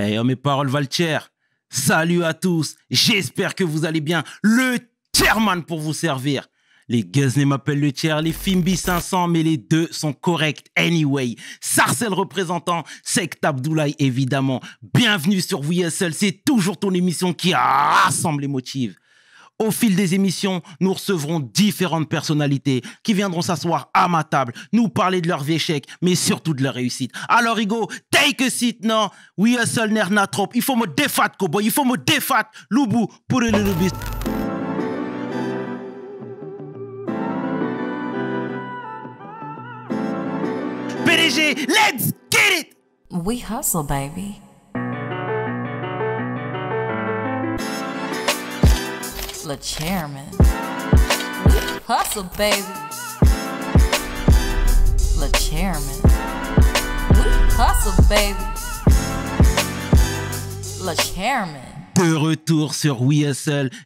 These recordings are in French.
Hey, eh, oh, mes paroles valent Salut à tous. J'espère que vous allez bien. Le chairman pour vous servir. Les Guzney m'appellent le Tier. les Fimbi 500, mais les deux sont corrects anyway. Sarcel représentant, Sect Abdoulaye évidemment. Bienvenue sur VSL, c'est toujours ton émission qui rassemble les motifs. Au fil des émissions, nous recevrons différentes personnalités qui viendront s'asseoir à ma table, nous parler de leurs échecs, mais surtout de leur réussite. Alors, Hugo, take a seat, non? We hustle, seul n'a trop. Il faut me défat, cowboy. Il faut me défat, Loubou, pour le loubis. PDG, let's get it! We hustle, baby. the chairman. Hustle, baby. chairman. Hustle, baby. chairman. De retour sur We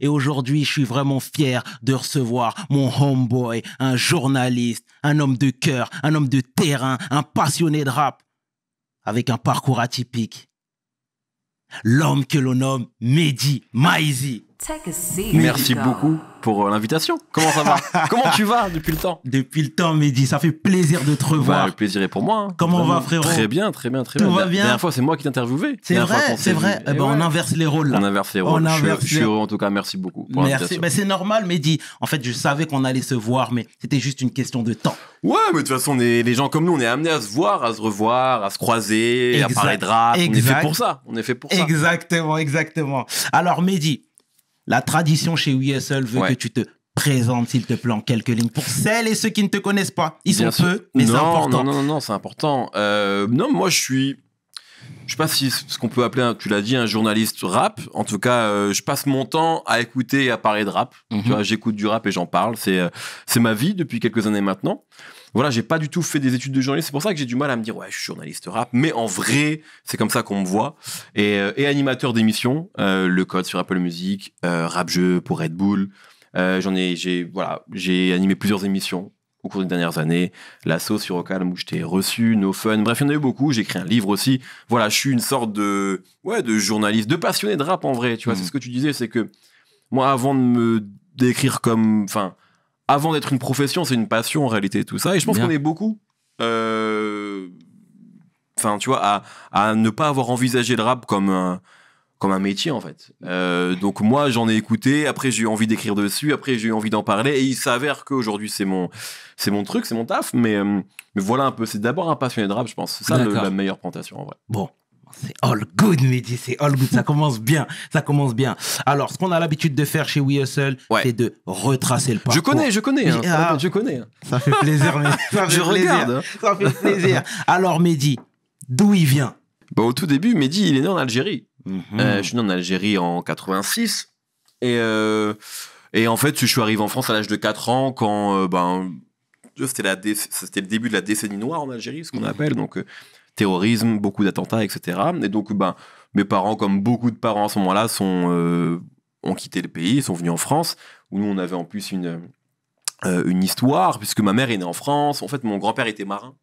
et aujourd'hui je suis vraiment fier de recevoir mon homeboy, un journaliste, un homme de cœur, un homme de terrain, un passionné de rap, avec un parcours atypique. L'homme que l'on nomme Mehdi Maizi. Merci beaucoup pour euh, l'invitation. Comment ça va Comment tu vas depuis le temps Depuis le temps, Mehdi, ça fait plaisir de te revoir. le plaisir est pour moi. Hein. Comment on va, frérot Très bien, très bien, très bien. Tout va bien. La dernière fois, c'est moi qui t'interviewais. C'est vrai, c'est vrai. Eh ben, On inverse les rôles. Là. On inverse les rôles. je, suis heureux en tout cas. Merci beaucoup. Pour ben, c'est normal, Mehdi. En fait, je savais qu'on allait se voir, mais c'était juste une question de temps. Ouais, mais de toute façon, les gens comme nous, on est amenés à se voir, à se revoir, à se croiser, à parler de rap. On est fait pour ça. On est fait pour ça. Exactement, exactement. Alors, Mehdi, la tradition chez USL veut que tu te présentes, s'il te plaît, en quelques lignes pour celles et ceux qui ne te connaissent pas. Ils sont peu, mais c'est important. Non, non, non, c'est important. Euh, non, moi, je suis. Je sais pas si ce qu'on peut appeler, tu l'as dit, un journaliste rap. En tout cas, euh, je passe mon temps à écouter et à parler de rap. Mhm. j'écoute du rap et j'en parle. C'est euh, c'est ma vie depuis quelques années maintenant voilà, j'ai pas du tout fait des études de journalisme. C'est pour ça que j'ai du mal à me dire, ouais, je suis journaliste rap. Mais en vrai, c'est comme ça qu'on me voit. Et, euh, animateur d'émissions, euh, le code sur Apple Music, euh, rap jeu pour Red Bull. j'en ai, j'ai, voilà, j'ai animé plusieurs émissions au cours des dernières années. L'assaut sur Ocalm où t'ai reçu, No Fun. Bref, il y en a eu beaucoup. J'ai écrit un livre aussi. Voilà, je suis une sorte de, ouais, de journaliste, de passionné de rap en vrai. Tu vois, mmh. c'est ce que tu disais, c'est que moi, avant de me décrire comme, enfin, avant d'être une profession, c'est une passion en réalité tout ça. Et je pense qu'on est beaucoup. Euh, enfin tu vois à, ne pas avoir envisagé le rap comme un, comme un métier en fait euh, donc moi j'en ai écouté après j'ai eu envie d'écrire dessus après j'ai eu envie d'en parler et il s'avère qu'aujourd'hui c'est mon c'est mon truc c'est mon taf mais, euh, mais voilà un peu c'est d'abord un passionné de rap je pense c'est ça la meilleure plantation en vrai bon c'est all good, Mehdi, c'est all good. Ça commence bien, ça commence bien. Alors, ce qu'on a l'habitude de faire chez We c'est de retracer le parcours. Je connais, je connais. Hein. Ah. je connais. Hein. Ça fait plaisir, mais je plaisir. Regarde, hein. Ça fait plaisir. Alors, Mehdi, d'où il vient bah, Au tout début, Mehdi, il est né en Algérie. Mhm. Euh, je suis né en Algérie en 86. Et, euh, et en fait, je suis arrivé en France à l'âge de 4 ans quand euh, ben, c'était le début de la décennie noire en Algérie, ce qu'on mhm. appelle. Donc, terrorisme, beaucoup d'attentats, etc. Et donc, ben, mes parents, comme beaucoup de parents à ce moment-là, sont, euh, ont quitté le pays, sont venus en France, où nous, on avait en plus une, euh, une histoire, puisque ma mère est née en France. En fait, mon grand-père était marin.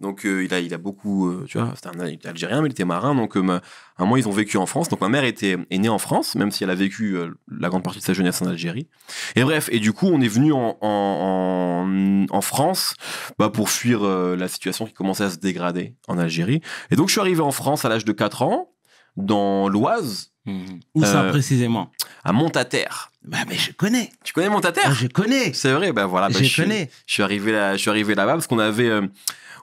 Donc euh, il, a, il a beaucoup, euh, tu vois, c'était un Algérien, mais il était marin. Donc à euh, un moment, ils ont vécu en France. Donc ma mère était, est née en France, même si elle a vécu la grande partie de sa jeunesse en Algérie. Et bref, et du coup, on est venu en, France bah, pour fuir la situation qui commençait à se dégrader en Algérie. Et donc je suis arrivé en France à l'âge de 4 ans, dans l'Oise. Mmh. Où ça précisément À Montataire. Bah, mais je connais. Tu connais Montataire ah, Je connais. C'est vrai, ben voilà. Bah, je, connais. je suis arrivé là, je suis arrivé là-bas parce qu'on avait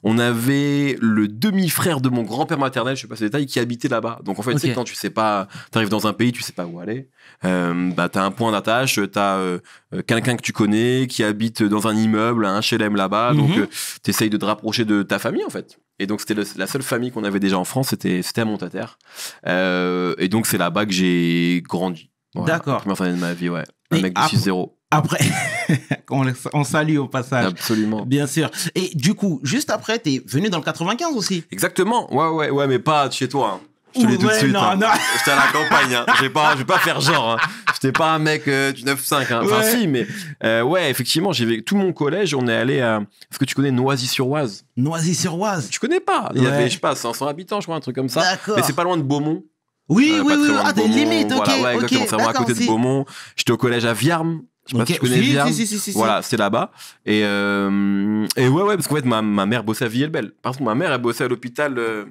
on avait le demi-frère de mon grand-père maternel, je sais pas ce détail, qui habitait là-bas. Donc en fait, c'est tu quand tu sais pas, t'arrives dans un pays, tu sais pas où aller, Tu euh, bah un point d'attache, tu as euh, euh, quelqu'un que tu connais qui habite dans un immeuble, un HLM là-bas, mhm. donc tu essayes de te rapprocher de ta famille en fait. Et donc c'était la seule famille qu'on avait déjà en France, c'était à Montataire. et donc c'est là-bas que j'ai grandi. D'accord. Première de ma vie, ouais. Un mec de 6-0. Après, on, on, salue au passage. Absolument. Bien sûr. Et du coup, juste après, t'es venu dans le 95 aussi. Exactement. Ouais, ouais, ouais, mais pas chez toi. Hein. Je te l'ai tout de suite. Non, hein. non. J'étais à la campagne. Hein. Je vais pas, pas faire genre. Je J'étais pas un mec euh, du 9-5. Hein. Enfin, si, mais euh, ouais, effectivement, j'ai tout mon collège. On est allé à. Est-ce que tu connais Noisy-sur-Oise Noisy-sur-Oise. Tu connais pas Il y avait, je sais pas, 500 habitants, je crois, un truc comme ça. Mais c'est pas loin de Beaumont. Oui, euh, oui, oui. Ah, des limites. Voilà, ok, ouais, exactement. Okay, à côté de Beaumont. J'étais au collège à Viarme. Je sais si connais Si, si, si, voilà, c'est là-bas. Et, euh, et ouais, ouais, parce qu'en fait, ma, ma mère bossait à Villelbel. Par contre, ma mère, elle bossait à l'hôpital euh,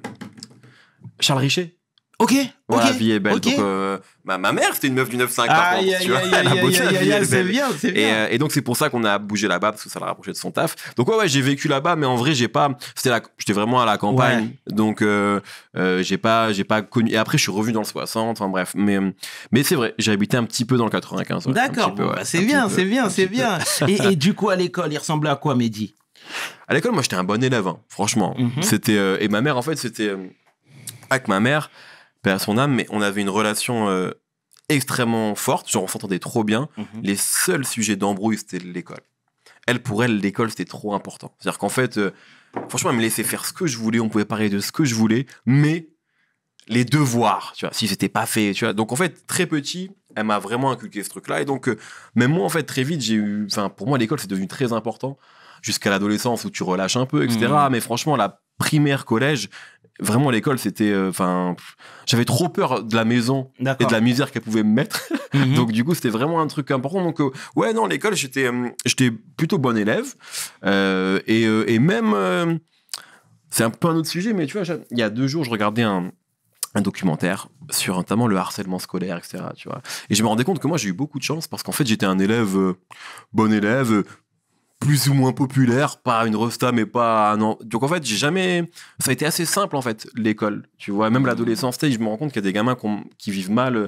Charles Richet Ok. OK. okay, puis donc, euh, ma mère, c'était une meuf du 9-5. Elle La vie c'est bien, c'est bien. Et, euh, et donc, c'est pour ça qu'on a bougé là-bas, parce que ça l'a rapproché de son taf. Donc, ouais, j'ai vécu là-bas, mais en vrai, j'ai pas. C'était J'étais vraiment à la campagne. Donc, euh, j'ai pas, j'ai pas connu. Et après, je suis revu dans le 60, enfin, bref. Mais, mais c'est vrai, j'ai habité un petit peu dans le 95. D'accord. Bah, c'est bien, c'est bien, c'est bien. et, du coup, à l'école, il ressemblait à quoi, Mehdi À l'école, moi, j'étais un bon élève, hein, franchement. Mhm. C'était. et ma mère, en fait, c'était. Avec ma mère, à son âme, mais on avait une relation euh, extrêmement forte, genre on s'entendait trop bien. Mhm. Les seuls sujets d'embrouille, c'était l'école. Elle, pour elle, l'école, c'était trop important. C'est-à-dire qu'en fait, euh, franchement, elle me laissait faire ce que je voulais, on pouvait parler de ce que je voulais, mais les devoirs, tu vois, si c'était pas fait, tu vois. Donc en fait, très petit, elle m'a vraiment inculqué ce truc-là. Et donc, euh, mais moi, en fait, très vite, j'ai eu, enfin, pour moi, l'école, c'est devenu très important jusqu'à l'adolescence où tu relâches un peu, etc. Mhm. Mais franchement, la primaire, collège, vraiment l'école c'était euh, enfin j'avais trop peur de la maison et de la misère qu'elle pouvait me mettre mhm. donc du coup c'était vraiment un truc important donc euh, ouais non l'école j'étais euh, j'étais plutôt bon élève et, et, même c'est un peu un autre sujet mais tu vois il y a deux jours je regardais un, un documentaire sur notamment le harcèlement scolaire, etc. Tu vois. Et je me rendais compte que moi, j'ai eu beaucoup de chance parce qu'en fait, j'étais un élève, bon élève, plus ou moins populaire, pas une resta, mais pas Donc en fait, j'ai jamais. Ça a été assez simple en fait, l'école. Tu vois, même l'adolescence, je me rends compte qu'il y a des gamins qui vivent mal euh,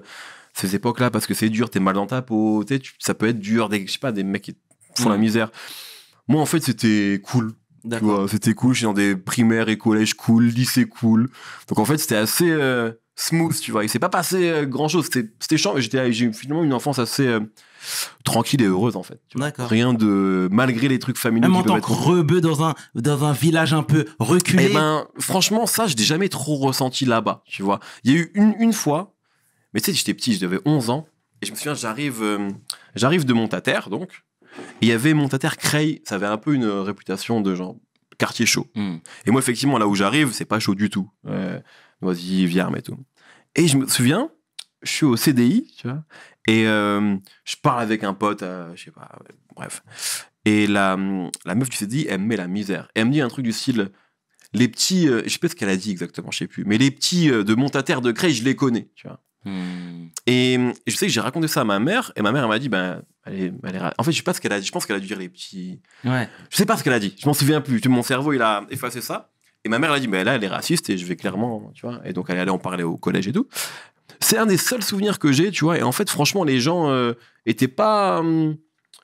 ces époques-là parce que c'est dur, t'es mal dans ta peau, ça peut être dur, des, je sais pas, des mecs qui font la misère. Moi en fait, c'était cool. C'était cool, j'étais dans des primaires et collèges cool, lycée cool. Donc en fait, c'était assez euh, smooth, tu vois. Il s'est pas passé euh, grand chose. C'était chiant, mais j'ai finalement une enfance assez tranquille et heureuse en fait. Rien de malgré les trucs familiaux. Même en tant que rebeu dans un dans un village un peu reculé. Eh ben franchement ça je n'ai jamais trop ressenti là-bas. Tu vois, il y a eu une, fois, mais tu sais j'étais petit, j'avais 11 ans et je me souviens j'arrive euh, j'arrive de Montataire donc il y avait Montataire Creil, ça avait un peu une réputation de genre quartier chaud. Hmm. Et moi effectivement là où j'arrive c'est pas chaud du tout. Euh, Vas-y, et tout. Et je me souviens, je suis au CDI, tu vois, et euh, je parle avec un pote, euh, je sais pas, bref. Et la, la meuf sais, dit, elle me met la misère. Elle me dit un truc du style les petits, euh, je sais pas ce qu'elle a dit exactement, je sais plus, mais les petits de Montataire de craie, je les connais, tu vois. Hmm. Et, je sais que j'ai raconté ça à ma mère, et ma mère, elle m'a dit ben, elle en fait, je sais pas ce qu'elle a dit, je pense qu'elle a dû dire les petits. Ouais. Je sais pas ce qu'elle a dit, je m'en souviens plus. Mon cerveau, il a effacé ça. Et ma mère, elle a dit, mais ben, là, elle est raciste et je vais clairement, tu vois. Et donc, elle est allée en parler au collège et tout. C'est un des seuls souvenirs que j'ai, tu vois. Et en fait, franchement, les gens n'étaient euh, pas. Hum,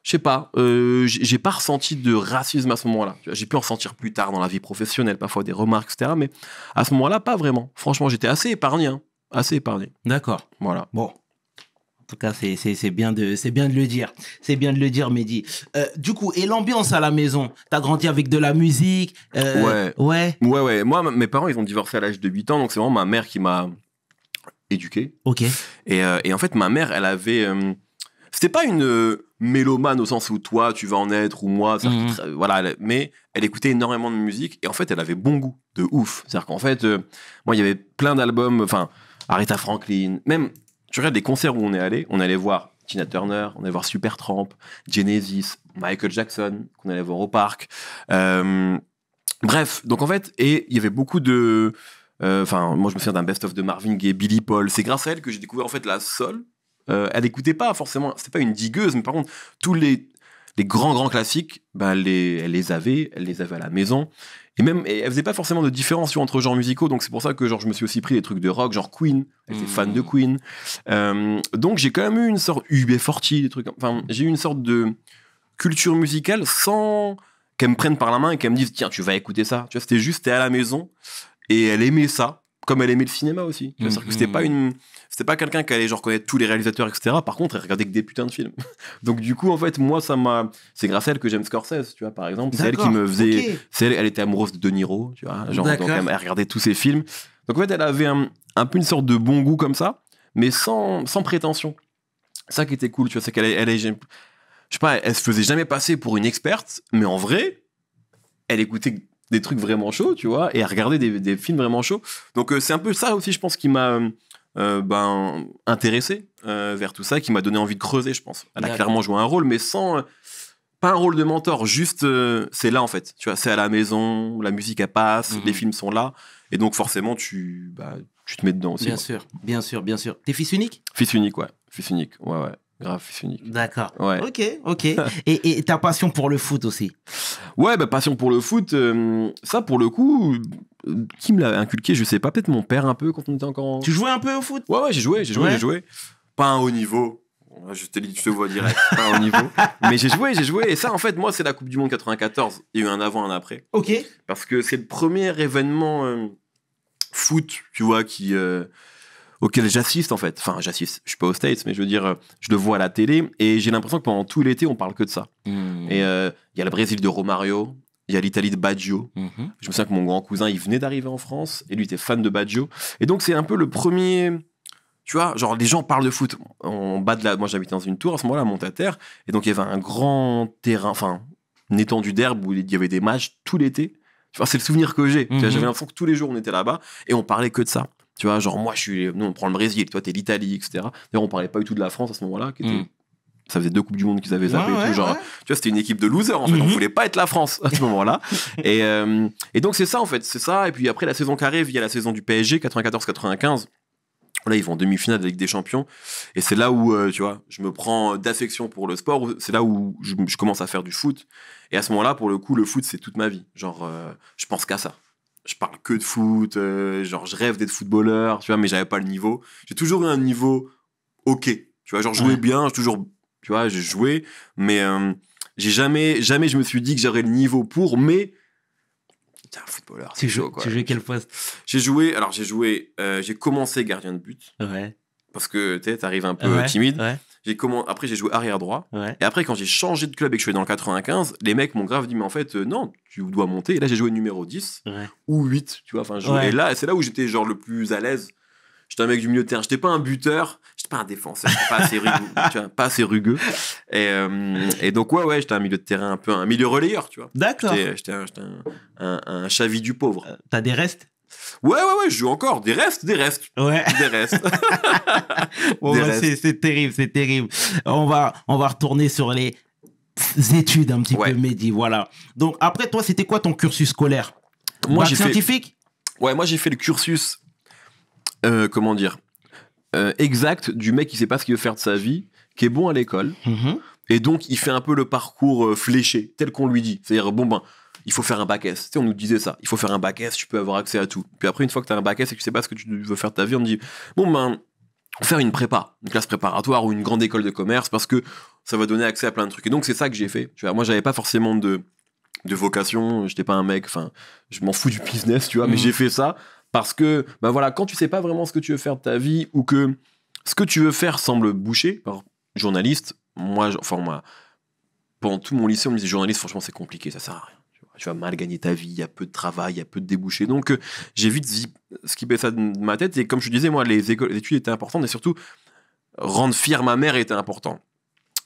je sais pas, euh, j'ai pas ressenti de racisme à ce moment-là. J'ai pu en ressentir plus tard dans la vie professionnelle, parfois des remarques, etc. Mais à ce moment-là, pas vraiment. Franchement, j'étais assez épargné. Hein. Assez épargné. D'accord. Voilà. Bon. En tout cas, c'est bien, de, bien de le dire. C'est bien de le dire, Mehdi. Euh, du coup, et l'ambiance à la maison T'as grandi avec de la musique Ouais. Ouais, ouais. Moi, mes parents, ils ont divorcé à l'âge de 8 ans, donc c'est vraiment ma mère qui m'a éduqué. Ok. Et, euh, et en fait, ma mère, elle avait. Euh, c'était pas une euh, mélomane au sens où toi tu vas en être ou moi, mhm. voilà. mais elle écoutait énormément de musique et en fait, elle avait bon goût de ouf. C'est-à-dire qu'en fait, moi, il y avait plein d'albums. Enfin, Aretha Franklin. Même, tu regardes les concerts où on est allé, on allait voir Tina Turner, on allait voir Supertramp, Genesis, Michael Jackson, qu'on allait voir au parc. bref, donc en fait, et il y avait beaucoup de euh, enfin, moi, je me souviens d'un best-of de Marvin Gaye, Billy Paul. C'est grâce à elle que j'ai découvert en fait la soul. Euh, elle n'écoutait pas forcément, c'était pas une digueuse, mais par contre, tous les, les grands, grands classiques, bah, les, elle les avait, elle les avait à la maison. Et même, elle faisait pas forcément de différence entre genres musicaux, donc c'est pour ça que genre, je me suis aussi pris des trucs de rock, genre Queen, elle était fan de mmh. Queen. Euh, donc j'ai quand même eu une sorte, ub des enfin, j'ai eu une sorte de culture musicale sans qu'elle me prenne par la main et qu'elle me dise, tiens, tu vas écouter ça. Tu vois, c'était juste, t'es à la maison, et elle aimait ça, comme elle aimait le cinéma aussi. Mm, C'est-à-dire que mm, c'était pas mm. une, c'était pas quelqu'un qui allait genre connaître tous les réalisateurs, etc. Par contre, elle regardait que des putains de films. Donc du coup, en fait, moi, ça m'a, c'est grâce à elle que j'aime Scorsese, tu vois, par exemple. C'est elle qui me faisait, C'est elle, elle, était amoureuse de De Niro, tu vois, genre, donc elle, regardait tous ses films. Donc en fait, elle avait un, peu une sorte de bon goût comme ça, mais sans, sans prétention. Ça qui était cool, tu vois, c'est qu'elle, elle, je pas, elle se faisait jamais passer pour une experte, mais en vrai, elle écoutait des trucs vraiment chauds, tu vois, et à regarder des, films vraiment chauds. Donc euh, c'est un peu ça aussi, je pense, qui m'a euh, euh, ben, intéressé vers tout ça, qui m'a donné envie de creuser, je pense. Elle a clairement joué un rôle, mais sans pas un rôle de mentor, juste c'est là en fait. Tu vois, c'est à la maison, la musique elle passe, mhm. les films sont là, et donc forcément tu bah, tu te mets dedans aussi. Bien sûr, bien sûr, bien sûr. T'es fils unique Fils unique, ouais. Fils unique, ouais, ouais. Graphique, unique. D'accord. Ok, ok. et, et, ta passion pour le foot aussi Ouais, bah, passion pour le foot, euh, ça pour le coup, euh, qui me l'a inculqué Je sais pas, peut-être mon père un peu quand on était encore. Tu jouais un peu au foot Ouais, ouais, j'ai joué, j'ai joué, j'ai joué. Pas un haut niveau. Je te, je te vois direct, pas un haut niveau. Mais j'ai joué, j'ai joué. Et ça, en fait, moi, c'est la Coupe du Monde 94. Il y a eu un avant, un après. Ok. Parce que c'est le premier événement euh, foot, tu vois, qui auquel j'assiste en fait. Enfin, j'assiste, je suis pas aux States, mais je veux dire, euh, je le vois à la télé et j'ai l'impression que pendant tout l'été, on parle que de ça. Hmm. Et euh, il y a le Brésil de Romario, il y a l'Italie de Baggio. Mhm. Je me souviens que mon grand cousin, il venait d'arriver en France et lui était fan de Baggio. Et donc, c'est un peu le premier. Tu vois, genre, les gens parlent de foot. On bat de la... Moi, j'habitais dans une tour à ce moment-là, à terre Et donc, il y avait un grand terrain, enfin, une étendue d'herbe où il y avait des matchs tout l'été. c'est le souvenir que j'ai. Mhm. J'avais l'impression que tous les jours on était là-bas et on parlait que de ça. Tu vois, genre, moi, je suis. Nous, on prend le Brésil, toi, t'es l'Italie, etc. D'ailleurs, on parlait pas du tout de la France à ce moment-là, mm. Ça faisait deux Coupes du Monde qu'ils avaient zappé genre, Tu vois, c'était une équipe de losers, en fait. On mhm. voulait pas être la France à ce moment-là. Euh, et, donc, c'est ça, en fait. C'est ça. Et puis après, la saison carrée, via la saison du PSG, 94-95. Là, ils vont en demi-finale avec des Champions. Et c'est là où, euh, tu vois, je me prends d'affection pour le sport. C'est là où je, commence à faire du foot. Et à ce moment-là, pour le coup, le foot, c'est toute ma vie. Genre, euh, je pense qu'à ça je parle que de foot, euh, genre je rêve d'être footballeur, tu vois, mais j'avais pas le niveau. J'ai toujours eu un niveau ok, tu vois, genre jouer bien, j'ai toujours, tu vois, j'ai joué, mais euh, j'ai jamais, jamais je me suis dit que j'aurais le niveau pour, mais un footballeur. Tu chaud quoi. Tu jouais quelle poste J'ai joué, alors j'ai joué, euh, j'ai commencé gardien de but. Ouais. Parce que tu sais, t'arrives un peu timide. Ouais après j'ai joué arrière droit. Et après quand j'ai changé de club et que je suis dans le 95, les mecs m'ont grave dit mais en fait euh, non, tu dois monter. Et là j'ai joué numéro 10 ou 8, tu vois. Enfin et là c'est là où j'étais genre le plus à l'aise. J'étais un mec du milieu de terrain, j'étais pas un buteur, j'étais pas un défenseur, pas assez rugueux, pas assez rugueux. Et, donc ouais ouais, j'étais un milieu de terrain un peu un milieu relayeur, tu vois. D'accord. J'étais un, chavis du pauvre. tu euh, T'as des restes Ouais, ouais, ouais, je joue encore. Des restes, des restes. Ouais. Des restes. Bah, c'est terrible, c'est terrible. On va, on va retourner sur les études un petit peu, Mehdi. Voilà. Donc, après, toi, c'était quoi ton cursus scolaire Moi, j'ai scientifique Ouais, moi, j'ai fait le cursus. Euh, comment dire euh, Exact du mec qui sait pas ce qu'il veut faire de sa vie, qui est bon à l'école. Mm-hmm. Et donc, il fait un peu le parcours euh, fléché, tel qu'on lui dit. C'est-à-dire, bon, ben il faut faire un bac S. Tu sais, on nous disait ça. Il faut faire un bac S, tu peux avoir accès à tout. Puis après, une fois que tu as un bac S et que tu sais pas ce que tu veux faire de ta vie, on te dit, bon ben, faire une prépa, une classe préparatoire ou une grande école de commerce parce que ça va donner accès à plein de trucs. Et donc c'est ça que j'ai fait. Tu vois, moi j'avais pas forcément de, de vocation, j'étais pas un mec, enfin je m'en fous du business, tu vois, mais mm. j'ai fait ça parce que ben voilà, quand tu sais pas vraiment ce que tu veux faire de ta vie ou que ce que tu veux faire semble bouché, par journaliste, moi enfin moi pendant tout mon lycée on me disait journaliste franchement c'est compliqué, ça sert à rien tu vas mal gagner ta vie, il y a peu de travail, il y a peu de débouchés. Donc, euh, j'ai vite skippé ça de ma tête. Et comme je disais, moi, les, études étaient importantes mais surtout, rendre fière ma mère était important.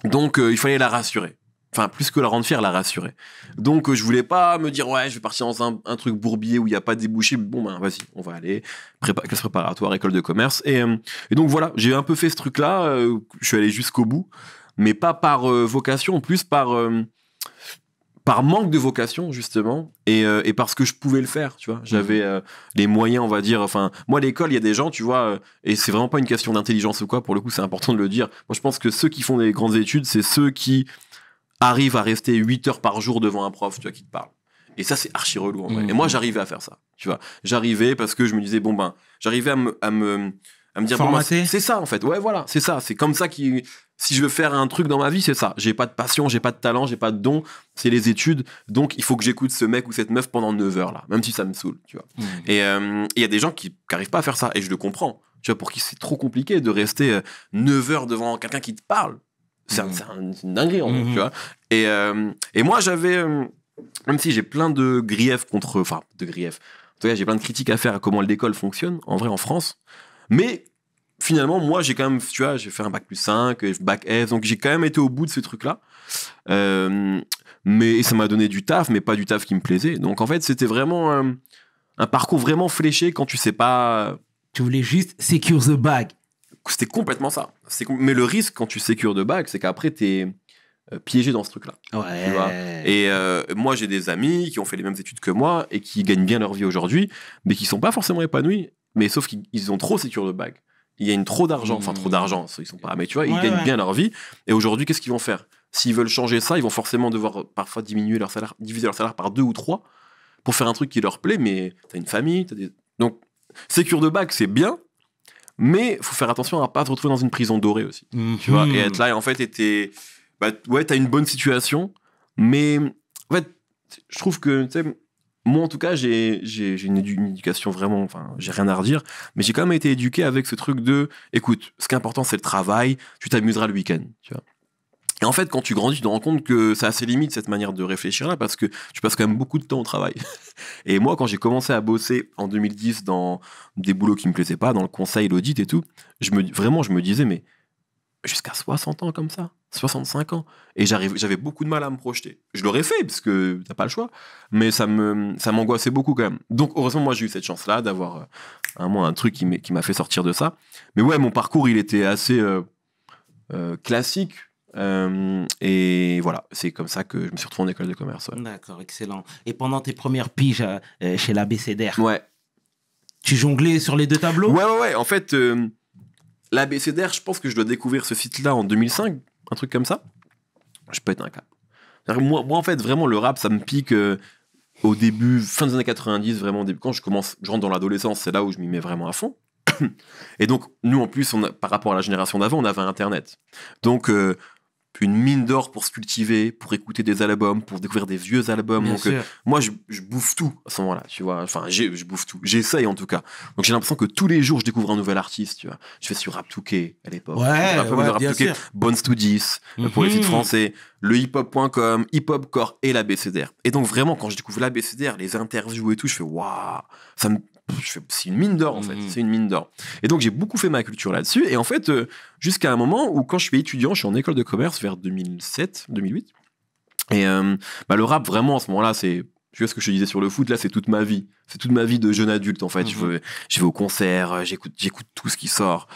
Donc, euh, il fallait la rassurer. Enfin, plus que la rendre fière, la rassurer. Donc, je euh, je voulais pas me dire, ouais, je vais partir dans un, truc bourbier où il n'y a pas de débouché. Bon, ben, vas-y, on va aller. classe préparatoire, école de commerce. Et, et donc, voilà, j'ai un peu fait ce truc-là. je suis allé jusqu'au bout. Mais pas par vocation, plus par par manque de vocation justement euh, et, parce que je pouvais le faire tu vois j'avais mhm. euh, les moyens on va dire enfin moi l'école il y a des gens tu vois euh, et c'est vraiment pas une question d'intelligence ou quoi pour le coup c'est important de le dire moi je pense que ceux qui font des grandes études c'est ceux qui arrivent à rester 8 heures par jour devant un prof tu vois qui te parle et ça c'est archi relou et moi mhm. j'arrivais à faire ça tu vois j'arrivais parce que je me disais bon ben j'arrivais à me dire bah, c'est ça en fait. Ouais, voilà, c'est ça. C'est comme ça qui. Si je veux faire un truc dans ma vie, c'est ça. J'ai pas de passion, j'ai pas de talent, j'ai pas de don. C'est les études. Donc, il faut que j'écoute ce mec ou cette meuf pendant 9 heures là, même si ça me saoule, tu vois. Mmh. Et euh, il y a des gens qui n'arrivent pas à faire ça, et je le comprends. Tu vois, pour qui c'est trop compliqué de rester 9 euh, heures devant quelqu'un qui te parle. C'est mmh. une dinguerie, mmh. tu vois. Et, euh, et moi, j'avais, même si j'ai plein de griefs contre, enfin, de griefs. j'ai plein de critiques à faire à comment l'école fonctionne, en vrai, en France. Mais finalement, moi, j'ai quand même, tu vois, j'ai fait un bac plus 5, euh, bac s, donc j'ai quand même été au bout de ce truc-là. Euh, mais ça m'a donné du taf, mais pas du taf qui me plaisait. Donc en fait, c'était vraiment un, parcours vraiment fléché quand tu sais pas. Euh, tu voulais juste secure the bag. C'était complètement ça. Mais le risque quand tu secure the bag, c'est qu'après, t'es piégé dans ce truc-là. Ouais. et moi, j'ai des amis qui ont fait les mêmes études que moi et qui gagnent bien leur vie aujourd'hui, mais qui sont pas forcément épanouis. Mais sauf qu'ils ont trop secure the bag ils gagnent trop d'argent, enfin trop mmh. d'argent, ils sont pas, mais tu vois, ils gagnent bien leur vie. Et aujourd'hui, qu'est-ce qu'ils vont faire S'ils veulent changer ça, ils vont forcément devoir euh, parfois diminuer leur salaire, diviser leur salaire par deux ou trois pour faire un truc qui leur plaît. Mais t'as une famille, as des... donc sécure de bac, c'est bien, mais faut faire attention à pas te retrouver dans une prison dorée aussi, tu vois, et mmh. être là en fait, bah, ouais, t'as une bonne situation, mais en fait, je trouve que tu moi, en tout cas, j'ai une, une, éducation vraiment, enfin, j'ai rien à redire, mais j'ai quand même été éduqué avec ce truc de, écoute, ce qui est important, c'est le travail, tu t'amuseras le week-end, tu vois. Et en fait, quand tu grandis, tu te rends compte que ça a ses limites, cette manière de réfléchir-là, parce que tu passes quand même beaucoup de temps au travail. Et moi, quand j'ai commencé à bosser en 2010 dans des boulots qui me plaisaient pas, dans le conseil, l'audit et tout, je me, vraiment, je me disais, mais jusqu'à 60 ans comme ça, 65 ans. Et j'avais beaucoup de mal à me projeter. Je l'aurais fait, parce que t'as pas le choix, mais ça me ça m'angoissait beaucoup quand même. Donc heureusement, moi, j'ai eu cette chance-là d'avoir un, euh, un truc qui m'a fait sortir de ça. Mais ouais, mon parcours, il était assez euh, euh, classique. et voilà, c'est comme ça que je me suis retrouvé en école de commerce. D'accord, excellent. Et pendant tes premières piges chez l'ABCDR, ouais. tu jonglais sur les deux tableaux Ouais, ouais, ouais. En fait, L'ABCDR, je pense que je dois découvrir ce site-là en 2005, un truc comme ça. Je peux être un cas. Moi, en fait, vraiment, le rap, ça me pique euh, au début, fin des années 90, vraiment, début, quand je commence, je rentre dans l'adolescence, c'est là où je m'y mets vraiment à fond. Et donc, nous, en plus, par rapport à la génération d'avant, on avait Internet. Donc, euh, une mine d'or pour se cultiver, pour écouter des albums, pour découvrir des vieux albums. Euh, moi, je, bouffe tout à ce moment-là, tu vois. Enfin, je bouffe tout. J'essaye en tout cas. Donc, j'ai l'impression que tous les jours, je découvre un nouvel artiste, tu vois. Je fais sur rap 2 à l'époque. Ouais, ouais, ouais rap bien sûr. Bones to euh, pour les sites mhm. français le hiphop.com, hop core et la BCDR. Et donc vraiment, quand je découvre la BCDR, les interviews et tout, je fais waouh, ça me, c'est une mine d'or en fait, mm-hmm. c'est une mine d'or. Et donc j'ai beaucoup fait ma culture là-dessus. Et en fait, euh, jusqu'à un moment où quand je suis étudiant, je suis en école de commerce vers 2007, 2008. Et euh, bah, le rap vraiment à ce moment-là, c'est tu vois ce que je te disais sur le foot, là, c'est toute ma vie. C'est toute ma vie de jeune adulte, en fait. Je, mm-hmm. vais, je, vais, au concert, euh, j'écoute, tout ce qui sort.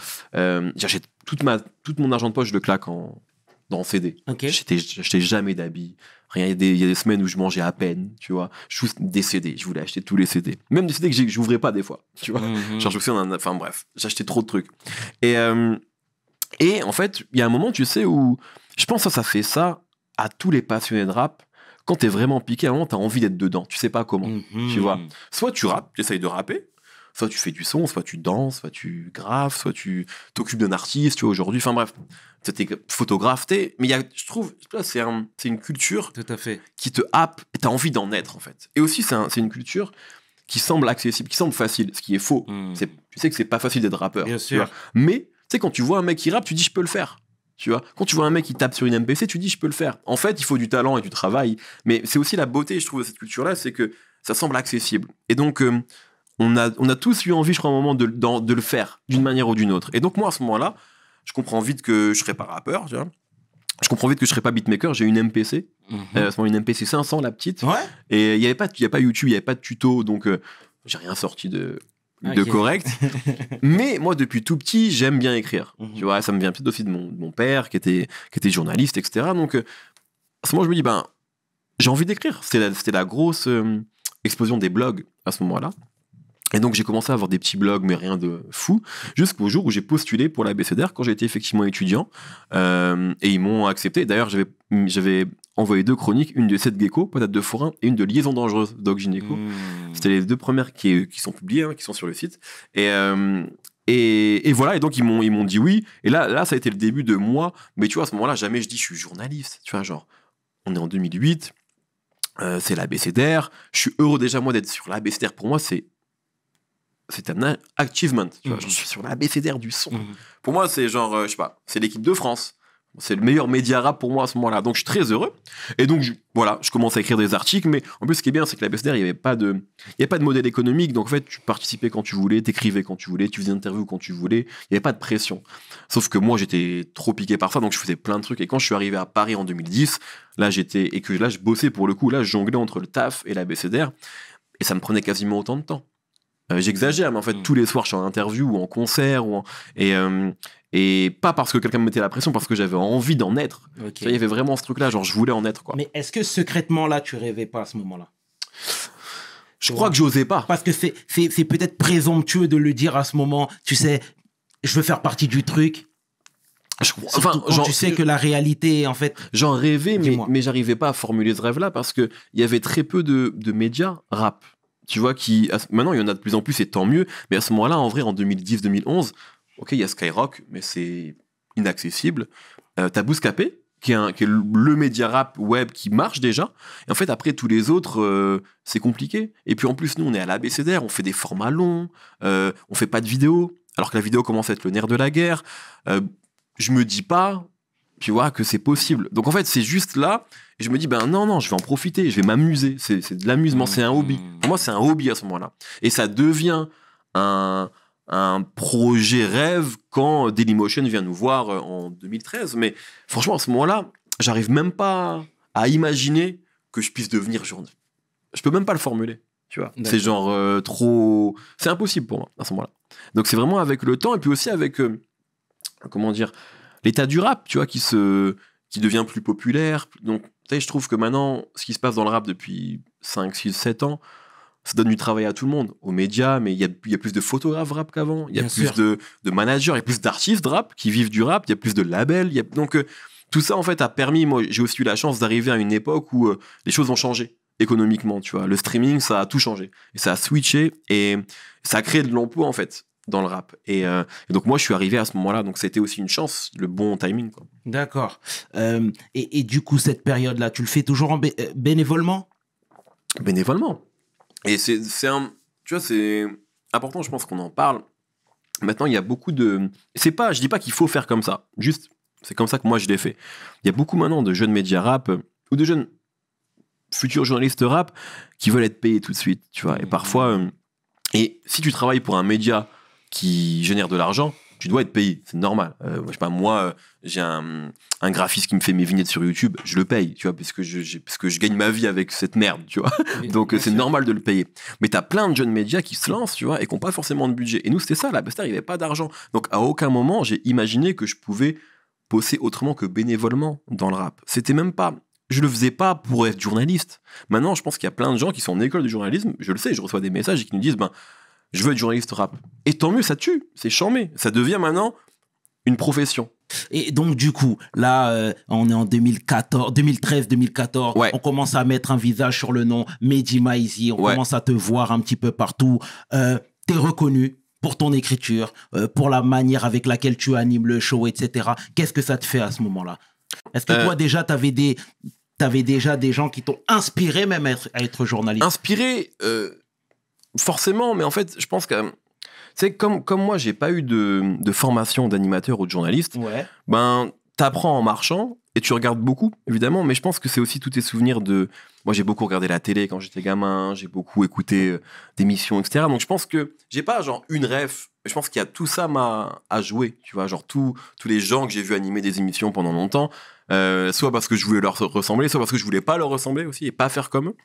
j'achète toute mon argent de poche, je le claque en, dans CD. Okay. jamais d'habits il y, a des, semaines où je mangeais à peine, tu vois. Je des CD, je voulais acheter tous les CD. Même des CD que j'ouvrais pas des fois, tu vois. Mhm. en enfin bref, j'achetais trop de trucs. Et, euh, et en fait, il y a un moment, tu sais, où je pense que ça, fait ça à tous les passionnés de rap. Quand t'es vraiment piqué, à un moment, t'as envie d'être dedans. Tu sais pas comment, mhm. tu vois. Soit tu rappes, t'essayes de rapper, soit tu fais du son, soit tu danses, soit tu graves, soit tu t'occupes d'un artiste, tu vois, aujourd'hui, enfin bref, t'es photographe, t'es, mais y a, je trouve, c'est une culture qui te happe, et t'as envie d'en être, en fait. Et aussi, c'est une culture qui semble accessible, qui semble facile, ce qui est faux. Hmm. tu sais que c'est pas facile d'être rappeur. Bien sûr. Mais, tu sais, quand tu vois un mec qui rappe, tu dis, je peux le faire. Tu vois, quand tu vois un mec qui tape sur une MPC, tu dis je peux le faire. En fait, il faut du talent et du travail. Mais c'est aussi la beauté, je trouve, de cette culture-là, c'est que ça semble accessible. Et donc, euh, on a, tous eu envie, je crois, à un moment de, le faire, d'une manière ou d'une autre. Et donc, moi, à ce moment-là, je comprends vite que je serai pas rappeur, tu Je comprends vite que je serai pas beatmaker, j'ai une MPC, mm-hmm. euh, à ce moment, une MPC 500, la petite. Et il n'y avait, pas, y avait pas YouTube, il n'y avait pas de tuto, donc euh, j'ai rien sorti de, ah, de correct. Mais moi, depuis tout petit, j'aime bien écrire. Mm-hmm. Tu vois, ça me vient peut-être aussi de mon, père, qui était, qui était journaliste, etc. Donc, euh, à ce moment, je me dis, ben, j'ai envie d'écrire. C'était la, grosse explosion des blogs à ce moment-là. Et donc j'ai commencé à avoir des petits blogs, mais rien de fou, jusqu'au jour où j'ai postulé pour la BCDR quand j'étais effectivement étudiant. Euh, et ils m'ont accepté. D'ailleurs, j'avais, j'avais envoyé deux chroniques, une de Seth Gecko, peut-être de forain, et une de Liaison dangereuse, Doc Gineco. Mmh. C'était les deux premières qui, qui sont publiées, hein, qui sont sur le site. Euh, et, et, voilà, et donc ils m'ont, ils m'ont dit oui. Et là, là, ça a été le début de moi. Mais tu vois, à ce moment-là, jamais je dis je suis journaliste. Tu vois, genre, on est en 2008. Euh, c'est l'ABCDR. Je suis heureux déjà, moi, d'être sur l'ABCDR. Pour moi, c'est c'est un achievement. Je mhm. suis sur BCDR du son. Mhm. Pour moi, c'est genre, euh, je sais pas, c'est l'équipe de France. C'est le meilleur média rap pour moi à ce moment-là. Donc, je suis très heureux. Et donc, voilà, je commence à écrire des articles. Mais en plus, ce qui est bien, c'est que BCDR, il n'y avait pas de, il y avait pas de modèle économique. Donc, en fait, tu participais quand tu voulais, t'écrivais quand tu voulais, tu faisais des interviews quand tu voulais. Il n'y avait pas de pression. Sauf que moi, j'étais trop piqué parfois Donc, je faisais plein de trucs. Et quand je suis arrivé à Paris en 2010, là, j'étais, et que là, je bossais pour le coup. Là, je jonglais entre le taf et la BCDR, Et ça me prenait quasiment autant de temps. Euh, j'exagère, mais en fait, mm. tous les soirs, je suis en interview ou en concert. Ou Et, euh, et pas parce que quelqu'un me mettait la pression, parce que j'avais envie d'en être. Il y avait vraiment ce truc-là, genre, je voulais en être. Quoi. Mais est-ce que secrètement, là, tu rêvais pas à ce moment-là Je crois que j'osais pas. Parce que c'est peut-être présomptueux de le dire à ce moment. Tu sais, je veux faire partie du truc. enfin, tu sais que la réalité, en fait. J'en rêvais, mais, mais j'arrivais pas à formuler ce rêve-là parce qu'il y avait très peu de, de médias rap tu vois, qui maintenant il y en a de plus en plus et tant mieux, mais à ce moment-là, en vrai, en 2010-2011, ok, il y a Skyrock, mais c'est inaccessible. Euh, t'as Bouscapé, qui est, le média rap web qui marche déjà. Et en fait, après, tous les autres, euh, c'est compliqué. Et puis en plus, nous, on est à l'ABCDR, on fait des formats longs, euh, on fait pas de vidéo, alors que la vidéo commence à être le nerf de la guerre. je me dis pas, tu vois, que c'est possible. Donc en fait, c'est juste là, et je me dis, ben non, non, je vais en profiter, je vais m'amuser. C'est de l'amusement, c'est un mmh. hobby. Pour moi, c'est un hobby à ce moment-là. Et ça devient un, un projet rêve quand Dailymotion vient nous voir euh, en 2013. Mais franchement, à ce moment-là, j'arrive même pas à imaginer que je puisse devenir journaliste. Je peux même pas le formuler. Tu vois, c'est genre euh, trop. C'est impossible pour moi à ce moment-là. Donc c'est vraiment avec le temps et puis aussi avec. Euh, comment dire l'état du rap, tu vois, qui se qui devient plus populaire. Donc, tu sais, je trouve que maintenant, ce qui se passe dans le rap depuis 5, 6, 7 ans, ça donne du travail à tout le monde, aux médias, mais il y a, plus de photographes rap qu'avant, il y a plus de, managers, il y a plus d'artistes rap qui vivent du rap, il y a plus de labels, y a... Donc, euh, tout ça, en fait, a permis, moi, j'ai aussi eu la chance d'arriver à une époque où euh, les choses ont changé économiquement, tu vois. Le streaming, ça a tout changé. Et ça a switché et ça a créé de l'emploi, en fait dans le rap. Euh, et, donc moi, je suis arrivé à ce moment-là, donc c'était aussi une chance, le bon timing. D'accord. Euh, et, du coup, cette période-là, tu le fais toujours en euh, bénévolement Bénévolement. Et c'est un... Tu vois, c'est important, je pense qu'on en parle. Maintenant, il y a beaucoup de... C'est pas, je dis pas qu'il faut faire comme ça, juste, c'est comme ça que moi, je l'ai fait. Il y a beaucoup maintenant de jeunes médias rap, ou de jeunes futurs journalistes rap, qui veulent être payés tout de suite, tu vois. Et mmh. parfois... et si tu travailles pour un média qui génère de l'argent, tu dois être payé, c'est normal. Euh, moi, euh, j'ai un, graphiste qui me fait mes vignettes sur YouTube, je le paye, tu vois, parce que je, parce que je gagne ma vie avec cette merde, tu vois. Donc euh, c'est normal de le payer. Mais t'as plein de jeunes médias qui se lancent, tu vois, et qui n'ont pas forcément de budget. Et nous, c'était ça, la Buster, il n'y avait pas d'argent. Donc à aucun moment, j'ai imaginé que je pouvais bosser autrement que bénévolement dans le rap. C'était même pas je le faisais pas pour être journaliste. Maintenant, je pense qu'il y a plein de gens qui sont en école de journalisme, je le sais, je reçois des messages et qui nous disent ben je veux être journaliste rap. Et tant mieux, ça tue, c'est charmé. Ça devient maintenant une profession. Et donc, du coup, là, euh, on est en 2013, 2014. On commence à mettre un visage sur le nom Mehdi Maizi. On commence à te voir un petit peu partout. Euh, T'es reconnu pour ton écriture, euh, pour la manière avec laquelle tu animes le show, etc. Qu'est-ce que ça te fait à ce moment-là Est-ce que euh. toi, déjà, t'avais des. déjà des gens qui t'ont inspiré même à être journaliste Inspiré, forcément, mais en fait, je pense que c'est comme, comme moi, j'ai pas eu de, formation d'animateur ou de journaliste. Ouais. Ben, t'apprends en marchant et tu regardes beaucoup, évidemment, mais je pense que c'est aussi tous tes souvenirs de. Moi, j'ai beaucoup regardé la télé quand j'étais gamin, j'ai beaucoup écouté euh, des missions, etc. Donc, je pense que j'ai pas genre une ref. Je pense qu'il y a tout ça ma, à jouer, tu vois, genre tous les gens que j'ai vu animer des émissions pendant longtemps, euh, soit parce que je voulais leur ressembler, soit parce que je voulais pas leur ressembler aussi et pas faire comme eux.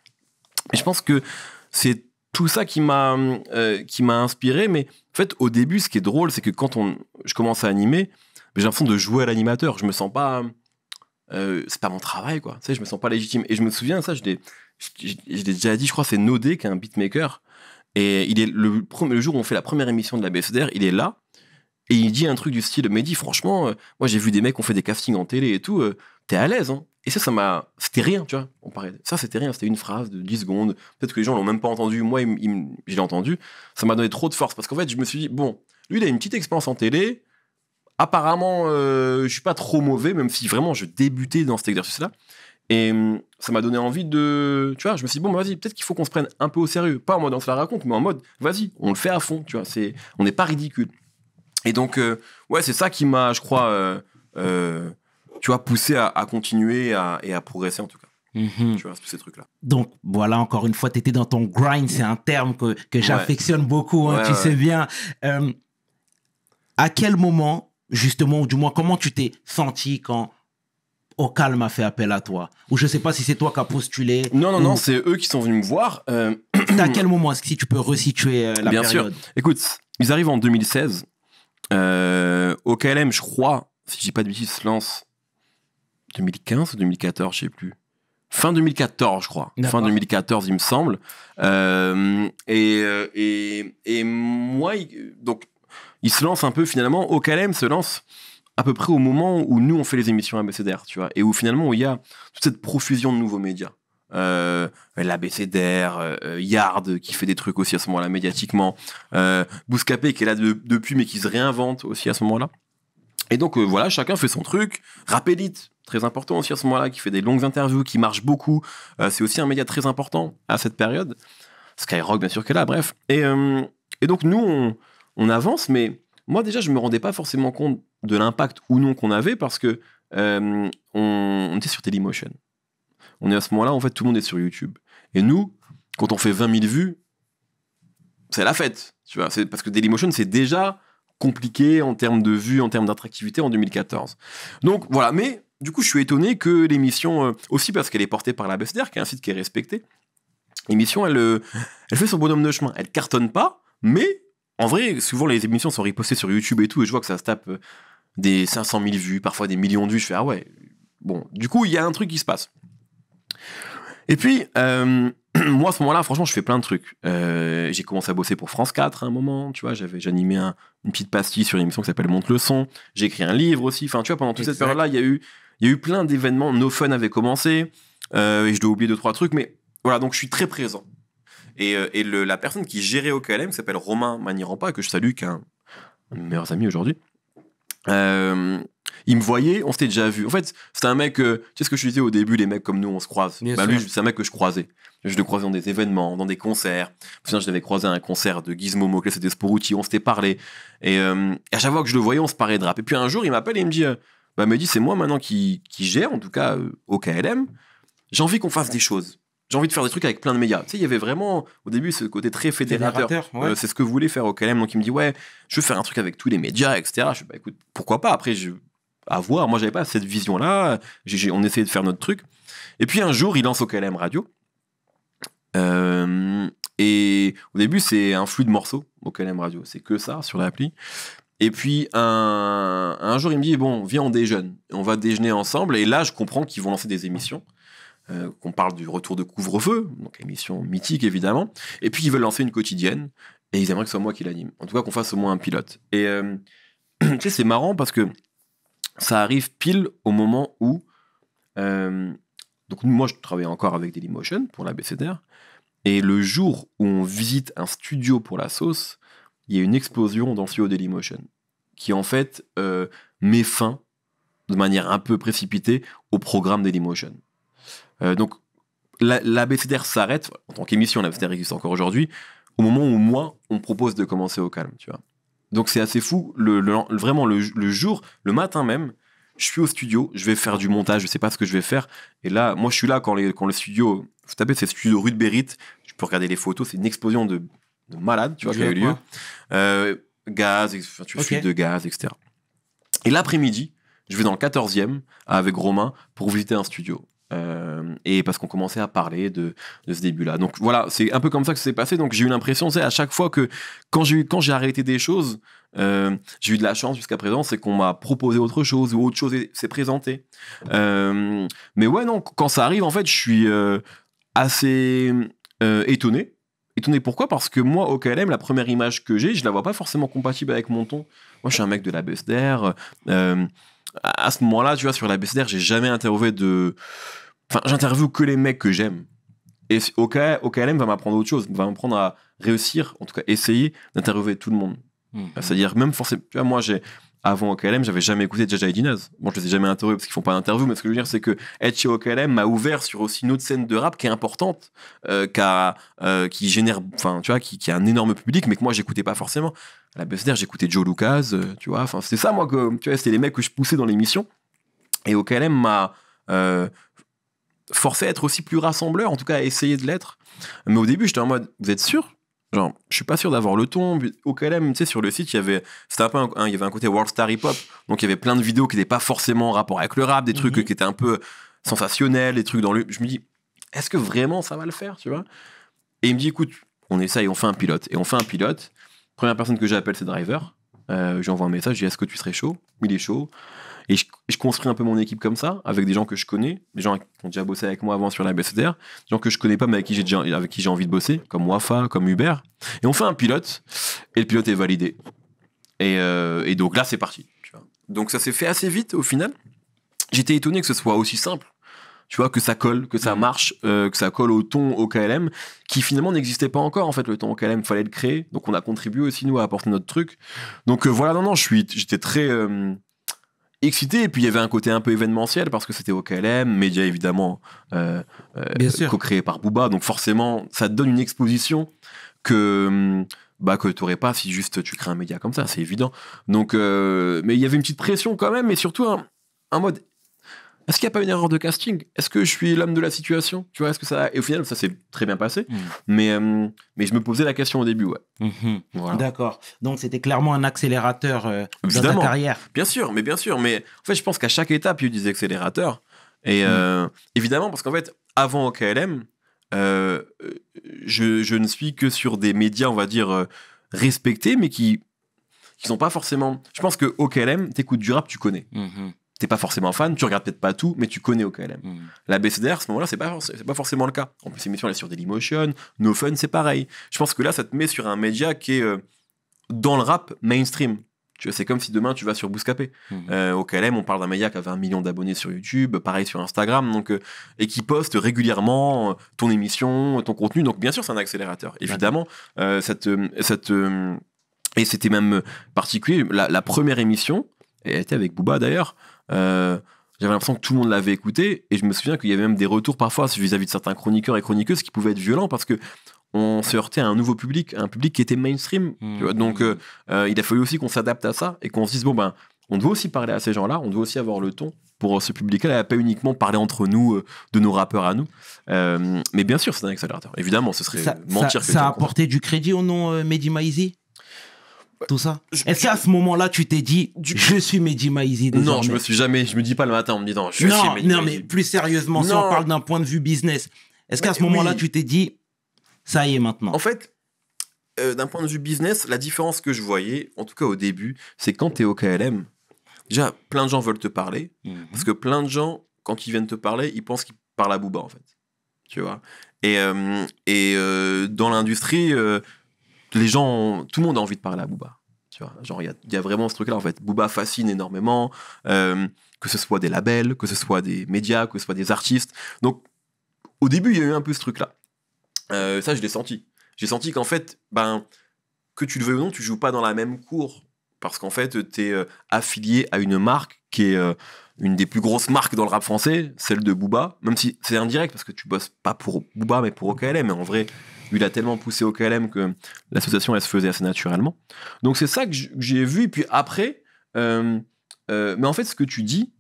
Mais je pense que c'est tout ça qui m'a euh, qui m'a inspiré. Mais en fait, au début, ce qui est drôle, c'est que quand on, je commence à animer, ben, j'ai un l'impression de jouer à l'animateur. Je me sens pas, euh, c'est pas mon travail, quoi. Tu je me sens pas légitime. Et je me souviens ça, je l'ai, déjà dit. Je crois c'est Nodé qui est un beatmaker. Et il est le, jour où on fait la première émission de la BFDR, il est là et il dit un truc du style, mais dit franchement, euh, moi j'ai vu des mecs qui ont fait des castings en télé et tout, t'es à l'aise, hein. Et ça, ça m'a. C'était rien, tu vois. On parlait. Ça, c'était rien. C'était une phrase de 10 secondes. Peut-être que les gens l'ont même pas entendu. Moi, je l'ai entendu. Ça m'a donné trop de force. Parce qu'en fait, je me suis dit, bon, lui, il a une petite expérience en télé. Apparemment, euh, je suis pas trop mauvais, même si vraiment je débutais dans cet exercice-là. Et hum, ça m'a donné envie de. Tu vois, je me suis dit, bon, bah, vas-y, peut-être qu'il faut qu'on se prenne un peu au sérieux. Pas en mode on se la raconte, mais en mode, vas-y, on le fait à fond, tu vois. C'est, on n'est pas ridicule. Et donc, euh, ouais, c'est ça qui m'a, je crois, euh, euh, tu vois, poussé à, continuer et à progresser en tout cas. Mhm. Tu vois, tous ces trucs-là. Donc, voilà, encore une fois, tu étais dans ton grind, c'est un terme que, que j'affectionne beaucoup, hein, tu sais bien. Euh, à quel moment, justement, ou du moins, comment tu t'es senti quand Au Calme a fait appel à toi Ou je ne sais pas si c'est toi qui as postulé. Non, non, non, c'est eux qui sont venus me voir. Euh, à quel moment Est-ce que si tu peux resituer la euh, la Bien sûr. Écoute, ils arrivent en 2016. OCalm, je crois, si je dis pas de bêtises, se lance 2015 ou 2014, je sais plus. Fin 2014, je crois. Fin 2014, il me semble. Euh, et, euh, et, et, moi, il, donc, il se lance un peu finalement. Ocalem se lance à peu près au moment où nous, on fait les émissions ABCDR, tu vois. Et où finalement, il y a toute cette profusion de nouveaux médias. Euh, l'ABCDR, euh, Yard qui fait des trucs aussi à ce moment-là médiatiquement, euh, Bouscapé qui est là depuis mais qui se réinvente aussi à ce moment-là. Et donc voilà, chacun fait son truc. Rappelit très important aussi à ce moment-là, qui fait des longues interviews, qui marche beaucoup. Euh, c'est aussi un média très important à cette période. Skyrock, bien sûr, qu'elle là, bref. Et, euh, et donc, nous, on, on, avance, mais moi, déjà, je me rendais pas forcément compte de l'impact ou non qu'on avait parce que euh, on, était sur Dailymotion. On est à ce moment-là, en fait, tout le monde est sur YouTube. Et nous, quand on fait 20 000 vues, c'est la fête. Tu vois, c'est parce que Dailymotion, c'est déjà compliqué en termes de vues, en termes d'attractivité en 2014. Donc voilà, mais du coup, je suis étonné que l'émission, euh, aussi parce qu'elle est portée par la Buster, qui est un site qui est respecté, l'émission, euh, elle, fait son bonhomme de chemin. Elle cartonne pas, mais en vrai, souvent les émissions sont ripostées sur YouTube et tout, et je vois que ça se tape euh, des 500 000 vues, parfois des millions de vues. Je fais, ah ouais, bon, du coup, il y a un truc qui se passe. Et puis, moi, à ce moment-là, franchement, je fais plein de trucs. j'ai commencé à bosser pour France 4 à un moment, tu vois, j'avais, j'animais une petite pastille sur une émission qui s'appelle Monte le son. J'ai écrit un livre aussi. Enfin, tu vois, pendant toute cette période-là, il y a eu il y a eu plein d'événements. No Fun avait commencé. Euh, et je dois oublier deux, trois trucs. Mais voilà, donc je suis très présent. Et, euh, la personne qui gérait au qui s'appelle Romain Manirampa, que je salue, qui est un, de mes meilleurs amis aujourd'hui, euh, il me voyait, on s'était déjà vu. En fait, c'était un mec, tu sais ce que je disais au début, les mecs comme nous, on se croise. Bah, lui, c'est un mec que je croisais. Je le croisais dans des événements, dans des concerts. je l'avais croisé à un concert de Gizmo Moclès et Sporuti, on s'était parlé. Et, et, à chaque fois que je le voyais, on se parlait de rap. Et puis un jour, il m'appelle et il me dit bah, me dit c'est moi maintenant qui, gère, en tout cas au euh, KLM. J'ai envie qu'on fasse des choses. J'ai envie de faire des trucs avec plein de médias. Tu sais, il y avait vraiment au début ce côté très fédérateur. Euh, c'est ce que voulait faire au KLM. Donc il me dit ouais, je veux faire un truc avec tous les médias, etc. Je dis bah, écoute, pourquoi pas Après, je, à voir. Moi, j'avais pas cette vision-là. On essayait de faire notre truc. Et puis un jour, il lance au KLM Radio. Euh, et au début, c'est un flux de morceaux au KLM Radio. C'est que ça sur l'appli. Et puis un, jour, il me dit Bon, viens, on déjeune. On va déjeuner ensemble. Et là, je comprends qu'ils vont lancer des émissions. Euh, qu'on parle du retour de couvre-feu, donc émission mythique évidemment. Et puis ils veulent lancer une quotidienne. Et ils aimeraient que ce soit moi qui l'anime. En tout cas, qu'on fasse au moins un pilote. Et euh, tu sais, c'est marrant parce que ça arrive pile au moment où. Euh, donc, moi, je travaillais encore avec Dailymotion pour la BCDR. Et le jour où on visite un studio pour la sauce, il y a une explosion dans studio Dailymotion qui en fait euh, met fin de manière un peu précipitée au programme Dailymotion. Euh, donc l'ABCDR la s'arrête, en tant qu'émission l'ABCDR existe encore aujourd'hui, au moment où moi on propose de commencer au calme, tu vois. Donc c'est assez fou, le, vraiment le, jour, le matin même, je suis au studio, je vais faire du montage, je sais pas ce que je vais faire. Et là, moi, je suis là quand, quand le studio, vous tapez, c'est studio rue de je peux regarder les photos, c'est une explosion de malade, tu vois, qui a eu lieu. Euh, gaz, tu okay. de gaz, etc. Et l'après-midi, je vais dans le 14e avec Romain pour visiter un studio. Euh, et parce qu'on commençait à parler de, de ce début-là. Donc voilà, c'est un peu comme ça que ça s'est passé. Donc j'ai eu l'impression, c'est à chaque fois que quand j'ai quand j'ai arrêté des choses, euh, j'ai eu de la chance jusqu'à présent, c'est qu'on m'a proposé autre chose ou autre chose s'est présentée. mais ouais, non, quand ça arrive, en fait, je suis assez étonné Étonné pourquoi Parce que moi, au KLM, la première image que j'ai, je la vois pas forcément compatible avec mon ton. Moi, je suis un mec de la baisse euh, à ce moment-là, tu vois, sur la baisse j'ai jamais interviewé de. Enfin, j'interviewe que les mecs que j'aime. Et au KLM va m'apprendre autre chose, va m'apprendre à réussir, en tout cas essayer d'interviewer tout le monde. Hmm. C'est-à-dire, même forcément, tu vois, moi, j'ai avant OKLM, j'avais jamais écouté Jaja et Bon, je les ai jamais interviewés parce qu'ils font pas d'interview, mais ce que je veux dire, c'est que être chez OKLM m'a ouvert sur aussi une autre scène de rap qui est importante, euh, qui, a, euh, génère, enfin, tu vois, qui, a un énorme public, mais que moi, j'écoutais pas forcément. À la BSDR, j'écoutais Joe Lucas, euh, tu vois, enfin, c'est ça, moi, que, tu vois, c'était les mecs que je poussais dans l'émission. Et OKLM m'a forcé à être aussi plus rassembleur, en tout cas, à essayer de l'être. Mais au début, j'étais en mode, vous êtes sûr Genre, je suis pas sûr d'avoir le ton. Au KLM, tu sais, sur le site, il y avait, c'était un peu, il y avait un côté world star hip hop. Donc, il y avait plein de vidéos qui n'étaient pas forcément en rapport avec le rap, des trucs mhm. qui étaient un peu sensationnels, des trucs dans le. Je me dis, est-ce que vraiment ça va le faire, tu vois Et il me dit, écoute, on essaye, on fait un pilote. Et on fait un pilote. Première personne que j'appelle, c'est Driver. Euh, J'envoie un message, je dis, est-ce que tu serais chaud Il est chaud. Et je, construis un peu mon équipe comme ça, avec des gens que je connais, des gens qui ont déjà bossé avec moi avant sur la BCDR, des gens que je connais pas, mais avec qui j'ai déjà, avec qui j'ai envie de bosser, comme Wafa, comme Uber. Et on fait un pilote, et le pilote est validé. Et, euh, et donc là, c'est parti. Donc ça s'est fait assez vite au final. J'étais étonné que ce soit aussi simple tu vois que ça colle que ça mmh. marche euh, que ça colle au ton au KLM qui finalement n'existait pas encore en fait le ton au KLM fallait le créer donc on a contribué aussi nous à apporter notre truc donc euh, voilà non non je j'étais très excité et puis il y avait un côté un peu événementiel parce que c'était au KLM, média évidemment euh, euh, co-créé par Booba, donc forcément ça te donne une exposition que hum, bah que pas si juste tu crées un média comme ça, c'est évident. Donc euh, mais il y avait une petite pression quand même et surtout un mode est-ce qu'il n'y a pas une erreur de casting Est-ce que je suis l'homme de la situation Tu vois, ce que ça. Et au final, ça s'est très bien passé. Hmm. Mais, euh, mais je me posais la question au début, ouais. Mhm. D'accord. Donc, c'était clairement un accélérateur de euh, dans ta carrière. Bien sûr, mais bien sûr. Mais en fait, je pense qu'à chaque étape, il y a eu des accélérateurs. Et hmm. euh, évidemment, parce qu'en fait, avant OKLM, KLM, je, je, ne suis que sur des médias, on va dire, respectés, mais qui qui sont pas forcément. Je pense que OKLM, t'écoutes du rap, tu connais. Mhm t'es pas forcément fan, tu regardes peut-être pas tout, mais tu connais au KLM. Mm. La BCDR, à ce moment-là, c'est pas, pas forcément le cas. En plus, l'émission, elle est sur Dailymotion, No Fun, c'est pareil. Je pense que là, ça te met sur un média qui est euh, dans le rap mainstream. Tu vois, c'est comme si demain tu vas sur Bouscapé. au mm-hmm. euh, KLM, on parle d'un média qui avait un million d'abonnés sur YouTube, pareil sur Instagram, donc, euh, et qui poste régulièrement ton émission, ton contenu. Donc, bien sûr, c'est un accélérateur. Évidemment, cette, cette et c'était même particulier. La, première émission, et elle était avec Booba d'ailleurs, euh, j'avais l'impression que tout le monde l'avait écouté et je me souviens qu'il y avait même des retours parfois vis-à-vis de certains chroniqueurs et chroniqueuses qui pouvaient être violents parce que on se heurtait à un nouveau public, un public qui était mainstream. Hmm. Donc euh, euh, il a fallu aussi qu'on s'adapte à ça et qu'on se dise bon ben on doit aussi parler à ces gens-là, on doit aussi avoir le ton pour ce public-là, pas uniquement parler entre nous de nos rappeurs à nous. mais bien sûr, c'est un accélérateur. Évidemment, ce serait ça, mentir. que ça a apporté du crédit au nom Mehdi Maizi tout ça Est-ce qu'à ce moment-là, tu t'es dit, je suis Mehdi Maizi Non, je me suis jamais, je me dis pas le matin en me disant, je suis Mehdi Non, mais plus sérieusement, si on parle d'un point de vue business, est-ce qu'à ce, moment-là, tu t'es dit, ça y est maintenant En fait, euh, d'un point de vue business, la différence que je voyais, en tout cas au début, c'est quand tu es au KLM, déjà, plein de gens veulent te parler, mhm. parce que plein de gens, quand ils viennent te parler, ils pensent qu'ils parlent à Bouba, en fait. Tu vois et, euh, et euh, dans l'industrie, les gens, tout le monde a envie de parler à Booba. Tu vois, genre, il y, a, vraiment ce truc-là, en fait. Booba fascine énormément, euh, que ce soit des labels, que ce soit des médias, que ce soit des artistes. Donc, au début, il y a eu un peu ce truc-là. Euh, ça, je l'ai senti. J'ai senti qu'en fait, ben, que tu le veux ou non, tu joues pas dans la même cour. Parce qu'en fait, tu es euh, affilié à une marque qui est une des plus grosses marques dans le rap français, celle de Booba, même si c'est indirect parce que tu bosses pas pour Booba mais pour OKLM, mais en vrai, il a tellement poussé au KLM que l'association, elle se faisait assez naturellement. Donc, c'est ça que j'ai vu. Et puis après, euh, euh, mais en fait, ce que tu dis,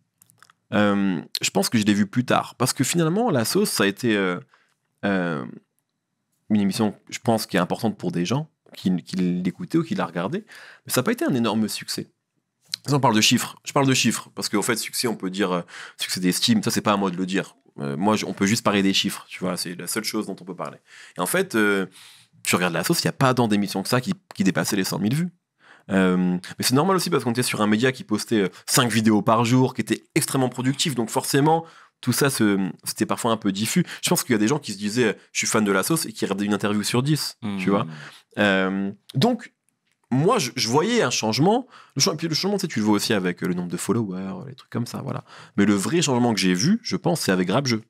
euh, je pense que je l'ai vu plus tard. Parce que finalement, la sauce, ça a été une émission, je pense, qui est importante pour des gens qui, l'écoutaient ou qui la regardaient. Mais ça n'a pas été un énorme succès. On parle de chiffres. Je parle de chiffres parce qu'en fait, succès, on peut dire succès d'estime. Ça, c'est pas à moi de le dire. Euh, moi, on peut juste parler des chiffres, tu vois, c'est la seule chose dont on peut parler. Et en fait, euh, tu regardes la sauce, il n'y a pas tant d'émissions que ça qui, dépassaient les 100 000 vues. Euh, mais c'est normal aussi parce qu'on était sur un média qui postait 5 vidéos par jour, qui était extrêmement productif, donc forcément, tout ça, c'était parfois un peu diffus. Je pense qu'il y a des gens qui se disaient, je suis fan de la sauce, et qui regardaient une interview sur 10, tu hmm. vois. donc, moi, je, voyais un changement. Le, puis le changement, tu, tu le vois aussi avec euh, le nombre de followers, les trucs comme ça, voilà. Mais le vrai changement que j'ai vu, je pense, c'est avec Jeu.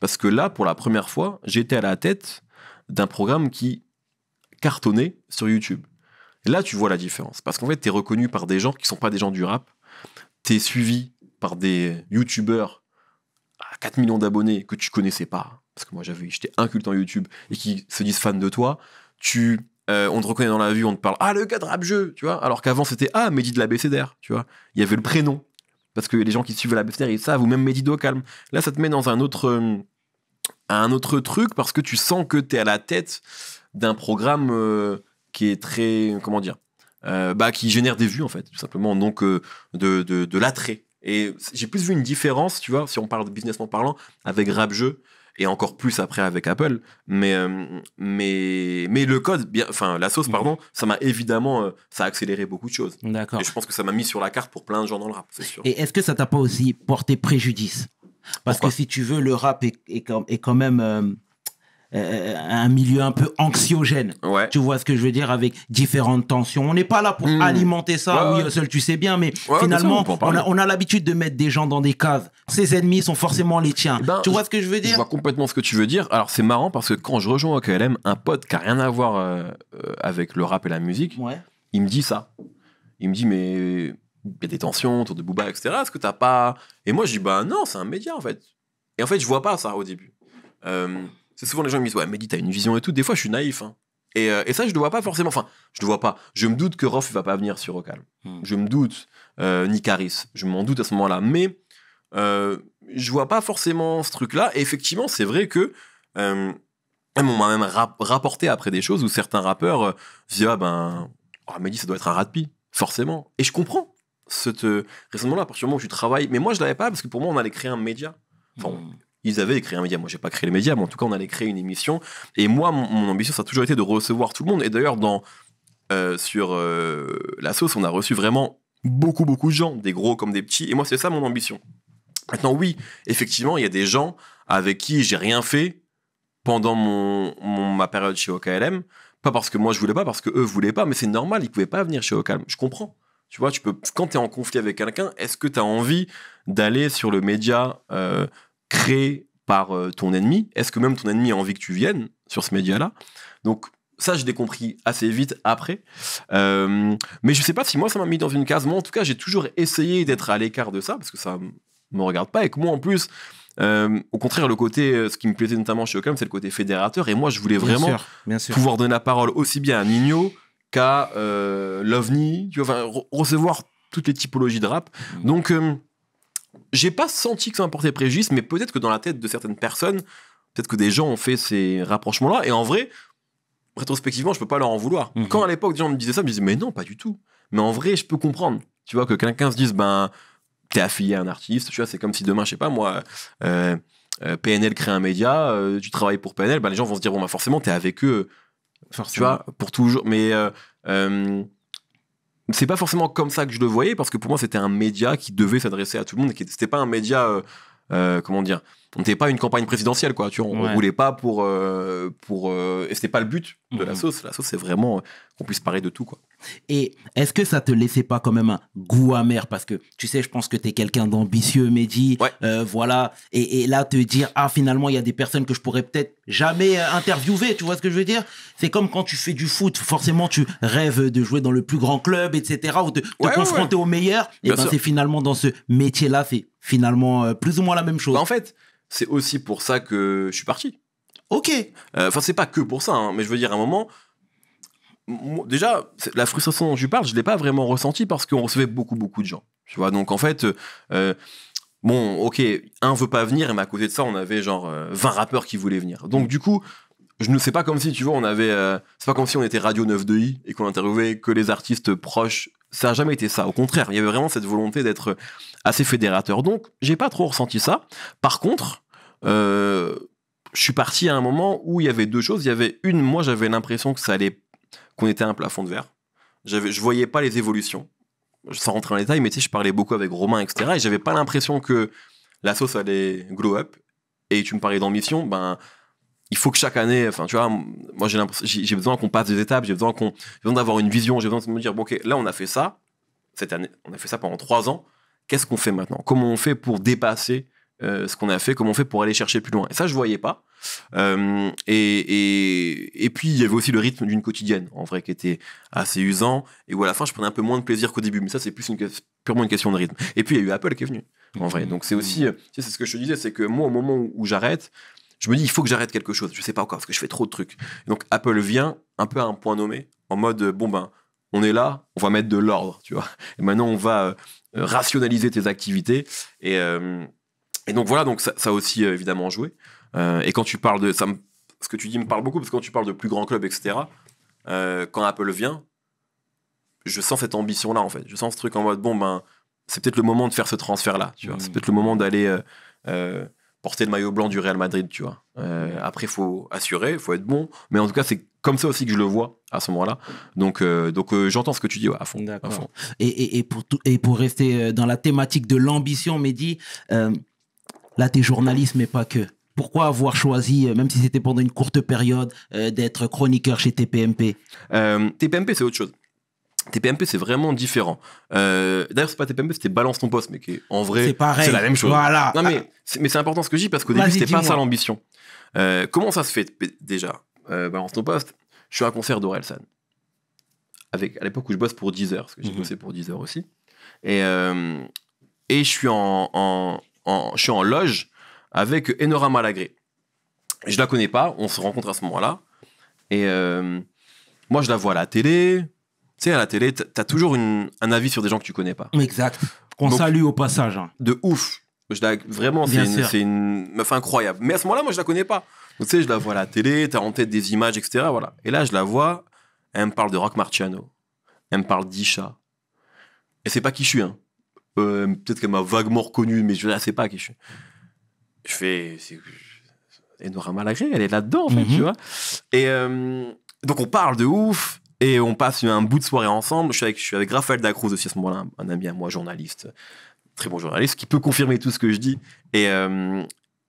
Parce que là, pour la première fois, j'étais à la tête d'un programme qui cartonnait sur YouTube. là, tu vois la différence. Parce qu'en fait, tu es reconnu par des gens qui sont pas des gens du rap. Tu es suivi par des YouTubeurs à 4 millions d'abonnés que tu connaissais pas. Parce que moi, j'avais, j'étais inculte en YouTube et qui se disent fans de toi. Tu euh, on te reconnaît dans la vue, on te parle Ah, le gars de rap tu vois. Alors qu'avant, c'était Ah, Mehdi de BCDR, tu vois. Il y avait le prénom. Parce que les gens qui suivent la ils savent, ou même Mehdi Do calme. Là, ça te met dans un autre, euh, un autre truc parce que tu sens que tu es à la tête d'un programme euh, qui est très. Comment dire bah, qui génère des vues en fait, tout simplement, donc de, de, de l'attrait. Et j'ai plus vu une différence, tu vois, si on parle de businessment parlant, avec rap jeu, et encore plus après avec Apple. Mais, euh, mais, mais le code, enfin la sauce, mm. pardon, ça m'a évidemment, euh, ça a accéléré beaucoup de choses. D'accord. Et je pense que ça m'a mis sur la carte pour plein de gens dans le rap, c'est sûr. Et est-ce que ça t'a pas aussi porté préjudice Parce que si tu veux, le rap est, est quand même... Euh, euh, un milieu un peu anxiogène. Tu vois ce que je veux dire avec différentes tensions. On n'est pas là pour hmm. alimenter ça. oui, seul tu sais bien, mais finalement, on, on, a, l'habitude de mettre des gens dans des caves. Ses ennemis sont forcément les tiens. Eh ben, tu vois ce que je veux dire Je vois complètement ce que tu veux dire. Alors c'est marrant parce que quand je rejoins KLM un pote qui a rien à voir euh, avec le rap et la musique, il me dit ça. Il me dit mais il y a des tensions autour de Booba, etc. Est-ce que t'as pas. Et moi, je dis, bah non, c'est un média, en fait. Et en fait, je vois pas ça au début. Euh, c'est souvent les gens qui me disent, ouais, mais t'as une vision et tout. Des fois, je suis naïf. Hein. Et, euh, et, ça, je ne vois pas forcément. Enfin, je ne vois pas. Je me doute que Rof ne va pas venir sur Ocal. Hmm. Je me doute, euh, ni Caris. Je m'en doute à ce moment-là. Mais euh, je vois pas forcément ce truc-là. Et effectivement, c'est vrai que. Euh, on m'a même rapporté après des choses où certains rappeurs disent Ah ben, oh, Mehdi, ça doit être un rat de forcément. Et je comprends ce raisonnement-là, à partir du moment où je travaille. Mais moi, je l'avais pas parce que pour moi, on allait créer un média. Enfin, hmm ils avaient écrit un média. Moi, j'ai pas créé le média, mais en tout cas, on allait créer une émission. Et moi, mon, ambition, ça a toujours été de recevoir tout le monde. Et d'ailleurs, dans euh, sur euh, la sauce, on a reçu vraiment beaucoup, beaucoup de gens, des gros comme des petits. Et moi, c'est ça mon ambition. Maintenant, oui, effectivement, il y a des gens avec qui j'ai rien fait pendant mon, ma période chez OKLM. Pas parce que moi je voulais pas, parce que eux voulaient pas, mais c'est normal, ils pouvaient pas venir chez OKLM. Je comprends. Tu vois, tu peux, quand tu es en conflit avec quelqu'un, est-ce que tu as envie d'aller sur le média euh, créé par euh, ton ennemi Est-ce que même ton ennemi a envie que tu viennes sur ce média-là Donc ça, je l'ai compris assez vite après. Euh, mais je sais pas si moi, ça m'a mis dans une case. Moi, en tout cas, j'ai toujours essayé d'être à l'écart de ça, parce que ça ne me regarde pas. Et que moi, en plus, euh, au contraire, le côté, ce qui me plaisait notamment chez Okam, c'est le côté fédérateur. Et moi, je voulais vraiment pouvoir donner la parole aussi bien à Nino qu'à l'OVNI, tu vois, recevoir toutes les typologies de rap. Mm. Donc, j'ai pas senti que ça m'apportait préjudice, mais peut-être que dans la tête de certaines personnes, peut-être que des gens ont fait ces rapprochements-là. Et en vrai, rétrospectivement, je peux pas leur en vouloir. Mhm. Quand à l'époque, des gens me disaient ça, je me disais, mais non, pas du tout. Mais en vrai, je peux comprendre. Tu vois, que quelqu'un se dise, ben, t'es affilié à un artiste, tu vois, c'est comme si demain, je sais pas, moi, euh, euh, PNL crée un média, euh, tu travailles pour PNL, ben, les gens vont se dire, bon, ben, forcément, t'es avec eux, tu vois, pour toujours. Mais c'est pas forcément comme ça que je le voyais parce que pour moi c'était un média qui devait s'adresser à tout le monde et qui c'était pas un média euh, euh, comment dire on n'était pas une campagne présidentielle quoi tu vois, on ne voulait pas pour euh, euh, Et pour n'était c'était pas le but de la mhm. sauce la sauce c'est vraiment euh, qu'on puisse parler de tout quoi et est-ce que ça te laissait pas quand même un goût amer parce que tu sais je pense que tu es quelqu'un d'ambitieux Mehdi voilà et, là te dire ah finalement il y a des personnes que je pourrais peut-être jamais interviewer tu vois ce que je veux dire c'est comme quand tu fais du foot forcément tu rêves de jouer dans le plus grand club etc ou de te confronter au meilleur et eh ben, c'est finalement dans ce métier là c'est finalement plus ou moins la même chose bah, en fait c'est aussi pour ça que je suis parti. Ok. Euh, enfin, c'est pas que pour ça, hein, mais je veux dire, à un moment, déjà, la frustration dont je parle, je l'ai pas vraiment ressentie parce qu'on recevait beaucoup, beaucoup de gens. Tu vois, donc en fait, euh, euh, bon, ok, un veut pas venir, mais à côté de ça, on avait genre 20 rappeurs qui voulaient venir. Donc du coup, je ne sais pas comme si, tu vois, on avait. c'est pas comme si on était Radio 9 de I et qu'on interviewait que les artistes proches ça n'a jamais été ça. Au contraire, il y avait vraiment cette volonté d'être assez fédérateur. Donc, j'ai pas trop ressenti ça. Par contre, euh, je suis parti à un moment où il y avait deux choses. Il y avait une, moi j'avais l'impression que ça allait, qu'on était un plafond de verre. J'avais, je voyais pas les évolutions. Sans rentrer en les mais tu sais, je parlais beaucoup avec Romain, etc. Et j'avais pas l'impression que la sauce allait glow up. Et tu me parlais d'ambition, ben, il faut que chaque année, enfin, tu vois, moi j'ai, besoin qu'on passe des étapes, j'ai besoin, qu'on, j'ai besoin d'avoir une vision, j'ai besoin de me dire, bon, ok, là on a fait ça, cette année, on a fait ça pendant trois ans, qu'est-ce qu'on fait maintenant Comment on fait pour dépasser euh, ce qu'on a fait, comment on fait pour aller chercher plus loin. Et ça, je voyais pas. Euh, et, puis, il y avait aussi le rythme d'une quotidienne, en vrai, qui était assez usant, et où à la fin, je prenais un peu moins de plaisir qu'au début. Mais ça, c'est plus une, purement une question de rythme. Et puis, il y a eu Apple qui est venu, en vrai. Donc, c'est aussi, euh, c'est ce que je te disais, c'est que moi, au moment où, j'arrête, je me dis, il faut que j'arrête quelque chose. Je sais pas encore, parce que je fais trop de trucs. Donc, Apple vient un peu à un point nommé, en mode, bon, ben, on est là, on va mettre de l'ordre, tu vois. Et maintenant, on va rationaliser tes activités. Et. Et donc voilà, donc ça, ça aussi euh, évidemment joué. Euh, et quand tu parles de ça, ce que tu dis me parle beaucoup parce que quand tu parles de plus grands clubs, etc. Euh, quand Apple vient, je sens cette ambition là en fait. Je sens ce truc en mode bon ben c'est peut-être le moment de faire ce transfert là. Tu c'est mm. peut-être le moment d'aller porter le maillot blanc du Real Madrid. Tu vois. Mm. après il faut assurer, il faut être bon. Mais en tout cas c'est comme ça aussi que je le vois à ce moment-là. Donc, donc j'entends ce que tu dis à fond. Et, pour et pour rester dans la thématique de l'ambition, Mehdi, Là, t'es journaliste, mais pas que. Pourquoi avoir choisi, euh, même si c'était pendant une courte période, euh, d'être chroniqueur chez TPMP TPMP, euh, c'est autre chose. TPMP, c'est vraiment différent. Euh, D'ailleurs, c'est pas TPMP, c'était Balance ton poste, mais qui en vrai, c'est la même chose. Voilà. mais c'est important ce que je dis parce qu'au début, c'était pas ça l'ambition. comment ça se fait déjà Balance ton poste, je suis à un concert d'Orelsan. Avec, à l'époque où je bosse pour 10 heures parce que j'ai mhm. bossé pour aussi. Et, et je suis en je suis en loge avec Enora Malagré. Je la connais pas, on se rencontre à ce moment-là. Et euh, moi, je la vois à la télé. Tu sais, à la télé, t'as toujours un avis sur des gens que tu connais pas. Exact. Qu'on salue au passage. Hein. De ouf. Je vraiment, c'est une, meuf incroyable. Mais à ce moment-là, moi, je la connais pas. tu sais, je la vois à la télé, t'as en tête des images, etc. Voilà. Et là, je la vois, elle me parle de Rock Marciano. Elle me parle d'Isha. Et c'est pas qui je suis, hein. Euh, peut-être qu'elle m'a vaguement reconnu, mais je la sais pas qui je suis. Je fais. Nora Malagré, elle est là-dedans, en fait, mhm. tu vois. Et euh, donc, on parle de ouf. Et on passe un bout de soirée ensemble. Je suis avec, je suis avec Raphaël Dacruz aussi à ce moment-là, un ami à moi, journaliste, très bon journaliste, qui peut confirmer tout ce que je dis. Et, euh,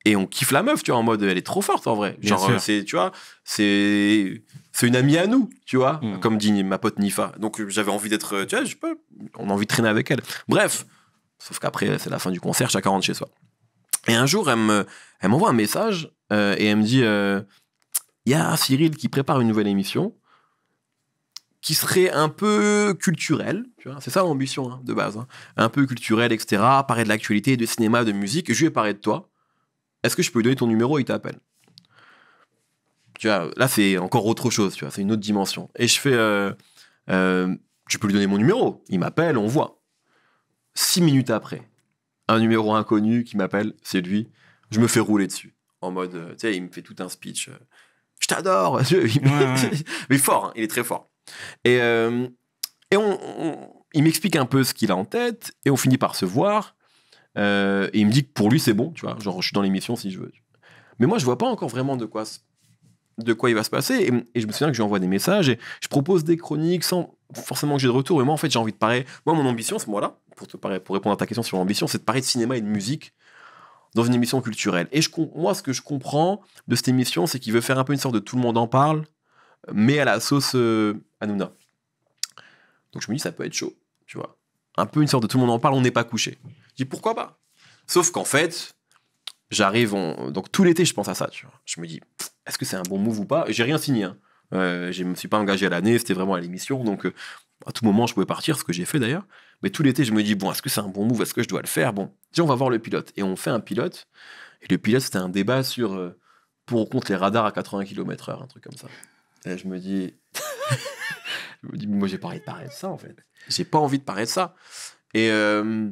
et on kiffe la meuf, tu vois, en mode elle est trop forte en vrai. Genre, euh, c'est, tu vois, c'est, c'est une amie à nous, tu vois, mm. comme dit ma pote Nifa. Donc euh, j'avais envie d'être, euh, tu vois, on a envie de traîner avec elle. Bref, sauf qu'après, c'est la fin du concert, chacun rentre chez soi. Et un jour, elle, me, elle m'envoie un message et elle me dit il y a Cyril qui prépare une nouvelle émission qui serait un peu culturelle, tu vois, c'est ça l'ambition hein, de base, hein. un peu culturelle, etc. Parler de l'actualité, de cinéma, de musique. Je lui ai parlé de toi. Est-ce que je peux lui donner ton numéro Il t'appelle. Tu vois, là, c'est encore autre chose, tu vois, c'est une autre dimension. Et je fais, euh, euh, tu peux lui donner mon numéro Il m'appelle, on voit. Six minutes après, un numéro inconnu qui m'appelle, c'est lui. Je me fais rouler dessus. En mode, euh, tu sais, il me fait tout un speech. Euh, je t'adore Mais fort, hein, il est très fort. Et, et on, il m'explique un peu ce qu'il a en tête, et on finit par se voir. Euh, et il me dit que pour lui, c'est bon, tu vois. Genre, je suis dans l'émission si je veux. Mais moi, je vois pas encore vraiment de quoi, de quoi il va se passer. Et, je me souviens que je lui envoie des messages et je propose des chroniques sans forcément que j'ai de retour. Et moi, en fait, j'ai envie de parler. Moi, mon ambition, ce mois-là, pour, te pour répondre à ta question sur l'ambition, c'est de parler de cinéma et de musique dans une émission culturelle. Et je, moi, ce que je comprends de cette émission, c'est qu'il veut faire un peu une sorte de tout le monde en parle, mais à la sauce anuna euh, Hanouna. Donc je me dis, ça peut être chaud, tu vois un peu une sorte de tout le monde en parle, on n'est pas couché. Je dis pourquoi pas Sauf qu'en fait, j'arrive, donc tout l'été, je pense à ça. Tu vois. Je me dis, est-ce que c'est un bon move ou pas J'ai rien signé. Hein. Euh, je ne me suis pas engagé à l'année, c'était vraiment à l'émission. Donc, euh, à tout moment, je pouvais partir, ce que j'ai fait d'ailleurs. Mais tout l'été, je me dis, bon, est-ce que c'est un bon move Est-ce que je dois le faire Bon, tiens, on va voir le pilote. Et on fait un pilote. Et le pilote, c'était un débat sur euh, pour ou contre les radars à 80 km/h, un truc comme ça. Et je me dis. Je dis, Moi, j'ai pas envie de parler de ça, en fait. J'ai pas envie de parler de ça. Et euh,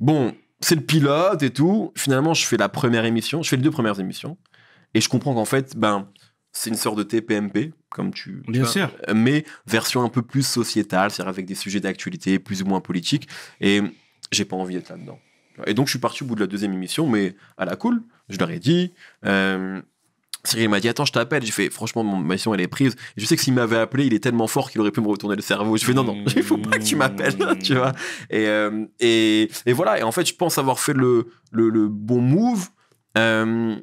bon, c'est le pilote et tout. Finalement, je fais la première émission, je fais les deux premières émissions. Et je comprends qu'en fait, ben, c'est une sorte de TPMP, comme tu. Bien sûr. mais version un peu plus sociétale, c'est-à-dire avec des sujets d'actualité plus ou moins politiques. Et j'ai pas envie d'être là-dedans. Et donc, je suis parti au bout de la deuxième émission, mais à la cool. Je leur ai dit. Euh, Cyril m'a dit attends je t'appelle j'ai fait franchement ma mission elle est prise je sais que s'il m'avait appelé il est tellement fort qu'il aurait pu me retourner le cerveau je fais non non il faut pas que tu m'appelles tu vois euh, et, voilà et en fait je pense avoir fait le le, bon move euh,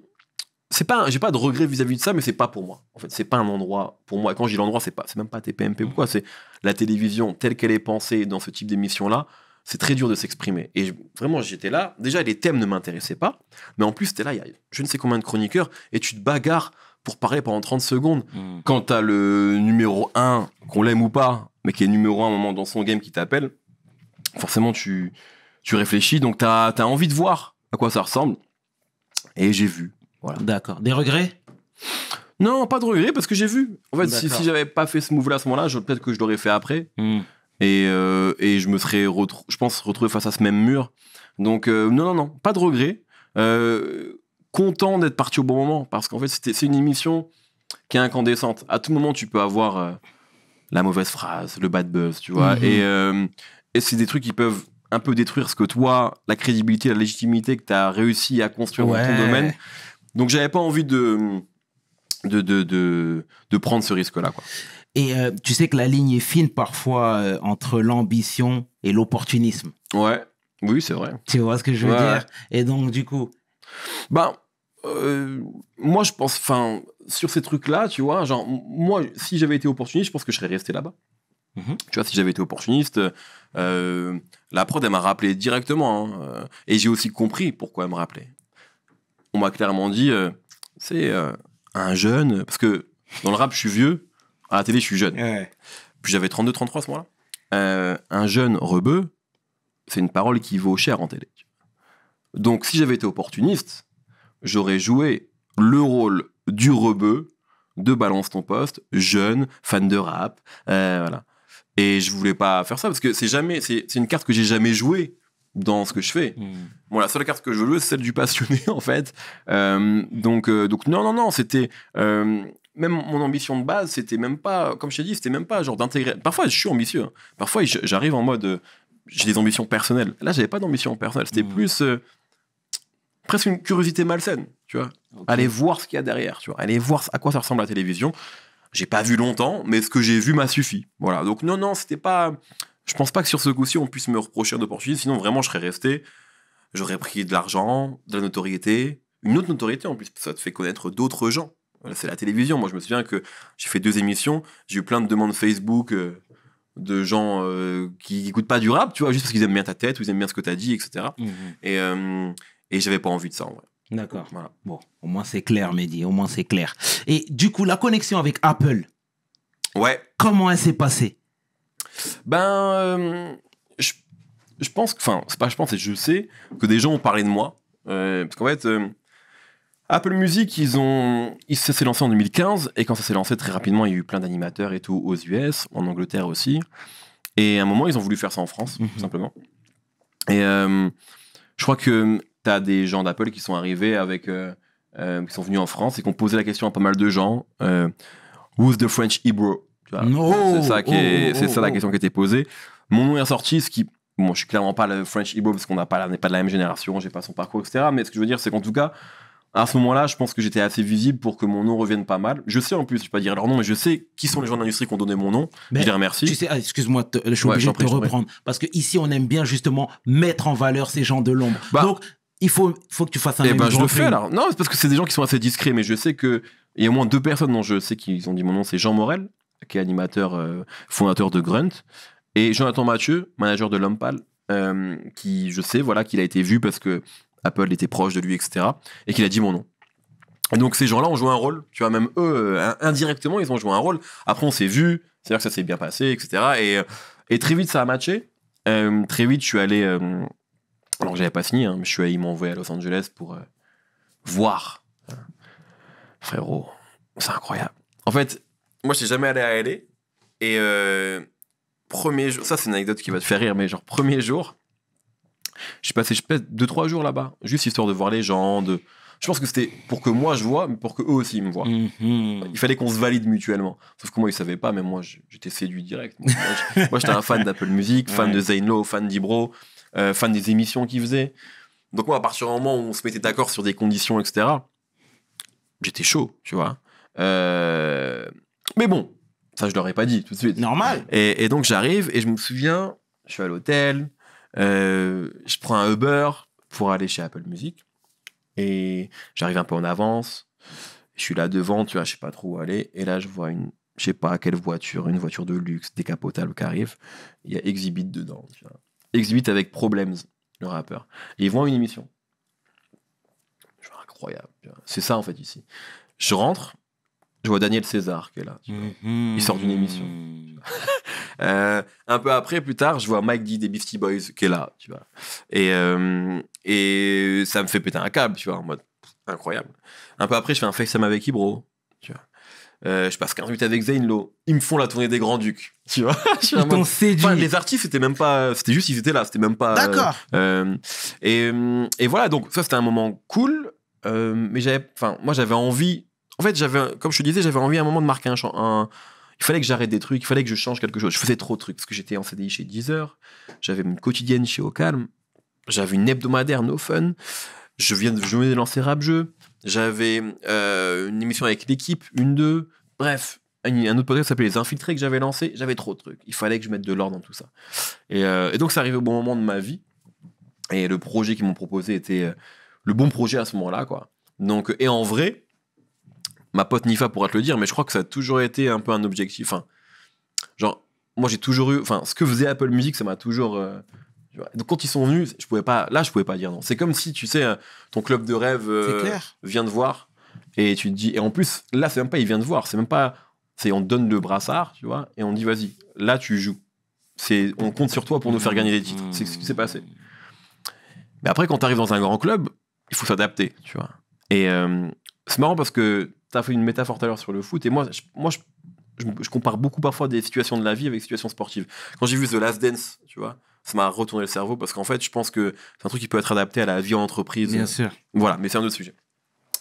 c'est pas j'ai pas de regret vis-à-vis de ça mais c'est pas pour moi en fait c'est pas un endroit pour moi et quand j'ai l'endroit c'est pas c'est même pas TPMP ou quoi c'est la télévision telle qu'elle est pensée dans ce type d'émission là c'est très dur de s'exprimer. Et vraiment, j'étais là. Déjà, les thèmes ne m'intéressaient pas. Mais en plus, es là, il y a je ne sais combien de chroniqueurs, et tu te bagarres pour parler pendant 30 secondes. Mm. quand Quand as le numéro 1, qu'on l'aime ou pas, mais qui est numéro 1 à un moment dans son game qui t'appelle, forcément, tu, tu réfléchis. Donc, t'as as envie de voir à quoi ça ressemble. Et j'ai vu. Voilà. D'accord. Des regrets Non, pas de regrets, parce que j'ai vu. En fait, si, j'avais pas fait ce move-là à ce moment-là, peut-être que je l'aurais fait après. Mm. Euh, et, je me serais, je pense, retrouvé face à ce même mur. Donc, euh, non, non, non, pas de regret. Euh, content d'être parti au bon moment, parce qu'en fait, c'est une émission qui est incandescente. À tout moment, tu peux avoir la mauvaise phrase, le bad buzz, tu vois. Mhm. Et, c'est des trucs qui peuvent un peu détruire ce que toi, la crédibilité, la légitimité que tu as réussi à construire dans ton domaine. Donc, j'avais pas envie de. de, prendre ce risque-là. Quoi. Et euh, tu sais que la ligne est fine parfois euh, entre l'ambition et l'opportunisme. Ouais, oui, c'est vrai. Tu vois ce que je veux dire Et donc, du coup. Ben, euh, moi, je pense, enfin, sur ces trucs-là, tu vois, genre, moi, si j'avais été opportuniste, je pense que je serais resté là-bas. Mm-hmm. Tu vois, si j'avais été opportuniste, la prod, elle m'a rappelé directement. Hein, et j'ai aussi compris pourquoi elle me rappelait. On m'a clairement dit, c'est un jeune, parce que dans le rap, je suis vieux. À la télé, je suis jeune. Puis j'avais 32, 33 ce mois là euh, un jeune rebeu, c'est une parole qui vaut cher en télé. Donc si j'avais été opportuniste, j'aurais joué le rôle du rebeu de Balance ton poste, jeune, fan de rap, euh, voilà. Et je voulais pas faire ça parce que c'est jamais, c'est une carte que j'ai jamais jouée dans ce que je fais. Voilà, hmm. la seule carte que je joue, c'est celle du passionné, en fait. Euh, donc, donc, non, non, non, c'était même mon ambition de base, c'était même pas, comme je t'ai dit, c'était même pas genre d'intégrer. Parfois, je suis ambitieux. Hein. Parfois, j'arrive en mode, euh, j'ai des ambitions personnelles. Là, j'avais pas d'ambition personnelle. C'était mm. plus euh, presque une curiosité malsaine, tu vois. Aller voir ce qu'il y a derrière, tu vois. Aller voir à quoi ça ressemble à la télévision. J'ai pas vu longtemps, mais ce que j'ai vu m'a suffi. Voilà. Donc non, non, c'était pas. Je pense pas que sur ce coup-ci, on puisse me reprocher de poursuivre. Sinon, vraiment, je serais resté. J'aurais pris de l'argent, de la notoriété, une autre notoriété en plus. Ça te fait connaître d'autres gens c'est la télévision. Moi, je me souviens que j'ai fait deux émissions, j'ai eu plein de demandes Facebook euh, de gens euh, qui n'écoutent pas du rap, tu vois, juste parce qu'ils aiment bien ta tête ils aiment bien ce que tu as dit, etc. Et, je mhm. euh, et j'avais pas envie de ça, D'accord. Bon, au moins c'est clair, Mehdi, au moins c'est clair. Et du coup, la connexion avec Apple. Ouais. Comment elle s'est passée Ben, je, je, pense que, enfin, c'est pas je pense, c'est « je sais que des gens ont parlé de moi. parce qu'en fait Apple Music, ils ont, ils s'est lancé en 2015 et quand ça s'est lancé très rapidement, il y a eu plein d'animateurs et tout aux US, en Angleterre aussi. Et à un moment, ils ont voulu faire ça en France, mhm. tout simplement. Et euh, je crois que tu as des gens d'Apple qui sont arrivés avec, euh, euh, qui sont venus en France et qui ont posé la question à pas mal de gens. Who's the French Hebrew oh, oh, C'est ça, la oh, question qui était posée. Mon nom est sorti, ce qui Bon, je suis clairement pas le French Ebro parce qu'on n'est pas, pas de la même génération, j'ai pas son parcours, etc. Mais ce que je veux dire, c'est qu'en tout cas, à ce moment-là, je pense que j'étais assez visible pour que mon nom revienne pas mal. Je sais en plus, je vais pas dire leur nom, mais je sais qui sont les gens de l'industrie qui ont donné mon nom. je les remercie. Ah, excuse-moi, je suis obligé de te reprendre. Parce que ici, on aime bien justement mettre en valeur ces gens de l'ombre. Bah. Donc, il faut, faut que tu fasses un. Eh ben, je le fais alors. Non, c'est parce que c'est des gens qui sont assez discrets, mais je sais que il y a au moins deux personnes dont je sais qu'ils ont dit mon nom, c'est Jean Morel, qui est animateur, euh, fondateur de Grunt, et Jonathan Mathieu, manager de L'Homme euh, qui, je sais, voilà, qu'il a été vu parce que Apple était proche de lui, etc. Et qu'il a dit mon nom. donc ces gens-là ont joué un rôle, tu vois, même eux, euh, indirectement, ils ont joué un rôle. Après, on s'est vu, c'est-à-dire que ça s'est bien passé, etc. Euh, et, très vite, ça a matché. Euh, très vite, je suis allé. alors, j'avais pas signé, hein, je suis allé, m'envoyer à Los Angeles pour voir. Frérot, c'est incroyable. En fait, moi, je suis jamais allé à LA. Et premier jour, ça, c'est une anecdote qui va te faire rire, mais genre, premier jour, suis passé, je passe deux, trois jours là-bas, juste histoire de voir les gens, de. Je pense que c'était pour que moi je vois, mais pour que eux aussi me voient. Mhm. Il fallait qu'on se valide mutuellement. Sauf que moi, ils ne savaient pas, mais moi, j'étais séduit direct. Moi, j'étais un fan d'Apple Music, fan de Zayn fan d'Ibro, euh, fan des émissions qu'ils faisaient. Donc moi, à partir du moment où on se mettait d'accord sur des conditions, etc., j'étais chaud, tu vois. Euh, mais bon, ça, je leur ai pas dit tout de suite. Normal. et donc, j'arrive et je me souviens, je suis à l'hôtel, euh, je prends un Uber pour aller chez Apple Music et j'arrive un peu en avance. Je suis là devant, tu vois, je sais pas trop où aller. Et là, je vois une, je sais pas quelle voiture, une voiture de luxe décapotable qui arrive. Il y a Exhibit dedans. Exhibit avec Problems, le rappeur. ils voient une émission. incroyable. C'est ça en fait ici. Je rentre, je vois Daniel César qui est là. Il sort d'une émission. Mhm. Euh, un peu après, plus tard, je vois Mike D des Beastie Boys qui est là. Tu vois. Et, euh, et ça me fait péter un câble, tu vois, en mode incroyable. Un peu après, je fais un FaceTime avec Ibro. Euh, je passe 15 minutes avec Zainlo. Ils me font la tournée des Grands Ducs. Tu vois Ils séduit. les artistes, c'était même pas. C'était juste, ils étaient là. C'était même pas. D'accord. et, et, voilà, donc ça, c'était un moment cool. mais j'avais. Enfin, moi, j'avais envie en fait, comme je te disais, j'avais envie à un moment de marquer un, il fallait que j'arrête des trucs, il fallait que je change quelque chose. Je faisais trop de trucs parce que j'étais en CDI chez Deezer, j'avais une quotidienne chez Au Calme, j'avais une hebdomadaire No Fun, je viens de, venais de lancer Rap Jeu, j'avais euh, une émission avec l'équipe, une, deux, bref, un, autre podcast s'appelait Les Infiltrés que j'avais lancé, j'avais trop de trucs. Il fallait que je mette de l'ordre dans tout ça. Et, euh, donc, ça arrivait au bon moment de ma vie. Et le projet qu'ils m'ont proposé était euh, le bon projet à ce moment-là, quoi. Donc, et en vrai, ma pote Nifa pourra te le dire, mais je crois que ça a toujours été un peu un objectif. Enfin, genre, moi j'ai toujours eu, enfin, ce que faisait Apple Music, ça m'a toujours. Euh, donc quand ils sont venus, je pouvais pas, là je pouvais pas dire non. C'est comme si tu sais, ton club de rêve euh, vient de voir et tu te dis, et en plus là c'est même pas il vient de voir, c'est même pas, c'est on te donne le brassard, tu vois, et on dit vas-y, là tu joues. C'est, on compte sur toi pour nous faire gagner des titres. C'est ce qui s'est passé. Mais après quand tu arrives dans un grand club, il faut s'adapter, tu vois. Et euh, c'est marrant parce que fait une métaphore tout à l'heure sur le foot, et moi, je, moi je, compare beaucoup parfois des situations de la vie avec des situations sportives. Quand j'ai vu The Last Dance, tu vois, ça m'a retourné le cerveau parce qu'en fait, je pense que c'est un truc qui peut être adapté à la vie en entreprise. Bien sûr. Voilà, mais c'est un autre sujet.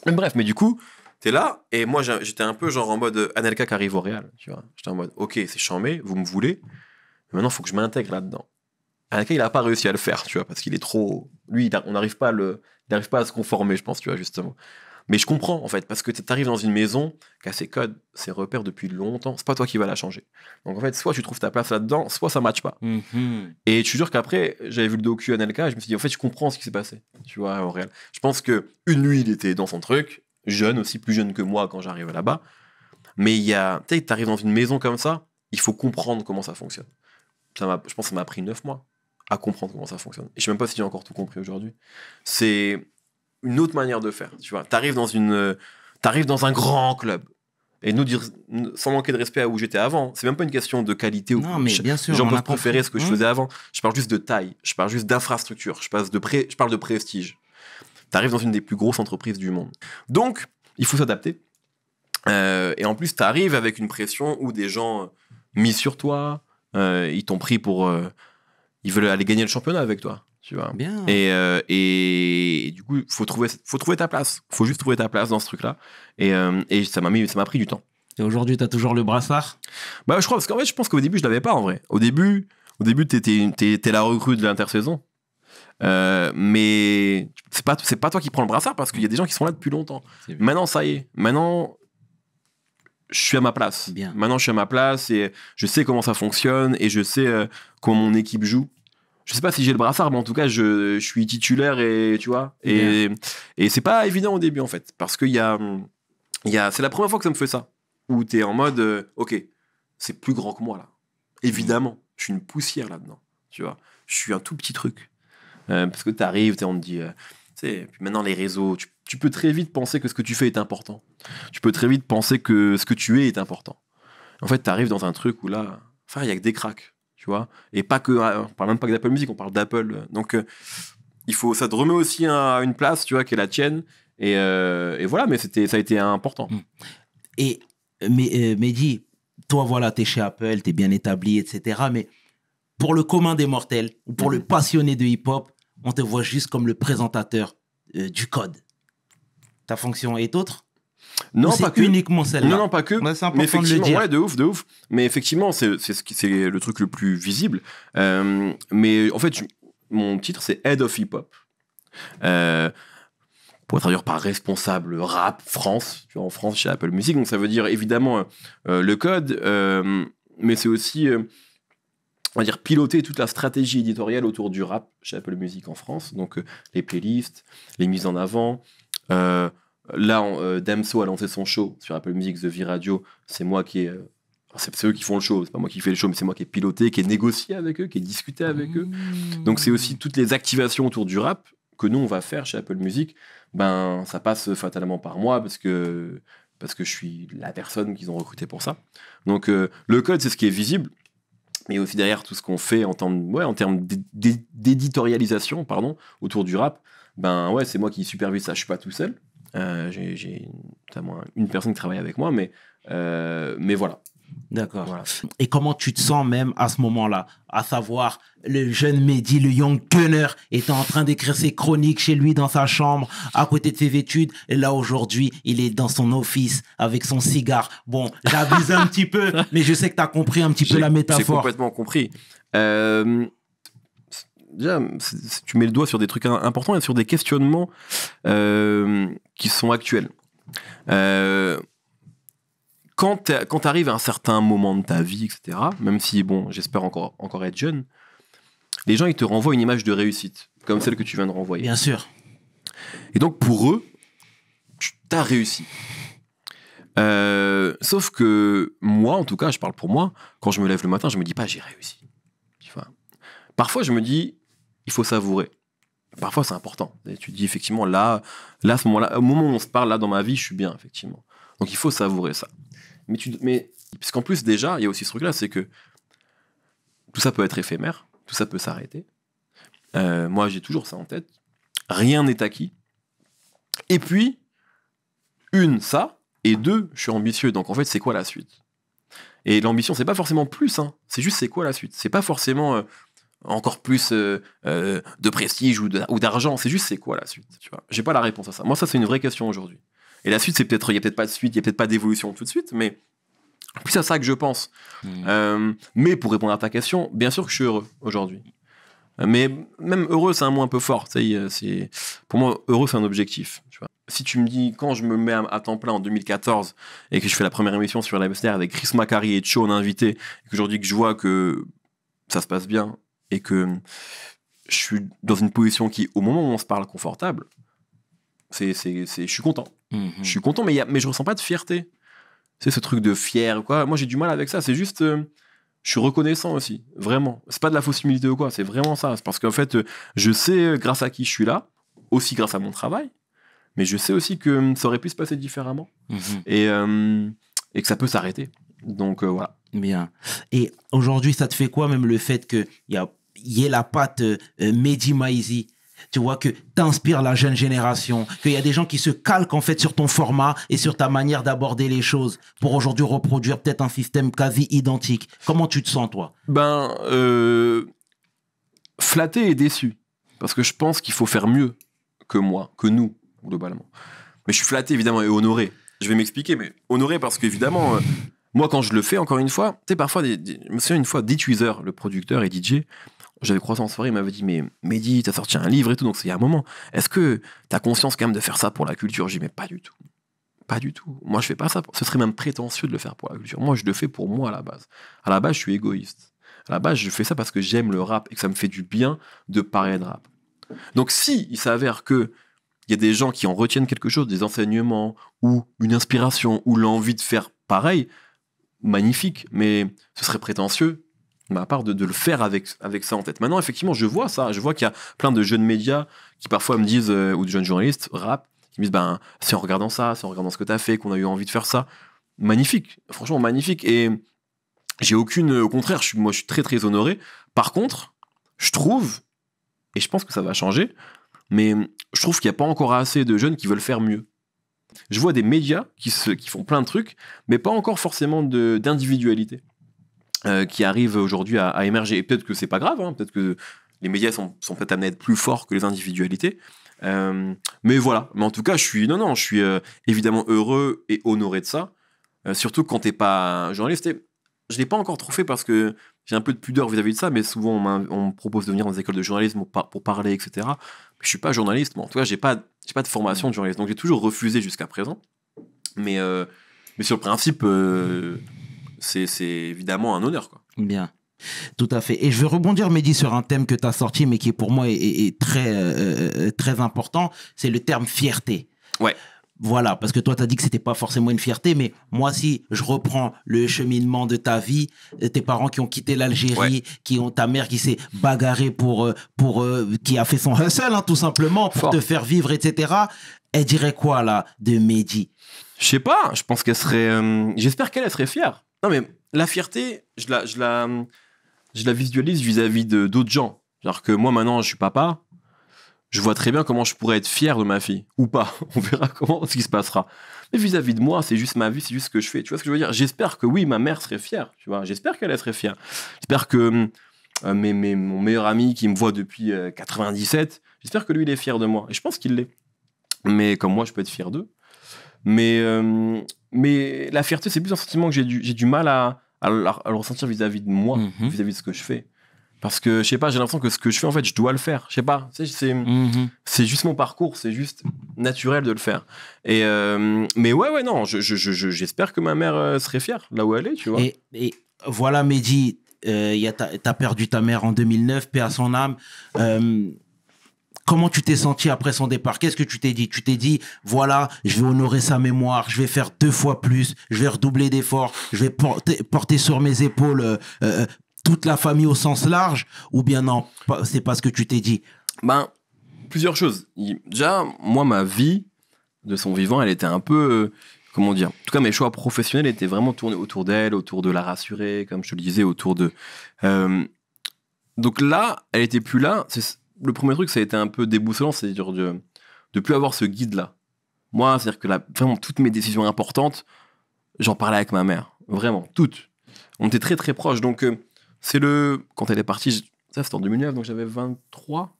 bref, mais du coup, tu es là, et moi, j'étais un peu genre en mode Anelka qui arrive au Real, tu vois. J'étais en mode, ok, c'est chambé, vous me voulez, maintenant, il faut que je m'intègre là-dedans. Anelka, il n'a pas réussi à le faire, tu vois, parce qu'il est trop. Lui, on n'arrive pas le. n'arrive pas à se conformer, je pense, tu vois, justement. Mais je comprends, en fait, parce que tu arrives dans une maison qui a ses codes, ses repères depuis longtemps. C'est pas toi qui vas la changer. Donc, en fait, soit tu trouves ta place là-dedans, soit ça matche pas. Mhm. Et tu jures qu'après, j'avais vu le docu NLK et je me suis dit, en fait, je comprends ce qui s'est passé, tu vois, en réel. Je pense que une nuit, il était dans son truc, jeune aussi, plus jeune que moi quand j'arrive là-bas. Mais il y a, tu sais, t'arrives dans une maison comme ça, il faut comprendre comment ça fonctionne. Ça je pense que ça m'a pris neuf mois à comprendre comment ça fonctionne. Et je sais même pas si j'ai encore tout compris aujourd'hui. C'est une autre manière de faire. Tu vois, t'arrives dans une, t'arrives dans un grand club. Et nous dire, sans manquer de respect à où j'étais avant, c'est même pas une question de qualité ou non, mais bien sûr, j'en peux préférer ce que je hein faisais avant. Je parle juste de taille, je parle juste d'infrastructure, je, passe de je parle de prestige. Tu arrives dans une des plus grosses entreprises du monde. Donc, il faut s'adapter. Euh, et en plus, tu arrives avec une pression où des gens euh, mis sur toi, euh, ils t'ont pris pour. ils veulent aller gagner le championnat avec toi. Tu vois. Bien. Et, euh, et, du coup, faut trouver, faut trouver ta place. Faut juste trouver ta place dans ce truc-là. Et, euh, et ça m'a mis, ça m'a pris du temps. Et aujourd'hui, tu as toujours le brassard Bah, je crois, parce qu'en fait, je pense qu'au début, je l'avais pas en vrai. Au début, au début, t'es la recrue de l'intersaison. Euh, mais c'est pas, c'est pas toi qui prends le brassard parce qu'il y a des gens qui sont là depuis longtemps. Maintenant, ça y est. Maintenant, je suis à ma place. Bien. Maintenant, je suis à ma place et je sais comment ça fonctionne et je sais comment mon équipe joue je sais pas si j'ai le brassard, mais en tout cas, je, suis titulaire et tu vois. Et, c'est pas évident au début en fait, parce que y a, y c'est la première fois que ça me fait ça, où tu es en mode, euh, ok, c'est plus grand que moi là. Évidemment, je suis une poussière là-dedans, tu vois. Je suis un tout petit truc. Euh, parce que tu arrives, on te dit, euh, maintenant les réseaux, tu, peux très vite penser que ce que tu fais est important. Tu peux très vite penser que ce que tu es est important. En fait, tu arrives dans un truc où là, enfin, il y a que des cracks tu vois. Et pas que, euh, on parle même pas que d'Apple Music, on parle d'Apple. Donc, euh, il faut, ça te remet aussi à une place, tu vois, qui est la tienne. Et, euh, voilà, mais c'était, ça a été important. Mm. Et mais, Mehdi, toi, voilà, t'es chez Apple, t'es bien établi, etc. Mais pour le commun des mortels ou pour le passionné de hip-hop, on te voit juste comme le présentateur du code. Ta fonction est autre non, pas que. uniquement celle-là. Non, pas que. Ouais, mais effectivement, de le ouais, de ouf, de ouf. Mais effectivement, c'est le truc le plus visible. Euh, mais en fait, mon titre, c'est Head of Hip Hop. Euh, pour traduire par responsable rap France, tu vois, en France chez Apple Music. Donc ça veut dire évidemment euh, le code, mais c'est aussi, on va dire, piloter toute la stratégie éditoriale autour du rap chez Apple Music en France. Donc les playlists, les mises en avant, Là, euh, Demso a lancé son show sur Apple Music, The V-Radio. C'est moi qui euh, c'est eux qui font le show, c'est pas moi qui fais le show, mais c'est moi qui ai piloté, qui ai négocié avec eux, qui ai discuté avec eux. Mmh. Donc c'est aussi toutes les activations autour du rap que nous on va faire chez Apple Music. Ben ça passe fatalement par moi parce que parce que je suis la personne qu'ils ont recruté pour ça. Donc euh, le code c'est ce qui est visible, mais aussi derrière tout ce qu'on fait en termes en termes d'éditorialisation pardon autour du rap. Ben ouais c'est moi qui supervise ça, je suis pas tout seul. Euh, j'ai notamment une personne qui travaille avec moi, mais, euh, mais voilà. D'accord. Et comment tu te sens même à ce moment-là À savoir, le jeune Mehdi, le young gunner, était en train d'écrire ses chroniques chez lui dans sa chambre, à côté de ses études. Et là, aujourd'hui, il est dans son office avec son cigare. Bon, j'abuse un petit peu, mais je sais que tu as compris un petit peu la métaphore. J'ai complètement compris. Euh, déjà, tu mets le doigt sur des trucs importants et sur des questionnements euh, qui sont actuels. Euh, quand tu arrives à un certain moment de ta vie, etc., même si, bon, j'espère encore, encore être jeune, les gens, ils te renvoient une image de réussite, comme celle que tu viens de renvoyer. Bien sûr. Et donc, pour eux, tu as réussi. Euh, sauf que moi, en tout cas, je parle pour moi, quand je me lève le matin, je me dis pas j'ai réussi. parfois, je me dis il faut savourer. Parfois, c'est important. tu dis, effectivement, là, là, à ce moment-là, au moment où on se parle, là, dans ma vie, je suis bien, effectivement. Donc, il faut savourer ça. Mais, tu, mais parce plus, déjà, il y a aussi ce truc-là, c'est que tout ça peut être éphémère, tout ça peut s'arrêter. Euh, moi, j'ai toujours ça en tête. Rien n'est acquis. Et puis, une, ça, et deux, je suis ambitieux. Donc, en fait, c'est quoi la suite Et l'ambition, c'est pas forcément plus, hein. c'est juste c'est quoi la suite. C'est pas forcément. Euh, encore plus euh, euh, de prestige ou d'argent. C'est juste c'est quoi la suite, tu vois. J'ai pas la réponse à ça. Moi, ça, c'est une vraie question aujourd'hui. Et la suite, c'est peut-être, il n'y a peut-être pas de suite, il y a peut-être pas d'évolution tout de suite, mais plus à ça que je pense. Hmm. Euh, mais pour répondre à ta question, bien sûr que je suis heureux aujourd'hui. Mais même heureux, c'est un mot un peu fort. C'est pour moi heureux, c'est un objectif. Si tu me dis quand je me mets à, temps plein en 2014 et que je fais la première émission sur la avec Chris Macari et Cho en invité, et qu'aujourd'hui que je vois que ça se passe bien, et que je suis dans une position qui, au moment où on se parle confortable, c'est, c'est, je suis content. Mhm. Je suis content, mais, y a, mais je ressens pas de fierté. C'est ce truc de fier, quoi. Moi, j'ai du mal avec ça. C'est juste. Euh, je suis reconnaissant aussi, vraiment. C'est pas de la fausse humilité ou quoi, c'est vraiment ça. C'est parce qu'en fait, je sais euh, grâce à qui je suis là, aussi grâce à mon travail, mais je sais aussi que euh, ça aurait pu se passer différemment mhm. et, et que ça peut s'arrêter. Donc voilà. Bien. Et aujourd'hui, ça te fait quoi, même le fait qu'il y a il y ait la patte euh, euh Mehdi Maizi. Tu vois, que t'inspires la jeune génération, qu'il y a des gens qui se calquent en fait sur ton format et sur ta manière d'aborder les choses pour aujourd'hui reproduire peut-être un système quasi identique. Comment tu te sens, toi Ben, euh, flatté et déçu. Parce que je pense qu'il faut faire mieux que moi, que nous, globalement. Mais je suis flatté, évidemment, et honoré. Je vais m'expliquer, mais honoré parce qu'évidemment, euh, moi, quand je le fais, encore une fois, tu sais, parfois, des, je me souviens une fois, D-Tweezer, le producteur et DJ, j'avais croisé en soirée, il m'avait dit, mais Mehdi, t'as sorti un livre et tout, donc c'est il y a un moment. Est-ce que t'as conscience quand même de faire ça pour la culture J'ai dit, mais pas du tout. Pas du tout. Moi, je fais pas ça. Ce serait même prétentieux de le faire pour la culture. Moi, je le fais pour moi à la base. À la base, je suis égoïste. À la base, je fais ça parce que j'aime le rap et que ça me fait du bien de parler de rap. Donc, si il s'avère que il y a des gens qui en retiennent quelque chose, des enseignements ou une inspiration ou l'envie de faire pareil, magnifique, mais ce serait prétentieux à part de, le faire avec, avec ça en tête. Maintenant, effectivement, je vois ça. Je vois qu'il y a plein de jeunes médias qui parfois me disent, euh, ou de jeunes journalistes, rap, qui me disent, ben, c'est en regardant ça, c'est en regardant ce que tu as fait qu'on a eu envie de faire ça. Magnifique, franchement magnifique. Et j'ai aucune, au contraire, je suis, moi je suis très très honoré. Par contre, je trouve, et je pense que ça va changer, mais je trouve qu'il n'y a pas encore assez de jeunes qui veulent faire mieux. Je vois des médias qui, se, qui font plein de trucs, mais pas encore forcément d'individualité. Euh, qui arrivent aujourd'hui à, émerger. Et peut-être que c'est pas grave, hein, peut-être que les médias sont, sont peut-être amenés à être plus forts que les individualités. Euh, mais voilà. Mais en tout cas, je suis non non, je suis euh, évidemment heureux et honoré de ça. surtout quand tu t'es pas journaliste. Je l'ai pas encore trop fait parce que j'ai un peu de pudeur vis-à-vis de ça, mais souvent on, me propose de venir dans des écoles de journalisme pour, pour parler, etc. Je je suis pas journaliste, mais En tout cas, j'ai pas pas de formation de journaliste, donc j'ai toujours refusé jusqu'à présent. Mais mais sur le principe c'est évidemment un honneur. Quoi. Bien. Tout à fait. Et je veux rebondir, Mehdi, sur un thème que tu as sorti, mais qui pour moi est, très, euh, euh, très important, c'est le terme fierté. Ouais. Voilà, parce que toi, tu as dit que c'était pas forcément une fierté, mais moi, si je reprends le cheminement de ta vie, euh, tes parents qui ont quitté l'Algérie, qui ont ta mère qui s'est bagarrée pour, pour, qui a fait son hustle, hein, tout simplement, pour te faire vivre, etc. Elle dirait quoi, là, de Mehdi Je sais pas, je pense qu'elle serait. J'espère qu'elle serait fière. Non, mais la fierté, je la, je la, la visualise vis-à-vis de, d'autres gens. Alors que moi, maintenant, je suis papa. Je vois très bien comment je pourrais être fier de ma fille. Ou pas. On verra comment, ce qui se passera. Mais vis-à-vis de moi, c'est juste ma vie, c'est juste ce que je fais. Tu vois ce que je veux dire J'espère que oui, ma mère serait fière. Tu vois J'espère qu'elle serait fière. J'espère que euh, mon meilleur ami qui me voit depuis 97, euh, j'espère que lui, il est fier de moi. Et je pense qu'il l'est. Mais comme moi, je peux être fier d'eux. Mais, euh, mais la fierté, c'est plus un sentiment que j'ai du, du, mal à, à, le ressentir vis-à-vis de moi, mhm. vis-à-vis de ce que je fais. Parce que, je sais pas, j'ai l'impression que ce que je fais, en fait, je dois le faire. Je sais pas, c'est mhm. c'est juste mon parcours, c'est juste naturel de le faire. Et, euh, mais ouais, ouais, non, j'espère je, je, que ma mère euh, serait fière là où elle est, tu vois. Et, et voilà, Mehdi, tu as perdu ta mère en 2009, paix à son âme. Comment tu t'es senti après son départ Qu'est-ce que tu t'es dit Tu t'es dit, voilà, je vais honorer sa mémoire, je vais faire deux fois plus, je vais redoubler d'efforts, je vais porter, sur mes épaules euh, euh, toute la famille au sens large Ou bien non, c'est pas ce que tu t'es dit Ben, plusieurs choses. Déjà, moi, ma vie de son vivant, elle était un peu euh, comment dire En tout cas, mes choix professionnels étaient vraiment tournés autour d'elle, autour de la rassurer, comme je te le disais, autour de. donc là, elle était plus là le premier truc, ça a été un peu déboussolant, c'est de, de, de plus avoir ce guide-là. Moi, c'est-à-dire que la, vraiment toutes mes décisions importantes, j'en parlais avec ma mère. Vraiment, toutes. On était très très proches. Donc, euh, c'est le. Quand elle est partie, ça c'était en 2009, donc j'avais 23.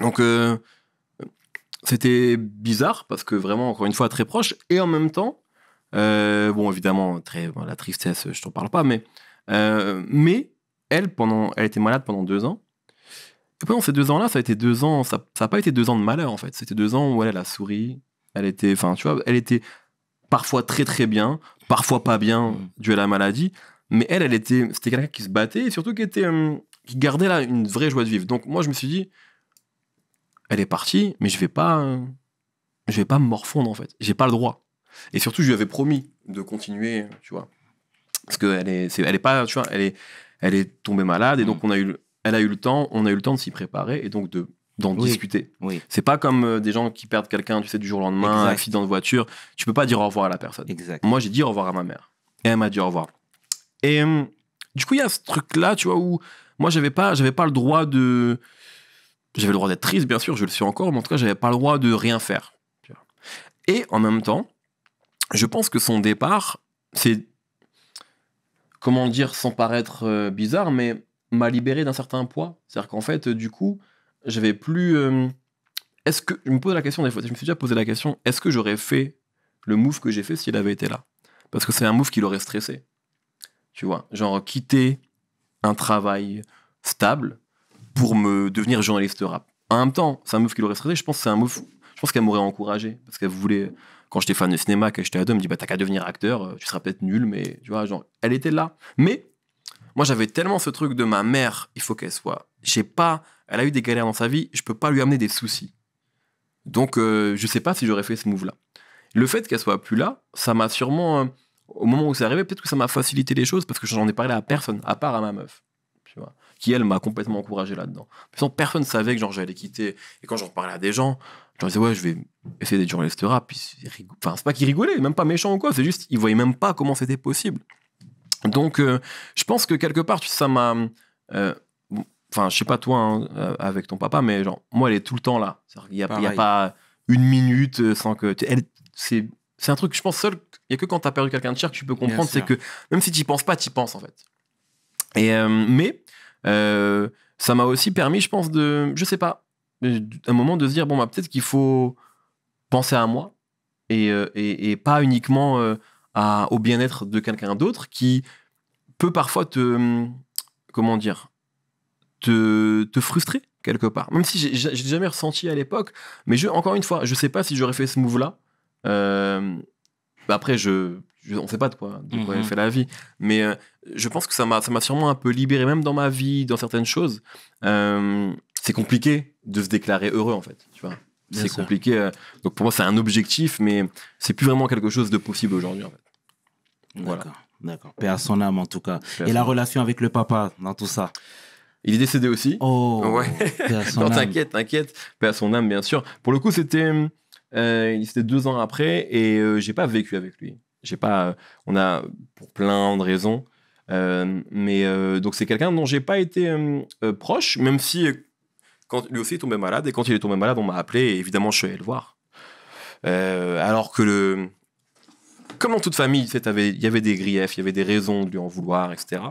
Donc, euh, c'était bizarre parce que vraiment, encore une fois, très proche. Et en même temps, euh, bon, évidemment, très, la tristesse, je t'en parle pas, mais, mais elle, pendant, elle était malade pendant deux ans pendant ces deux ans-là, ça a été deux ans, ça n'a pas été deux ans de malheur en fait. C'était deux ans où elle, a souri, elle était, enfin tu vois, elle était parfois très très bien, parfois pas bien mm. dû à la maladie, mais elle, elle était, c'était quelqu'un qui se battait et surtout qui était, euh, qui gardait là une vraie joie de vivre. Donc moi je me suis dit, elle est partie, mais je vais pas, je vais pas me morfondre en fait, j'ai pas le droit. Et surtout je lui avais promis de continuer, tu vois, parce que elle est, est elle est pas, tu vois, elle est, elle est tombée malade et mm. donc on a eu elle a eu le temps, on a eu le temps de s'y préparer et donc de d'en discuter. C'est pas comme euh, des gens qui perdent quelqu'un, tu sais, du jour au lendemain, accident de voiture. Tu peux pas dire au revoir à la personne. Exact. Moi, j'ai dit au revoir à ma mère. Et elle m'a dit au revoir. Et euh, du coup, il y a ce truc-là, tu vois, où moi, j'avais pas, j'avais pas le droit de. J'avais le droit d'être triste, bien sûr, je le suis encore, mais en tout cas, j'avais pas le droit de rien faire. Et en même temps, je pense que son départ, c'est. Comment dire sans paraître euh, bizarre, mais m'a libéré d'un certain poids. C'est-à-dire qu'en fait, du coup, j'avais plus. Euh, est-ce que je me pose la question des fois Je me suis déjà posé la question est-ce que j'aurais fait le move que j'ai fait s'il avait été là Parce que c'est un move qui l'aurait stressé. Tu vois, genre quitter un travail stable pour me devenir journaliste rap. En même temps, c'est un move qui l'aurait stressé. Je pense que c'est un move. Je pense qu'elle m'aurait encouragé parce qu'elle voulait. Quand j'étais fan de cinéma, quand j'étais ado, elle me dit bah t'as qu'à devenir acteur. Tu seras peut-être nul, mais tu vois, genre elle était là. Mais moi, j'avais tellement ce truc de ma mère, il faut qu'elle soit. J'ai pas. Elle a eu des galères dans sa vie, je peux pas lui amener des soucis. Donc, euh, je sais pas si j'aurais fait ce move-là. Le fait qu'elle soit plus là, ça m'a sûrement. Euh, au moment où c'est arrivé, peut-être que ça m'a facilité les choses parce que j'en ai parlé à personne, à part à ma meuf. qui elle m'a complètement encouragé là-dedans. Personne ne savait que genre j'allais quitter. Et quand j'en parlais à des gens, je disais ouais, je vais essayer d'être journaliste rap. Puis, enfin, c'est pas qu'ils rigolaient, même pas méchant ou quoi, c'est juste ils voyaient même pas comment c'était possible. Donc, euh, je pense que quelque part, ça m'a. Euh, enfin, je sais pas toi hein, euh, avec ton papa, mais genre, moi, elle est tout le temps là. Il n'y a, pas une minute sans que. c'est, un truc, je pense, seul. Il n'y a que quand tu as perdu quelqu'un de cher que tu peux comprendre. C'est que même si tu penses pas, tu y penses en fait. Et, mais ça m'a aussi permis, je pense, de. Je sais pas. Un moment de se dire, bon, bah, peut-être qu'il faut penser à moi et, et, et pas uniquement au bien-être de quelqu'un d'autre qui peut parfois te. Comment dire te, te frustrer quelque part. Même si j'ai jamais ressenti à l'époque, mais je, encore une fois, je sais pas si j'aurais fait ce move-là. Euh, bah après, je, ne sait pas de quoi, de mhm. fait la vie. Mais euh, je pense que ça m'a, ça m'a sûrement un peu libéré, même dans ma vie, dans certaines choses. Euh, c'est compliqué de se déclarer heureux, en fait. Tu vois c'est compliqué. Euh, donc pour moi, c'est un objectif, mais c'est plus vraiment quelque chose de possible aujourd'hui. En fait. Voilà. D'accord. Paix à son âme, en tout cas. Et la relation avec le papa dans tout ça il est décédé aussi. Oh, ouais. Paix à son non, t'inquiète, t'inquiète. Paix à son âme, bien sûr. Pour le coup, c'était, euh, deux ans après et euh, j'ai pas vécu avec lui. J'ai pas, on a pour plein de raisons. mais donc c'est quelqu'un dont j'ai pas été proche, même si lui aussi est tombé malade, et quand il est tombé malade, on m'a appelé, et évidemment, je suis allé le voir. Euh, alors que le. Comme dans toute famille, il y avait des griefs, il y avait des raisons de lui en vouloir, etc.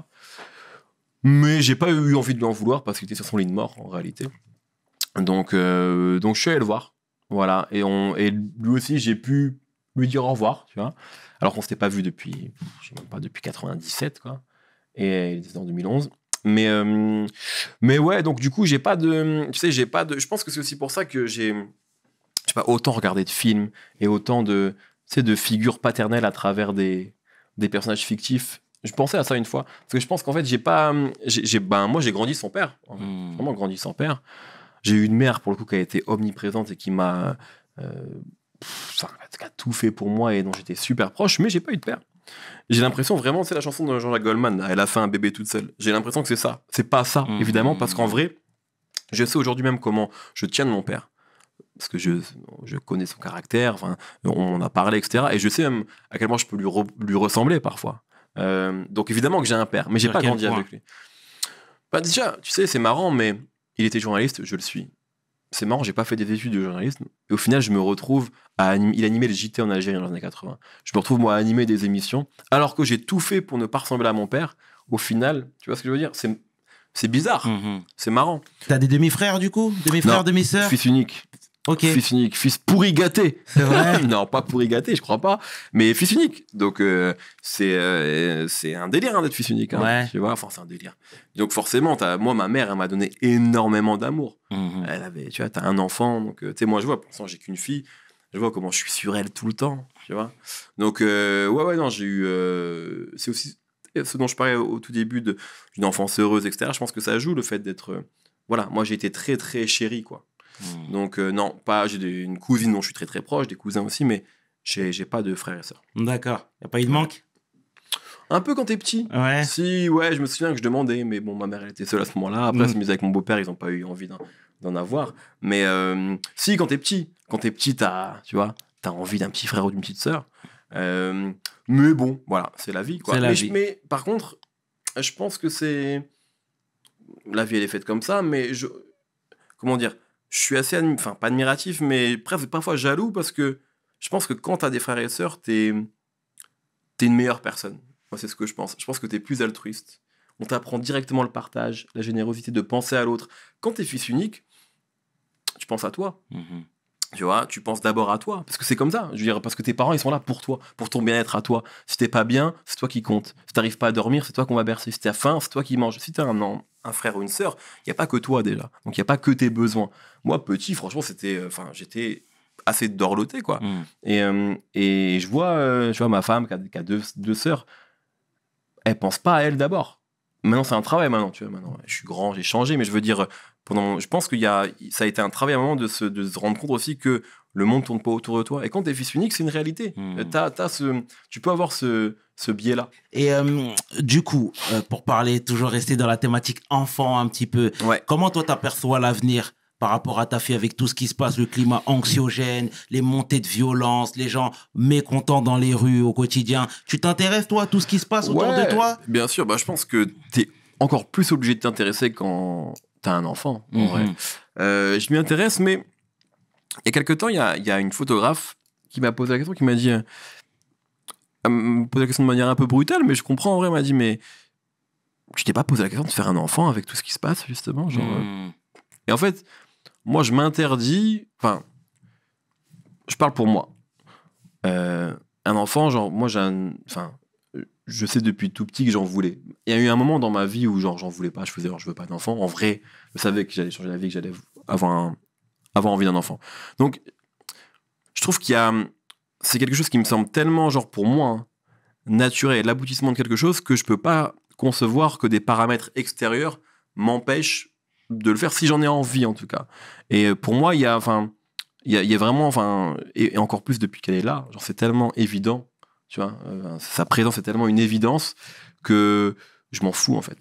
Mais j'ai pas eu envie de lui en vouloir parce qu'il était sur son lit de mort, en réalité. Donc, euh, donc je suis allé le voir. Voilà. Et, lui aussi, j'ai pu lui dire au revoir, tu vois. Alors qu'on s'était pas vu depuis, je sais même pas, depuis 97, quoi. Et il était en 2011. Mais, euh, mais ouais, donc du coup, j'ai pas de. Tu sais, j'ai pas de. Je pense que c'est aussi pour ça que j'ai. Je sais pas, autant regardé de films et autant de, tu sais, de figures paternelles à travers des, des personnages fictifs. Je pensais à ça une fois. Parce que je pense qu'en fait, j'ai pas. j'ai ben, moi, j'ai grandi sans père. Hmm. Vraiment grandi sans père. J'ai eu une mère, pour le coup, qui a été omniprésente et qui m'a. Euh, qui tout fait pour moi et dont j'étais super proche, mais j'ai pas eu de père. J'ai l'impression vraiment, c'est la chanson de Jean-Jacques Goldman, elle a fait un bébé toute seule. J'ai l'impression que c'est ça. C'est pas ça, mhm. évidemment, parce qu'en vrai, je sais aujourd'hui même comment je tiens de mon père. Parce que je, je connais son caractère, on a parlé, etc. Et je sais même à quel point je peux lui, lui ressembler parfois. Euh, donc évidemment que j'ai un père, mais j'ai pas grandi avec lui. Bah, déjà, tu sais, c'est marrant, mais il était journaliste, je le suis c'est marrant, j'ai pas fait des études de journalisme. Et au final, je me retrouve à animer. Il animait JT en Algérie dans les années 80. Je me retrouve, moi, à animer des émissions, alors que j'ai tout fait pour ne pas ressembler à mon père. Au final, tu vois ce que je veux dire C'est bizarre. Mm-hmm. C'est marrant. T'as des demi-frères, du coup Demi-frères, demi-sœurs Fils unique. Fils unique, fils pourri gâté. non, pas pourri gâté, je crois pas, mais fils unique. Donc euh, c'est euh, c'est un délire hein, d'être fils unique. Hein. Tu vois, enfin c'est un délire. Donc forcément, moi ma mère, elle m'a donné énormément d'amour. Mhm. Elle avait, tu vois, t'as un enfant, donc euh, tu sais moi je vois, pour l'instant j'ai qu'une fille, je vois comment je suis sur elle tout le temps, tu vois. Donc ouais ouais non, j'ai eu, c'est aussi ce dont je parlais au tout début d'une enfance heureuse, etc. Je pense que ça joue le fait d'être, voilà, moi j'ai été très très chéri quoi. Hmm. Donc, euh, non, pas. J'ai une cousine dont je suis très très proche, des cousins aussi, mais j'ai, pas de frères et sœurs. D'accord. Y a pas eu de manque un peu quand t'es petit. Ouais. Si, ouais, je me souviens que je demandais, mais bon, ma mère, elle était seule à ce moment-là. Après, hmm. c'est mis avec mon beau-père, ils n'ont pas eu envie d'en, avoir. Mais euh, si, quand t'es petit, quand t'es petit, t'as, tu vois, t'as envie d'un petit frère ou d'une petite sœur. Euh, mais bon, voilà, c'est la vie, mais, par contre, je pense que c'est. La vie, elle est faite comme ça, mais je. Comment dire je suis assez, enfin pas admiratif, mais presque parfois jaloux parce que je pense que quand t'as des frères et sœurs, t'es es une meilleure personne. Moi, c'est ce que je pense. Je pense que t'es plus altruiste. On t'apprend directement le partage, la générosité de penser à l'autre. Quand t'es fils unique, tu penses à toi. Mm-hmm. Tu vois, tu penses d'abord à toi, parce que c'est comme ça. Je veux dire, parce que tes parents, ils sont là pour toi, pour ton bien-être à toi. Si t'es pas bien, c'est toi qui compte. Si t'arrives pas à dormir, c'est toi qu'on va bercer. Si t'as faim, c'est toi qui manges. Si t'as un, un frère ou une sœur, il y a pas que toi déjà. Donc il y a pas que tes besoins. Moi, petit, franchement, c'était, euh, enfin, j'étais assez dorloté, quoi. Hmm. Et, euh, et, je vois, euh, vois ma femme qui a, deux, deux sœurs, elle pense pas à elle d'abord maintenant c'est un travail maintenant tu vois maintenant je suis grand j'ai changé mais je veux dire pendant, je pense que ça a été un travail à un moment de se, rendre compte aussi que le monde tourne pas autour de toi. Et quand tu es fils unique, c'est une réalité. Hmm. as, ce, tu peux avoir ce, ce biais-là. Et euh, du coup, euh, pour parler, toujours rester dans la thématique enfant un petit peu, ouais. comment toi t'aperçois l'avenir par rapport à ta fille avec tout ce qui se passe, le climat anxiogène, les montées de violence, les gens mécontents dans les rues au quotidien. Tu t'intéresses, toi, à tout ce qui se passe autour de toi Bien sûr, bah, je pense que tu es encore plus obligé de t'intéresser quand un enfant, mhm. euh, je m'y intéresse, mais il y a quelque temps, il y a, une photographe qui m'a posé la question, qui m'a dit, euh, posé la question de manière un peu brutale, mais je comprends en vrai, m'a dit, mais tu t'es pas posé la question de faire un enfant avec tout ce qui se passe, justement, genre. Euh. Mhm. Et en fait, moi, je m'interdis, enfin, je parle pour moi. un enfant, genre, moi, j'ai un, enfin, je sais depuis tout petit que j'en voulais. Il y a eu un moment dans ma vie où genre j'en voulais pas, je faisais genre je veux pas d'enfant. En vrai, je savais que j'allais changer la vie, que j'allais avoir, avoir envie d'un enfant. Donc, je trouve qu'il y a, c'est quelque chose qui me semble tellement genre pour moi naturel, l'aboutissement de quelque chose que je peux pas concevoir que des paramètres extérieurs m'empêchent de le faire si j'en ai envie en tout cas. Et pour moi, il y a, il y, vraiment, enfin, et, et encore plus depuis qu'elle est là, genre c'est tellement évident tu vois, euh, sa présence est tellement une évidence que je m'en fous en fait.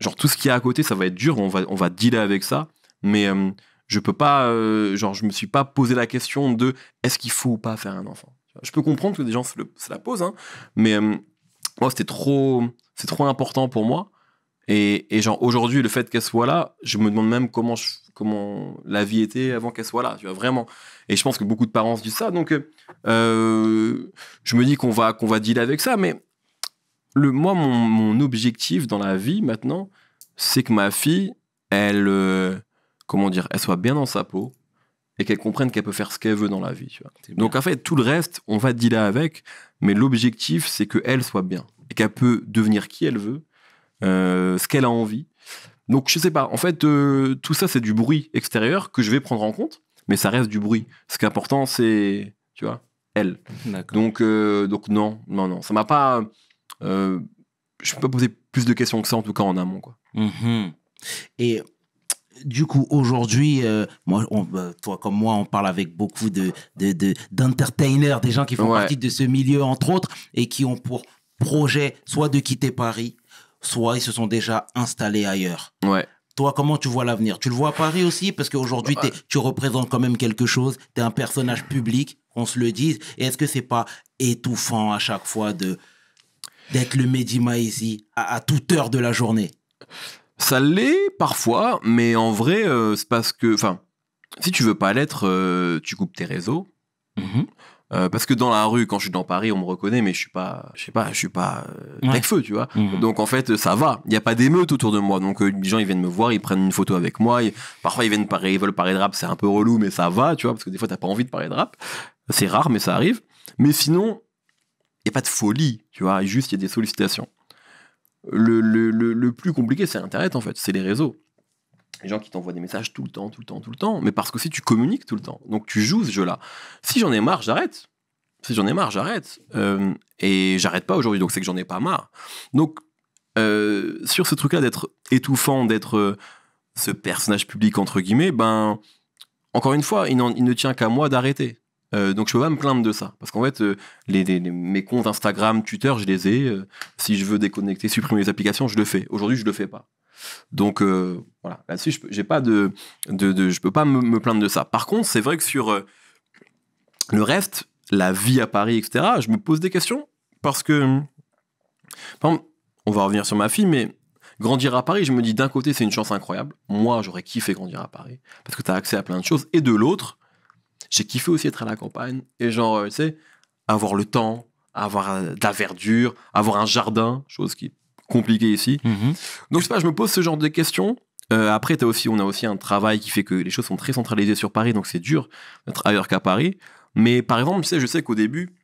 Genre tout ce qui est à côté, ça va être dur, on va, on va dealer avec ça, mais euh, je peux pas, euh, genre je me suis pas posé la question de est-ce qu'il faut ou pas faire un enfant. Je peux comprendre que des gens se, la posent, hein, mais moi oh, c'était trop, c'est trop important pour moi et, genre, aujourd'hui, le fait qu'elle soit là, je me demande même comment, comment la vie était avant qu'elle soit là, tu vois, vraiment. Et je pense que beaucoup de parents se disent ça. Donc, euh, je me dis qu'on va, qu'on va dealer avec ça. Mais le, moi, mon, objectif dans la vie maintenant, c'est que ma fille, elle, euh, comment dire, elle soit bien dans sa peau et qu'elle comprenne qu'elle peut faire ce qu'elle veut dans la vie. Donc en fait, tout le reste, on va dealer avec, mais l'objectif, c'est qu'elle soit bien et qu'elle peut devenir qui elle veut euh, ce qu'elle a envie. Donc je sais pas, en fait, euh, tout ça c'est du bruit extérieur que je vais prendre en compte, mais ça reste du bruit. Ce qui est important, c'est, tu vois, elle. Donc, euh, donc non, non, non, ça m'a pas... je peux pas poser plus de questions que ça, en tout cas en amont. Quoi. Mhm. Et du coup, aujourd'hui, moi, bah, toi comme moi, on parle avec beaucoup de, d'entertainers, des gens qui font partie de ce milieu, entre autres, et qui ont pour projet soit de quitter Paris, soit ils se sont déjà installés ailleurs. Ouais. Toi, comment tu vois l'avenir Tu le vois à Paris aussi Parce qu'aujourd'hui, bah, tu représentes quand même quelque chose. Tu es un personnage public, on se le dise. Et est-ce que c'est pas étouffant à chaque fois de d'être le Médima ici à, toute heure de la journée Ça l'est parfois, mais en vrai, euh, c'est parce que. Enfin, si tu veux pas l'être, euh, tu coupes tes réseaux. Mm-hmm. Euh, parce que dans la rue, quand je suis dans Paris, on me reconnaît, mais je suis pas, je sais pas, je suis pas euh, avec feu, tu vois. Mhm. Donc en fait, ça va. Il n'y a pas d'émeute autour de moi. Donc euh, les gens, ils viennent me voir, ils prennent une photo avec moi. parfois, ils viennent parler, ils veulent parler de rap. C'est un peu relou, mais ça va, tu vois, parce que des fois, tu t'as pas envie de parler de rap. C'est rare, mais ça arrive. Mais sinon, il n'y a pas de folie, tu vois. Juste, il y a des sollicitations. Le, le plus compliqué, c'est Internet, en fait. C'est les réseaux les gens qui t'envoient des messages tout le temps, tout le temps, tout le temps, mais parce que si tu communiques tout le temps, donc tu joues ce jeu-là. Si j'en ai marre, j'arrête. Si j'en ai marre, j'arrête. Euh, et j'arrête pas aujourd'hui, donc c'est que j'en ai pas marre. Donc, euh, sur ce truc-là d'être étouffant, d'être euh, ce personnage public, entre guillemets, ben, encore une fois, il, ne tient qu'à moi d'arrêter. donc je peux pas me plaindre de ça. Parce qu'en fait, mes comptes Instagram, Twitter, je les ai. si je veux déconnecter, supprimer les applications, je le fais. Aujourd'hui, je le fais pas. Donc euh, voilà, là-dessus, je j'ai pas de, de, je peux pas me, plaindre de ça. Par contre, c'est vrai que sur euh, le reste, la vie à Paris, etc., je me pose des questions parce que, hum, on va revenir sur ma fille, mais grandir à Paris, je me dis d'un côté, c'est une chance incroyable. Moi, j'aurais kiffé grandir à Paris parce que tu as accès à plein de choses. Et de l'autre, j'ai kiffé aussi être à la campagne et genre, euh, tu sais, avoir le temps, avoir de la verdure, avoir un jardin, chose qui compliqué ici. Mhm. Donc, je pas, je me pose ce genre de questions. Euh, après, as aussi, on a aussi un travail qui fait que les choses sont très centralisées sur Paris, donc c'est dur d'être ailleurs qu'à Paris. Mais par exemple, sais, je sais qu'au début,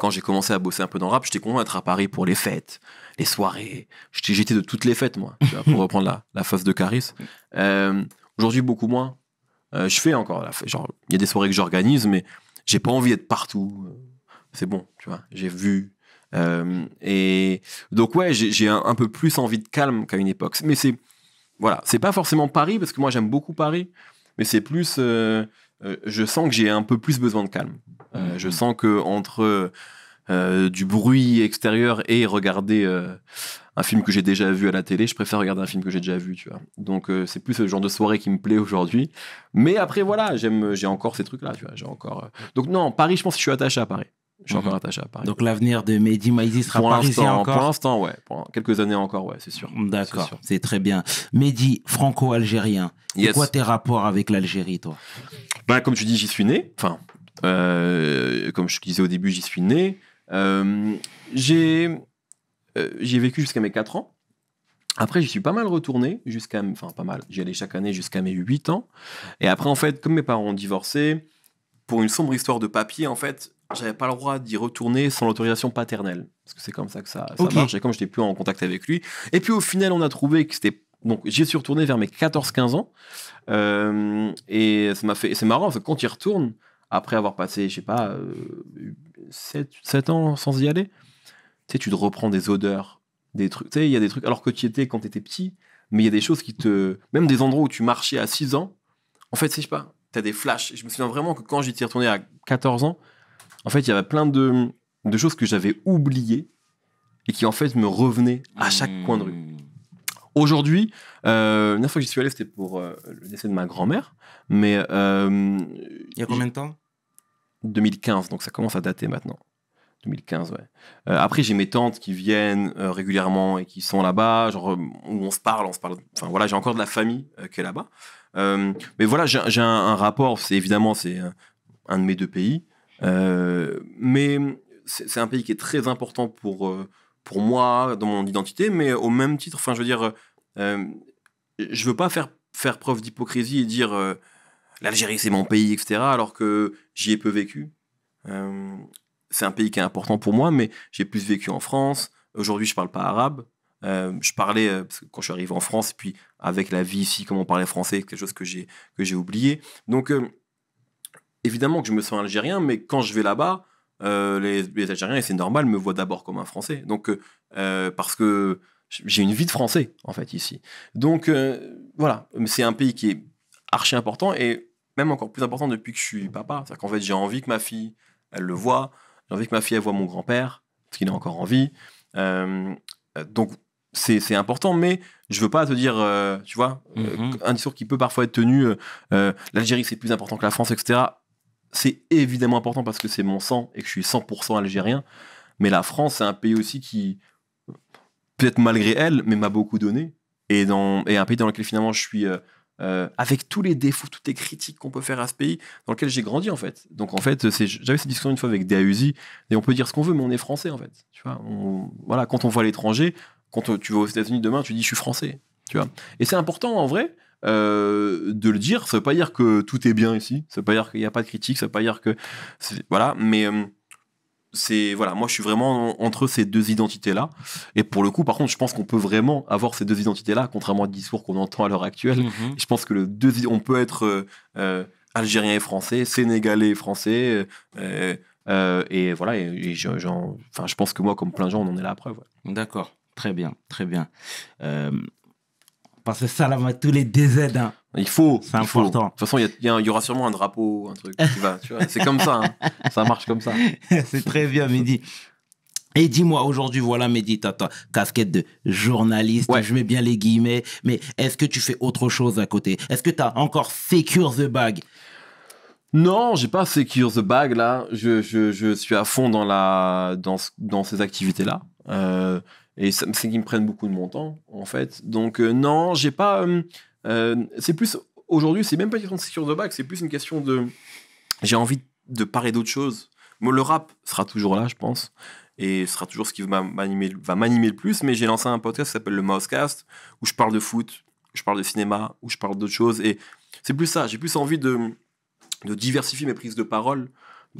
quand j'ai commencé à bosser un peu dans le rap, j'étais convaincu d'être à Paris pour les fêtes, les soirées. J'étais de toutes les fêtes, moi, pour reprendre la, la phase de Caris. Euh, aujourd'hui, beaucoup moins. Euh, je fais encore la fête. Genre, il y a des soirées que j'organise, mais j'ai pas envie d'être partout. C'est bon, tu vois. J'ai vu euh, et donc ouais, j'ai un, peu plus envie de calme qu'à une époque. Mais c'est voilà, c'est pas forcément Paris parce que moi j'aime beaucoup Paris, mais c'est plus euh, euh, je sens que j'ai un peu plus besoin de calme. Mm-hmm. Je sens que entre du bruit extérieur et regarder un film que j'ai déjà vu à la télé. Je préfère regarder un film que j'ai déjà vu, tu vois. Donc c'est plus ce genre de soirée qui me plaît aujourd'hui. Mais après voilà, j'aime, j'ai encore ces trucs là, tu vois. J'ai encore. Donc non, Paris, je pense que je suis attaché à Paris. Je suis encore mhm. attaché à Paris. Donc l'avenir de Mehdi Maizi sera parisien encore Pour l'instant, ouais. Pour quelques années encore, ouais, c'est sûr. D'accord, c'est très bien. Mehdi, franco-algérien, quoi tes rapports avec l'Algérie, toi bah, Comme tu dis, j'y suis né. Enfin, euh, comme je disais au début, j'y suis né. Euh, j'ai euh, vécu jusqu'à mes 4 ans. Après, j'y suis pas mal retourné, jusqu'à, enfin pas mal, j'y allais chaque année jusqu'à mes 8 ans. Et après, en fait, comme mes parents ont divorcé, pour une sombre histoire de papier, en fait, j'avais pas le droit d'y retourner sans l'autorisation paternelle. Parce que c'est comme ça que ça, ça marche. Et comme j'étais plus en contact avec lui. Et puis au final, on a trouvé que c'était. Donc j'y suis retourné vers mes 14-15 ans. Euh, et ça m'a fait. C'est marrant, parce que quand y retourne, après avoir passé, je sais pas, 7, euh, ans sans y aller, tu sais, tu te reprends des odeurs, des trucs. Tu sais, il y a des trucs. Alors que tu étais quand tu étais petit, mais il y a des choses qui te. Même des endroits où tu marchais à 6 ans, en fait, je sais pas, tu as des flashs. je me souviens vraiment que quand j'y suis retourné à 14 ans, en fait, il y avait plein de, choses que j'avais oubliées et qui en fait me revenaient à chaque coin de rue. Hmm. Aujourd'hui, euh, la dernière fois que j'y suis allé, c'était pour euh, le décès de ma grand-mère. Mais. Euh, il y a combien de temps 2015, donc ça commence à dater maintenant. 2015, ouais. après, j'ai mes tantes qui viennent régulièrement et qui sont là-bas, genre où on se parle, on se parle. Enfin voilà, j'ai encore de la famille qui est là-bas. mais voilà, j'ai un, rapport, c'est évidemment, c'est un de mes deux pays. Euh, mais c'est un pays qui est très important pour, euh, pour moi, dans mon identité, mais au même titre, enfin, je veux dire, euh, je veux pas faire, faire preuve d'hypocrisie et dire l'Algérie, c'est mon pays, etc., alors que j'y ai peu vécu. c'est un pays qui est important pour moi, mais j'ai plus vécu en France. Aujourd'hui, je parle pas arabe. je parlais quand je suis arrivé en France, et puis avec la vie ici, comment on parlait français, quelque chose que j'ai que j'ai oublié. Donc, évidemment que je me sens algérien, mais quand je vais là-bas, euh, les, Algériens, et c'est normal, me voient d'abord comme un Français. Donc, euh, euh, parce que j'ai une vie de Français, en fait, ici. Donc, voilà, c'est un pays qui est archi important et même encore plus important depuis que je suis papa. C'est-à-dire qu'en fait, j'ai envie que ma fille, elle le voit. J'ai envie que ma fille, elle voit mon grand-père, parce qu'il est encore en vie. donc, c'est important, mais je veux pas te dire, tu vois, mm-hmm. un discours qui peut parfois être tenu, l'Algérie, c'est plus important que la France, etc c'est évidemment important parce que c'est mon sang et que je suis 100% algérien. Mais la France, c'est un pays aussi qui, peut-être malgré elle, mais m'a beaucoup donné. Et, un pays dans lequel finalement je suis, euh, euh, avec tous les défauts, toutes les critiques qu'on peut faire à ce pays, dans lequel j'ai grandi en fait. Donc en fait, j'avais cette discussion une fois avec Daouzi et on peut dire ce qu'on veut, mais on est français en fait. Tu voilà, quand on voit l'étranger, quand tu vas aux États-Unis demain, tu dis je suis français. Tu vois. Et c'est important en vrai, euh, de le dire. Ça veut pas dire que tout est bien ici. Ça veut pas dire qu'il n'y a pas de critique. Ça veut pas dire que voilà. Mais euh, c'est voilà, moi je suis vraiment entre ces deux identités là. Et pour le coup, par contre, je pense qu'on peut vraiment avoir ces deux identités là, contrairement au discours qu'on entend à l'heure actuelle. Mm-hmm. Je pense que le deux, on peut être euh, algérien et français, sénégalais et français. et voilà, et, enfin, je pense que moi, comme plein de gens, on en est la preuve. D'accord, très bien, très bien. Parce que ça, là, tous les DZ, hein. il faut. C'est important. De toute façon, il y, aura sûrement un drapeau, un truc. c'est comme ça. Hein. Ça marche comme ça. c'est très bien, Mehdi. Et dis-moi, aujourd'hui, voilà, Mehdi, ta casquette de journaliste, je mets bien les guillemets, mais est-ce que tu fais autre chose à côté Est-ce que tu as encore Secure the Bag non, j'ai pas Secure the Bag là. Je, suis à fond dans, la, dans ces activités là. Euh, et c'est qui me prennent beaucoup de mon temps, en fait. Donc, euh, non, j'ai pas. Euh, c'est plus. Aujourd'hui, c'est même pas une question de secure de bac, c'est plus une question de. J'ai envie de parler d'autre chose. Bon, le rap sera toujours là, je pense et sera toujours ce qui va m'animer le plus. Mais j'ai lancé un podcast qui s'appelle le Mousecast, où je parle de foot, où je parle de cinéma, où je parle d'autres choses. Et c'est plus ça, j'ai plus envie de, de, diversifier mes prises de parole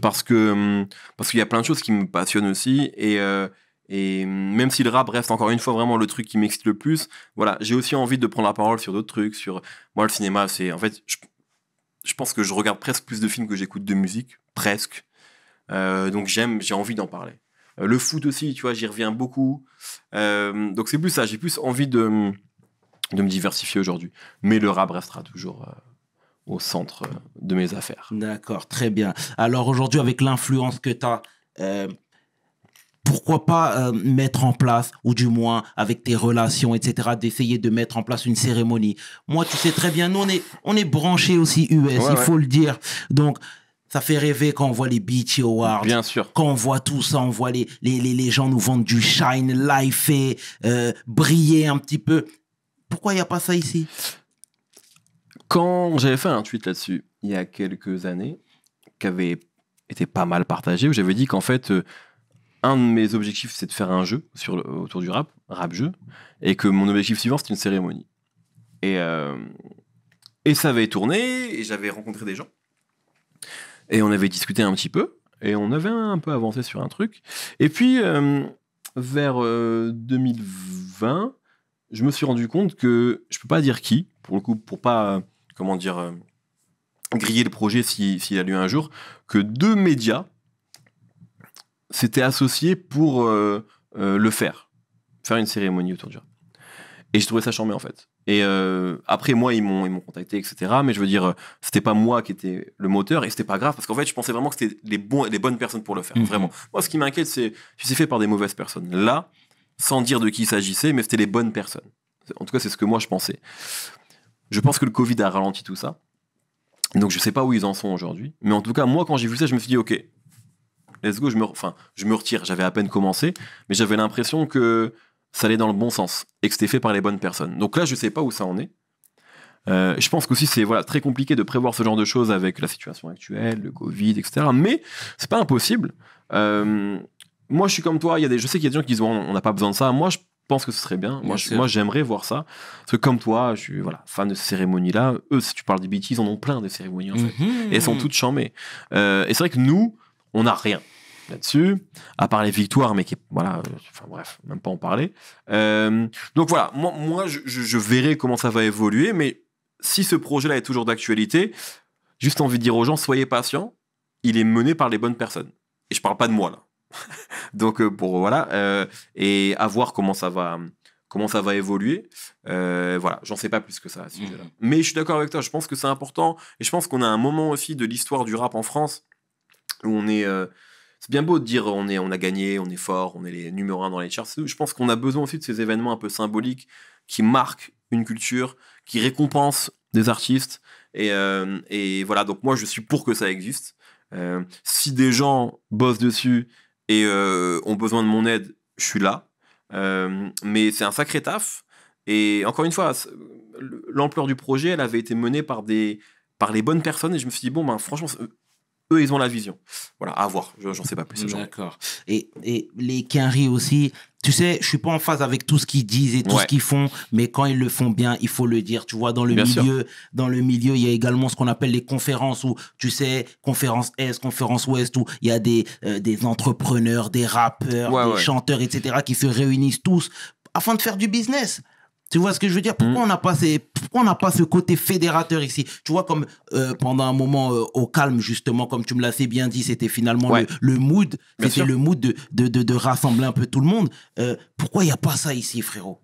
parce que parce qu'il y a plein de choses qui me passionnent aussi. Et, euh, et même si le rap reste encore une fois vraiment le truc qui m'excite le plus, voilà, j'ai aussi envie de prendre la parole sur d'autres trucs, sur moi le cinéma, c'est en fait, je, pense que je regarde presque plus de films que j'écoute de musique, presque. Euh, donc j'aime, j'ai envie d'en parler. Euh, le foot aussi, tu vois, j'y reviens beaucoup. Euh, donc c'est plus ça, j'ai plus envie de, de me diversifier aujourd'hui. Mais le rap restera toujours au centre de mes affaires. D'accord, très bien. Alors aujourd'hui, avec l'influence que tu as pourquoi pas euh, mettre en place, ou du moins avec tes relations, etc., d'essayer de mettre en place une cérémonie. Moi, tu sais très bien, nous, on est, on est branchés aussi US, il faut le dire. Donc, ça fait rêver quand on voit les Beach Awards. Bien sûr. Quand on voit tout ça, on voit les, les, les, gens nous vendent du shine, life, et, euh, briller un petit peu. Pourquoi il n'y a pas ça ici Quand j'avais fait un tweet là-dessus, il y a quelques années, qui avait été pas mal partagé, où j'avais dit qu'en fait, euh, un de mes objectifs, c'est de faire un jeu sur autour du rap, rap-jeu, et que mon objectif suivant, c'est une cérémonie. Et, euh, et ça avait tourné, et j'avais rencontré des gens, et on avait discuté un petit peu, et on avait un peu avancé sur un truc. Et puis, euh, vers 2020, euh, je me suis rendu compte que je peux pas dire qui, pour le coup, pour pas, comment dire, griller le projet s'il si, a lieu un jour, que deux médias c'était associé pour euh, euh, le faire, faire une cérémonie autour du Et j'ai trouvé ça charmé en fait. Et euh, après, moi, ils m'ont, ils m'ont contacté, etc. Mais je veux dire, c'était pas moi qui était le moteur et c'était pas grave parce qu'en fait, je pensais vraiment que c'était les, bons, les bonnes personnes pour le faire. Mhm. Vraiment. Moi, ce qui m'inquiète, c'est que c'est fait par des mauvaises personnes. Là, sans dire de qui il s'agissait, mais c'était les bonnes personnes. En tout cas, c'est ce que moi, je pensais. Je pense que le Covid a ralenti tout ça. Donc, je sais pas où ils en sont aujourd'hui. Mais en tout cas, moi, quand j'ai vu ça, je me suis dit, OK, let's go, je me, enfin, je me retire. J'avais à peine commencé, mais j'avais l'impression que ça allait dans le bon sens et que c'était fait par les bonnes personnes. Donc là, je sais pas où ça en est. Euh, je pense qu'aussi c'est voilà très compliqué de prévoir ce genre de choses avec la situation actuelle, le Covid, etc. Mais c'est pas impossible. Euh, moi, je suis comme toi. Il y a des, je sais qu'il y a des gens qui disent on n'a pas besoin de ça. Moi, je pense que ce serait bien. Moi, moi j'aimerais voir ça. Parce que comme toi, je suis voilà fan de ces cérémonies là. Eux, si tu parles des BTS, ils en ont plein des cérémonies mhm. et elles sont toutes chambées. Euh, et c'est vrai que nous on n'a rien là-dessus, à part les victoires, mais qui, voilà, euh, enfin bref, même pas en parler. Euh, donc voilà, moi, je, verrai comment ça va évoluer, mais si ce projet-là est toujours d'actualité, juste envie de dire aux gens, soyez patients, il est mené par les bonnes personnes. Et je parle pas de moi, là. donc euh, pour, voilà, et à voir comment ça va, comment ça va évoluer. voilà, j'en sais pas plus que ça mmh. Mais je suis d'accord avec toi, je pense que c'est important, et je pense qu'on a un moment aussi de l'histoire du rap en France où on est. Euh, c'est bien beau de dire on, est, on a gagné, on est fort, on est les numéro un dans les charts. Je pense qu'on a besoin aussi de ces événements un peu symboliques qui marquent une culture, qui récompensent des artistes. Et, euh, voilà, donc moi je suis pour que ça existe. Euh, si des gens bossent dessus et ont besoin de mon aide, je suis là. mais c'est un sacré taf. Et encore une fois, l'ampleur du projet, elle avait été menée par des par les bonnes personnes et je me suis dit bon ben franchement eux, ils ont la vision. Voilà, à voir. J'en sais pas plus. D'accord. Et, et, les Kenry aussi, tu sais, je suis pas en phase avec tout ce qu'ils disent et tout ce qu'ils font, mais quand ils le font bien, il faut le dire. Tu vois, dans le milieu, dans le milieu, il y a également ce qu'on appelle les conférences où, tu sais, conférence Est, conférence Ouest, où il y a des, euh, des entrepreneurs, des rappeurs, des chanteurs, etc., qui se réunissent tous afin de faire du business. Tu vois ce que je veux dire Pourquoi mm. on n'a pas pourquoi on n'a pas ce côté fédérateur ici Tu vois comme euh, pendant un moment euh, au calme justement, comme tu me l'as assez bien dit, c'était finalement le, le, mood, c'était le mood de, de, de, rassembler un peu tout le monde. Euh, pourquoi il n'y a pas ça ici, frérot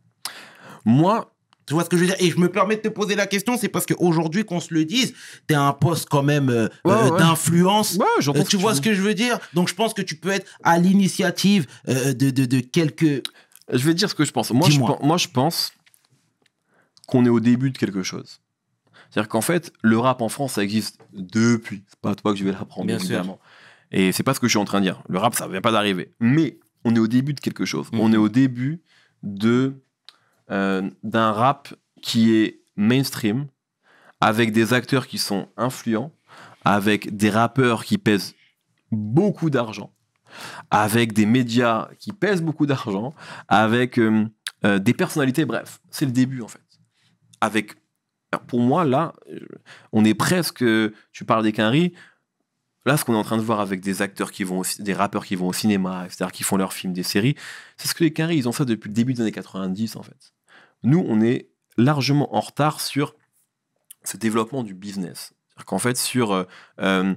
Moi. Tu vois ce que je veux dire Et je me permets de te poser la question, c'est parce qu'aujourd'hui, qu'on se le dise, t'es un poste quand même ouais, d'influence. tu vois ce que je veux dire Donc je pense que tu peux être à l'initiative de, de, quelques... Je vais dire ce que je pense. Moi, je, moi je pense qu'on est au début de quelque chose. C'est-à-dire qu'en fait, le rap en France, ça existe depuis. C'est pas à toi que je vais l'apprendre, bien Sûr. Et c'est pas ce que je suis en train de dire. Le rap, ça vient pas d'arriver. Mais on est au début de quelque chose. Mhm. On est au début de euh, d'un rap qui est mainstream, avec des acteurs qui sont influents, avec des rappeurs qui pèsent beaucoup d'argent, avec des médias qui pèsent beaucoup d'argent, avec euh, euh, des personnalités. Bref, c'est le début en fait avec. Pour moi, là, euh, on est presque. Tu parles des Quinry. Là, ce qu'on est en train de voir avec des acteurs qui vont, des rappeurs qui vont au cinéma, qui font leurs films, des séries, c'est ce que les Quinry, ils ont fait depuis le début des années 90, en fait. Nous, on est largement en retard sur ce développement du business. C'est-à-dire qu'en fait, sur euh, euh,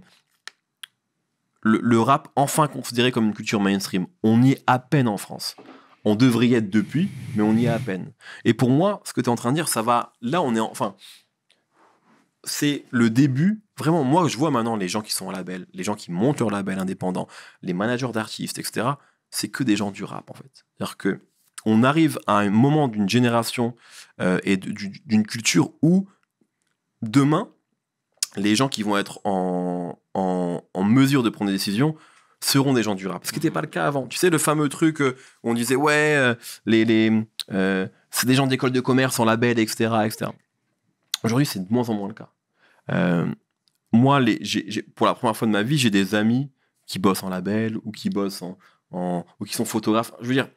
le, le, rap enfin considéré comme une culture mainstream, on y est à peine en France. On devrait y être depuis, mais on y est à peine. Et pour moi, ce que tu es en train de dire, ça va. Là, on est enfin. C'est le début. Vraiment, moi, je vois maintenant les gens qui sont en label, les gens qui montent leur label indépendant, les managers d'artistes, etc. C'est que des gens du rap, en fait. C'est-à-dire que on arrive à un moment d'une génération euh, et d'une culture où demain, les gens qui vont être en mesure de prendre des décisions seront des gens durables. Ce qui n'était pas le cas avant. Tu sais, le fameux truc euh, où on disait, ouais, euh, les, euh, c'est des gens d'école de commerce en label, etc. etc. Aujourd'hui, c'est de moins en moins le cas. moi, les, pour la première fois de ma vie, j'ai des amis qui bossent en label ou qui bossent en, ou qui sont photographes. Je veux dire,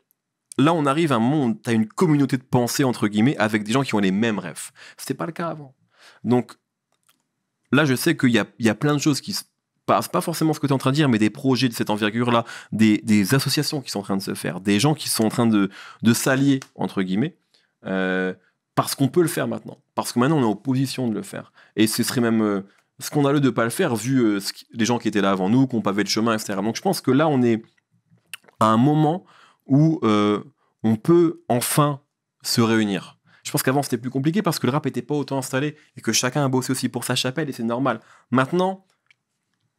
là, on arrive à un monde, tu as une communauté de pensée, entre guillemets, avec des gens qui ont les mêmes rêves. Ce n'était pas le cas avant. Donc, là, je sais qu'il y a, y a plein de choses qui se pas, pas forcément ce que tu es en train de dire, mais des projets de cette envergure-là, des, associations qui sont en train de se faire, des gens qui sont en train de, de s'allier, entre guillemets, euh, parce qu'on peut le faire maintenant, parce que maintenant on est en position de le faire. Et ce serait même a euh, scandaleux de ne pas le faire, vu euh, les gens qui étaient là avant nous, qu'on ont pavé le chemin, etc. Donc je pense que là, on est à un moment où on peut enfin se réunir. Je pense qu'avant c'était plus compliqué parce que le rap n'était pas autant installé et que chacun a bossé aussi pour sa chapelle et c'est normal. Maintenant,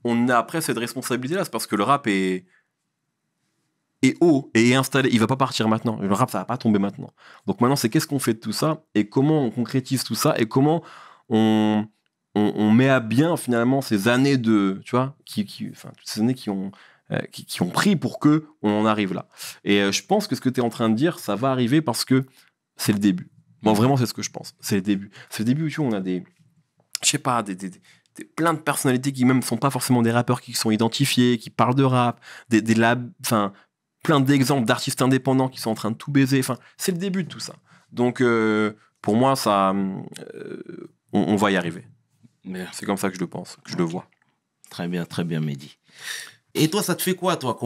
on a après cette responsabilité-là. C'est parce que le rap est, haut et est installé. Il va pas partir maintenant. Le rap, ça va pas tomber maintenant. Donc maintenant, c'est qu'est-ce qu'on fait de tout ça et comment on concrétise tout ça et comment on, met à bien finalement ces années de, tu vois, qui, enfin, toutes ces années qui ont, euh, qui, ont pris pour que on en arrive là. Et euh, je pense que ce que tu es en train de dire, ça va arriver parce que c'est le début. bon, vraiment, c'est ce que je pense. C'est le début. C'est le début, tu on a des, je sais pas, des plein de personnalités qui même sont pas forcément des rappeurs qui sont identifiés, qui parlent de rap, des, labs, enfin plein d'exemples d'artistes indépendants qui sont en train de tout baiser. Enfin, c'est le début de tout ça. Donc euh, pour moi, ça, euh, on, on, va y arriver. C'est comme ça que je le pense, que je le vois. Très bien, très bien, Mehdi. Et toi, ça te fait quoi, toi,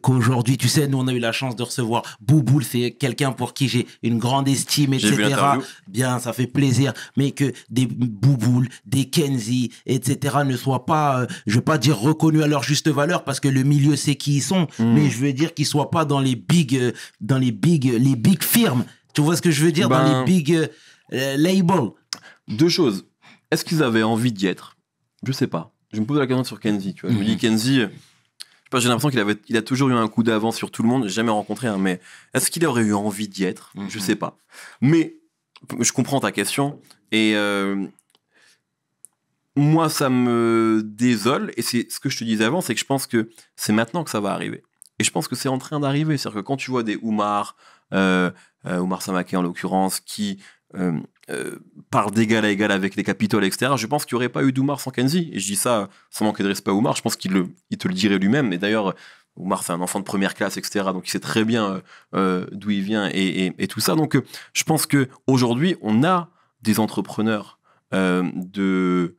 qu'aujourd'hui, tu sais, nous, on a eu la chance de recevoir Bouboule, c'est quelqu'un pour qui j'ai une grande estime, etc. Bien, ça fait plaisir. Mais que des Bouboule, des Kenzie, etc. ne soient pas, euh, je je veux pas dire reconnus à leur juste valeur parce que le milieu sait qui ils sont, hmm. mais je veux dire qu'ils soient pas dans les big, euh, dans les big, euh, les big firmes. Tu vois ce que je veux dire dans les ben, big label. labels. Deux choses. Est-ce qu'ils avaient envie d'y être Je sais pas. Je me pose la question sur Kenzie. Tu vois, je me hmm. dis Kenzie j'ai l'impression qu'il avait, a toujours eu un coup d'avance sur tout le monde. J'ai jamais rencontré un, mais est-ce qu'il aurait eu envie d'y être Je ne mhm. Je sais pas. Mais je comprends ta question et euh, moi, ça me désole. Et c'est ce que je te disais avant, c'est que je pense que c'est maintenant que ça va arriver. Et je pense que c'est en train d'arriver. C'est-à-dire que quand tu vois des Oumar, euh, euh Oumar Samaké en l'occurrence, qui euh, euh, par d'égal à égal avec les capitaux etc., je pense qu'il n'y aurait pas eu d'Oumar sans Kenzie. Et je dis ça sans manquer de respect à Oumar, je pense qu'il te le dirait lui-même. Et d'ailleurs, Oumar, c'est un enfant de première classe, etc., donc il sait très bien euh, euh, d'où il vient et, tout ça. Donc je pense qu'aujourd'hui, on a des entrepreneurs de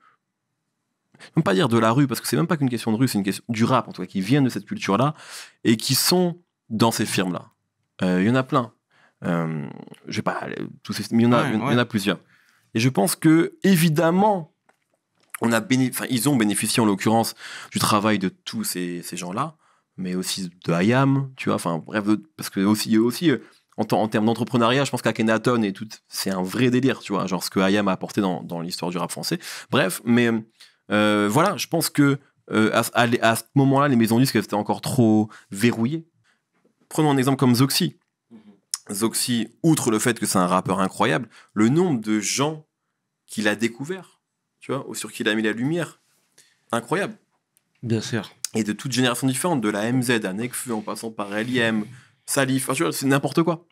même pas dire de la rue, parce que c'est même pas qu'une question de rue, c'est une question du rap, en tout cas, qui viennent de cette culture-là, et qui sont dans ces firmes-là. Il y en a plein. Euh, je sais pas, tous mais il y, en a, plusieurs. Et je pense que, évidemment, on a ils ont bénéficié en l'occurrence du travail de tous ces, ces gens-là, mais aussi de IAM, tu vois, enfin bref, parce que aussi, aussi euh, en, en termes d'entrepreneuriat, je pense qu'Akenaton et tout, c'est un vrai délire, tu vois, genre ce que IAM a apporté dans, dans l'histoire du rap français. Bref, mais euh, voilà, je pense que à, ce moment-là, les maisons disques étaient encore trop verrouillées. Prenons un exemple comme Zoxy. Zoxy, outre le fait que c'est un rappeur incroyable, le nombre de gens qu'il a découvert, tu vois, ou sur qui il a mis la lumière, incroyable. Bien sûr. Et de toutes générations différentes, de la MZ à Nekfeu, en passant par LIM, Salif, c'est n'importe quoi.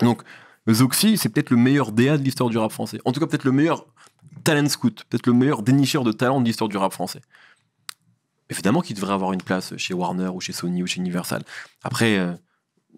Donc, Zoxy, c'est peut-être le meilleur DA de l'histoire du rap français. En tout cas, peut-être le meilleur talent scout, peut-être le meilleur dénicheur de talent de l'histoire du rap français. Évidemment qu'il devrait avoir une place chez Warner ou chez Sony ou chez Universal. Après, euh,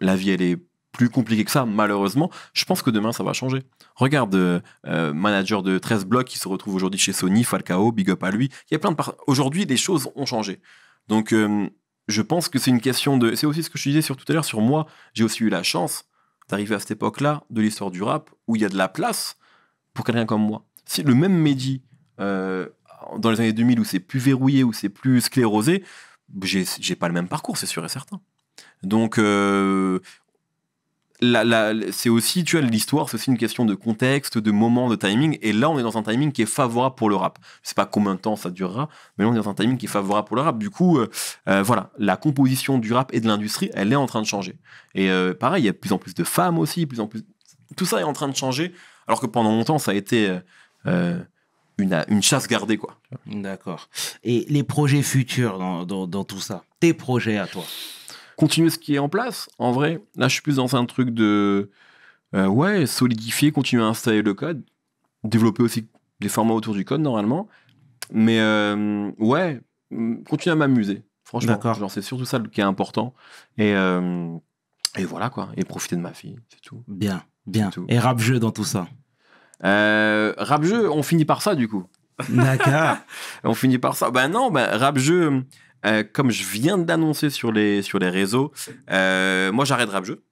la vie, elle est plus compliqué que ça, malheureusement. Je pense que demain, ça va changer. Regarde, euh, euh, manager de 13 blocs qui se retrouve aujourd'hui chez Sony, Falcao, big up à lui. Il y a plein de Aujourd'hui, les choses ont changé. Donc, euh, je pense que c'est une question de. C'est aussi ce que je disais sur tout à l'heure sur moi. J'ai aussi eu la chance d'arriver à cette époque-là de l'histoire du rap où il y a de la place pour quelqu'un comme moi. Si le même Mehdi, dans les années 2000, où c'est plus verrouillé, où c'est plus sclérosé, j'ai pas le même parcours, c'est sûr et certain. Donc, c'est aussi, tu vois, l'histoire, c'est aussi une question de contexte, de moment, de timing. Et là, on est dans un timing qui est favorable pour le rap. Je sais pas combien de temps ça durera, mais là, on est dans un timing qui est favorable pour le rap. Du coup, euh, euh, voilà, la composition du rap et de l'industrie, elle est en train de changer. Et euh, pareil, il y a de plus en plus de femmes aussi, plus en plus. Tout ça est en train de changer, alors que pendant longtemps, ça a été. Une, chasse gardée, quoi. D'accord. Et les projets futurs dans tout ça Tes projets à toi continuer ce qui est en place. En vrai, là, je suis plus dans un truc de euh, ouais, solidifier, continuer à installer le code, développer aussi des formats autour du code normalement. Mais euh, ouais, mm, continuer à m'amuser. Franchement, c'est surtout ça qui est important. Euh, et, voilà quoi. Et profiter de ma fille, c'est tout. Bien, bien. Et rap jeu dans tout ça. rap jeu, on finit par ça du coup. D'accord. on finit par ça. Ben non, ben, rap jeu, euh, comme je viens d'annoncer sur les, sur les réseaux, euh, moi j'arrête rap jeu.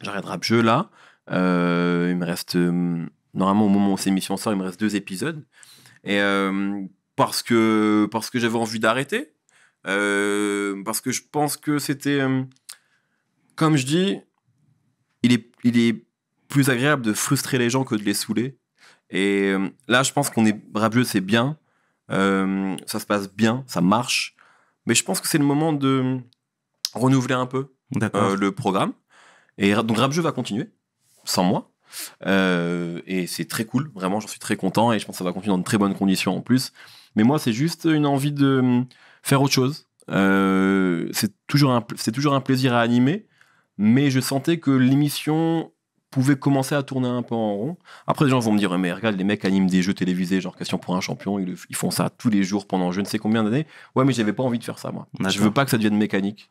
J'arrête rap jeu là. Euh, il me reste, normalement au moment où cette émission sort, il me reste deux épisodes. Et parce que, parce que j'avais envie d'arrêter, parce que je pense que c'était, comme je dis, il est, il est plus agréable de frustrer les gens que de les saouler. Et là, je pense qu'on est rap jeu, c'est bien. ça se passe bien, ça marche. Mais je pense que c'est le moment de renouveler un peu euh, le programme. Et donc Rap Jeu va continuer, sans moi. Euh, et c'est très cool, vraiment, j'en suis très content et je pense que ça va continuer dans de très bonnes conditions en plus. Mais moi, c'est juste une envie de euh, faire autre chose. c'est toujours, toujours un plaisir à animer, mais je sentais que l'émission pouvait commencer à tourner un peu en rond. Après, les gens vont me dire, mais regarde, les mecs animent des jeux télévisés, genre question pour un champion, ils, font ça tous les jours pendant je ne sais combien d'années. Ouais, mais j'avais pas envie de faire ça, moi. Je veux pas que ça devienne mécanique.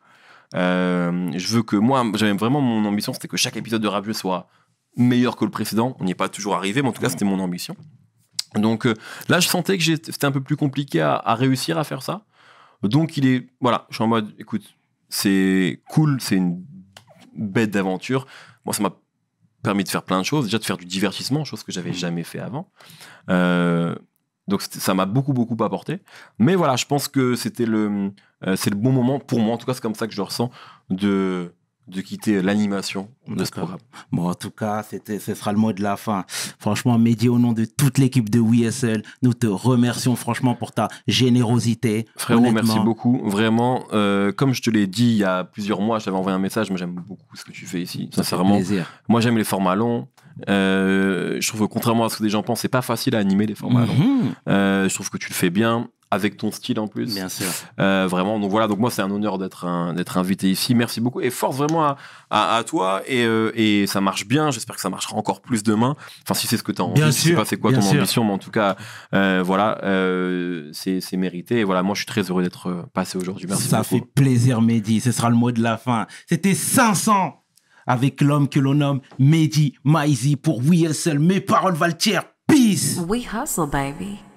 Euh, je veux que moi, j'avais vraiment mon ambition, c'était que chaque épisode de Rabieux soit meilleur que le précédent. On n'y est pas toujours arrivé, mais en tout cas, c'était mon ambition. Donc euh, là, je sentais que c'était un peu plus compliqué à, à réussir à faire ça. Donc il est, voilà, je suis en mode, écoute, c'est cool, c'est une bête d'aventure. Moi, ça m'a permis de faire plein de choses, déjà de faire du divertissement, chose que j'avais mmh. jamais fait avant. Euh, donc ça m'a beaucoup beaucoup apporté. Mais voilà, je pense que c'était le euh, c'est le bon moment pour moi, en tout cas c'est comme ça que je le ressens de de quitter l'animation de ce programme. Bon, en tout cas, ce sera le mot de la fin. Franchement, Mehdi, au nom de toute l'équipe de WSL, nous te remercions franchement pour ta générosité. Frérot, merci beaucoup. Vraiment, euh, comme je te l'ai dit il y a plusieurs mois, je t'avais envoyé un message, mais j'aime beaucoup ce que tu fais ici, Ça sincèrement. Plaisir. Moi j'aime les formats longs. Euh, je trouve contrairement à ce que des gens pensent, c'est pas facile à animer les formats mhm. longs. Euh, je trouve que tu le fais bien avec ton style en plus. Bien sûr. Euh, vraiment, donc voilà, donc moi c'est un honneur d'être d'être invité ici. Merci beaucoup et force vraiment à, toi euh, et, ça marche bien. J'espère que ça marchera encore plus demain. Enfin, si c'est ce que tu as envie, bien je sais pas c'est quoi ton ambition, mais en tout cas, euh, voilà, c'est mérité. Et voilà, moi je suis très heureux d'être passé aujourd'hui. Merci ça beaucoup. Ça fait plaisir, Mehdi. Ce sera le mot de la fin. C'était 500 avec l'homme que l'on nomme Mehdi Maizi pour We Hustle. Mes paroles Valtier Peace. We hustle, baby.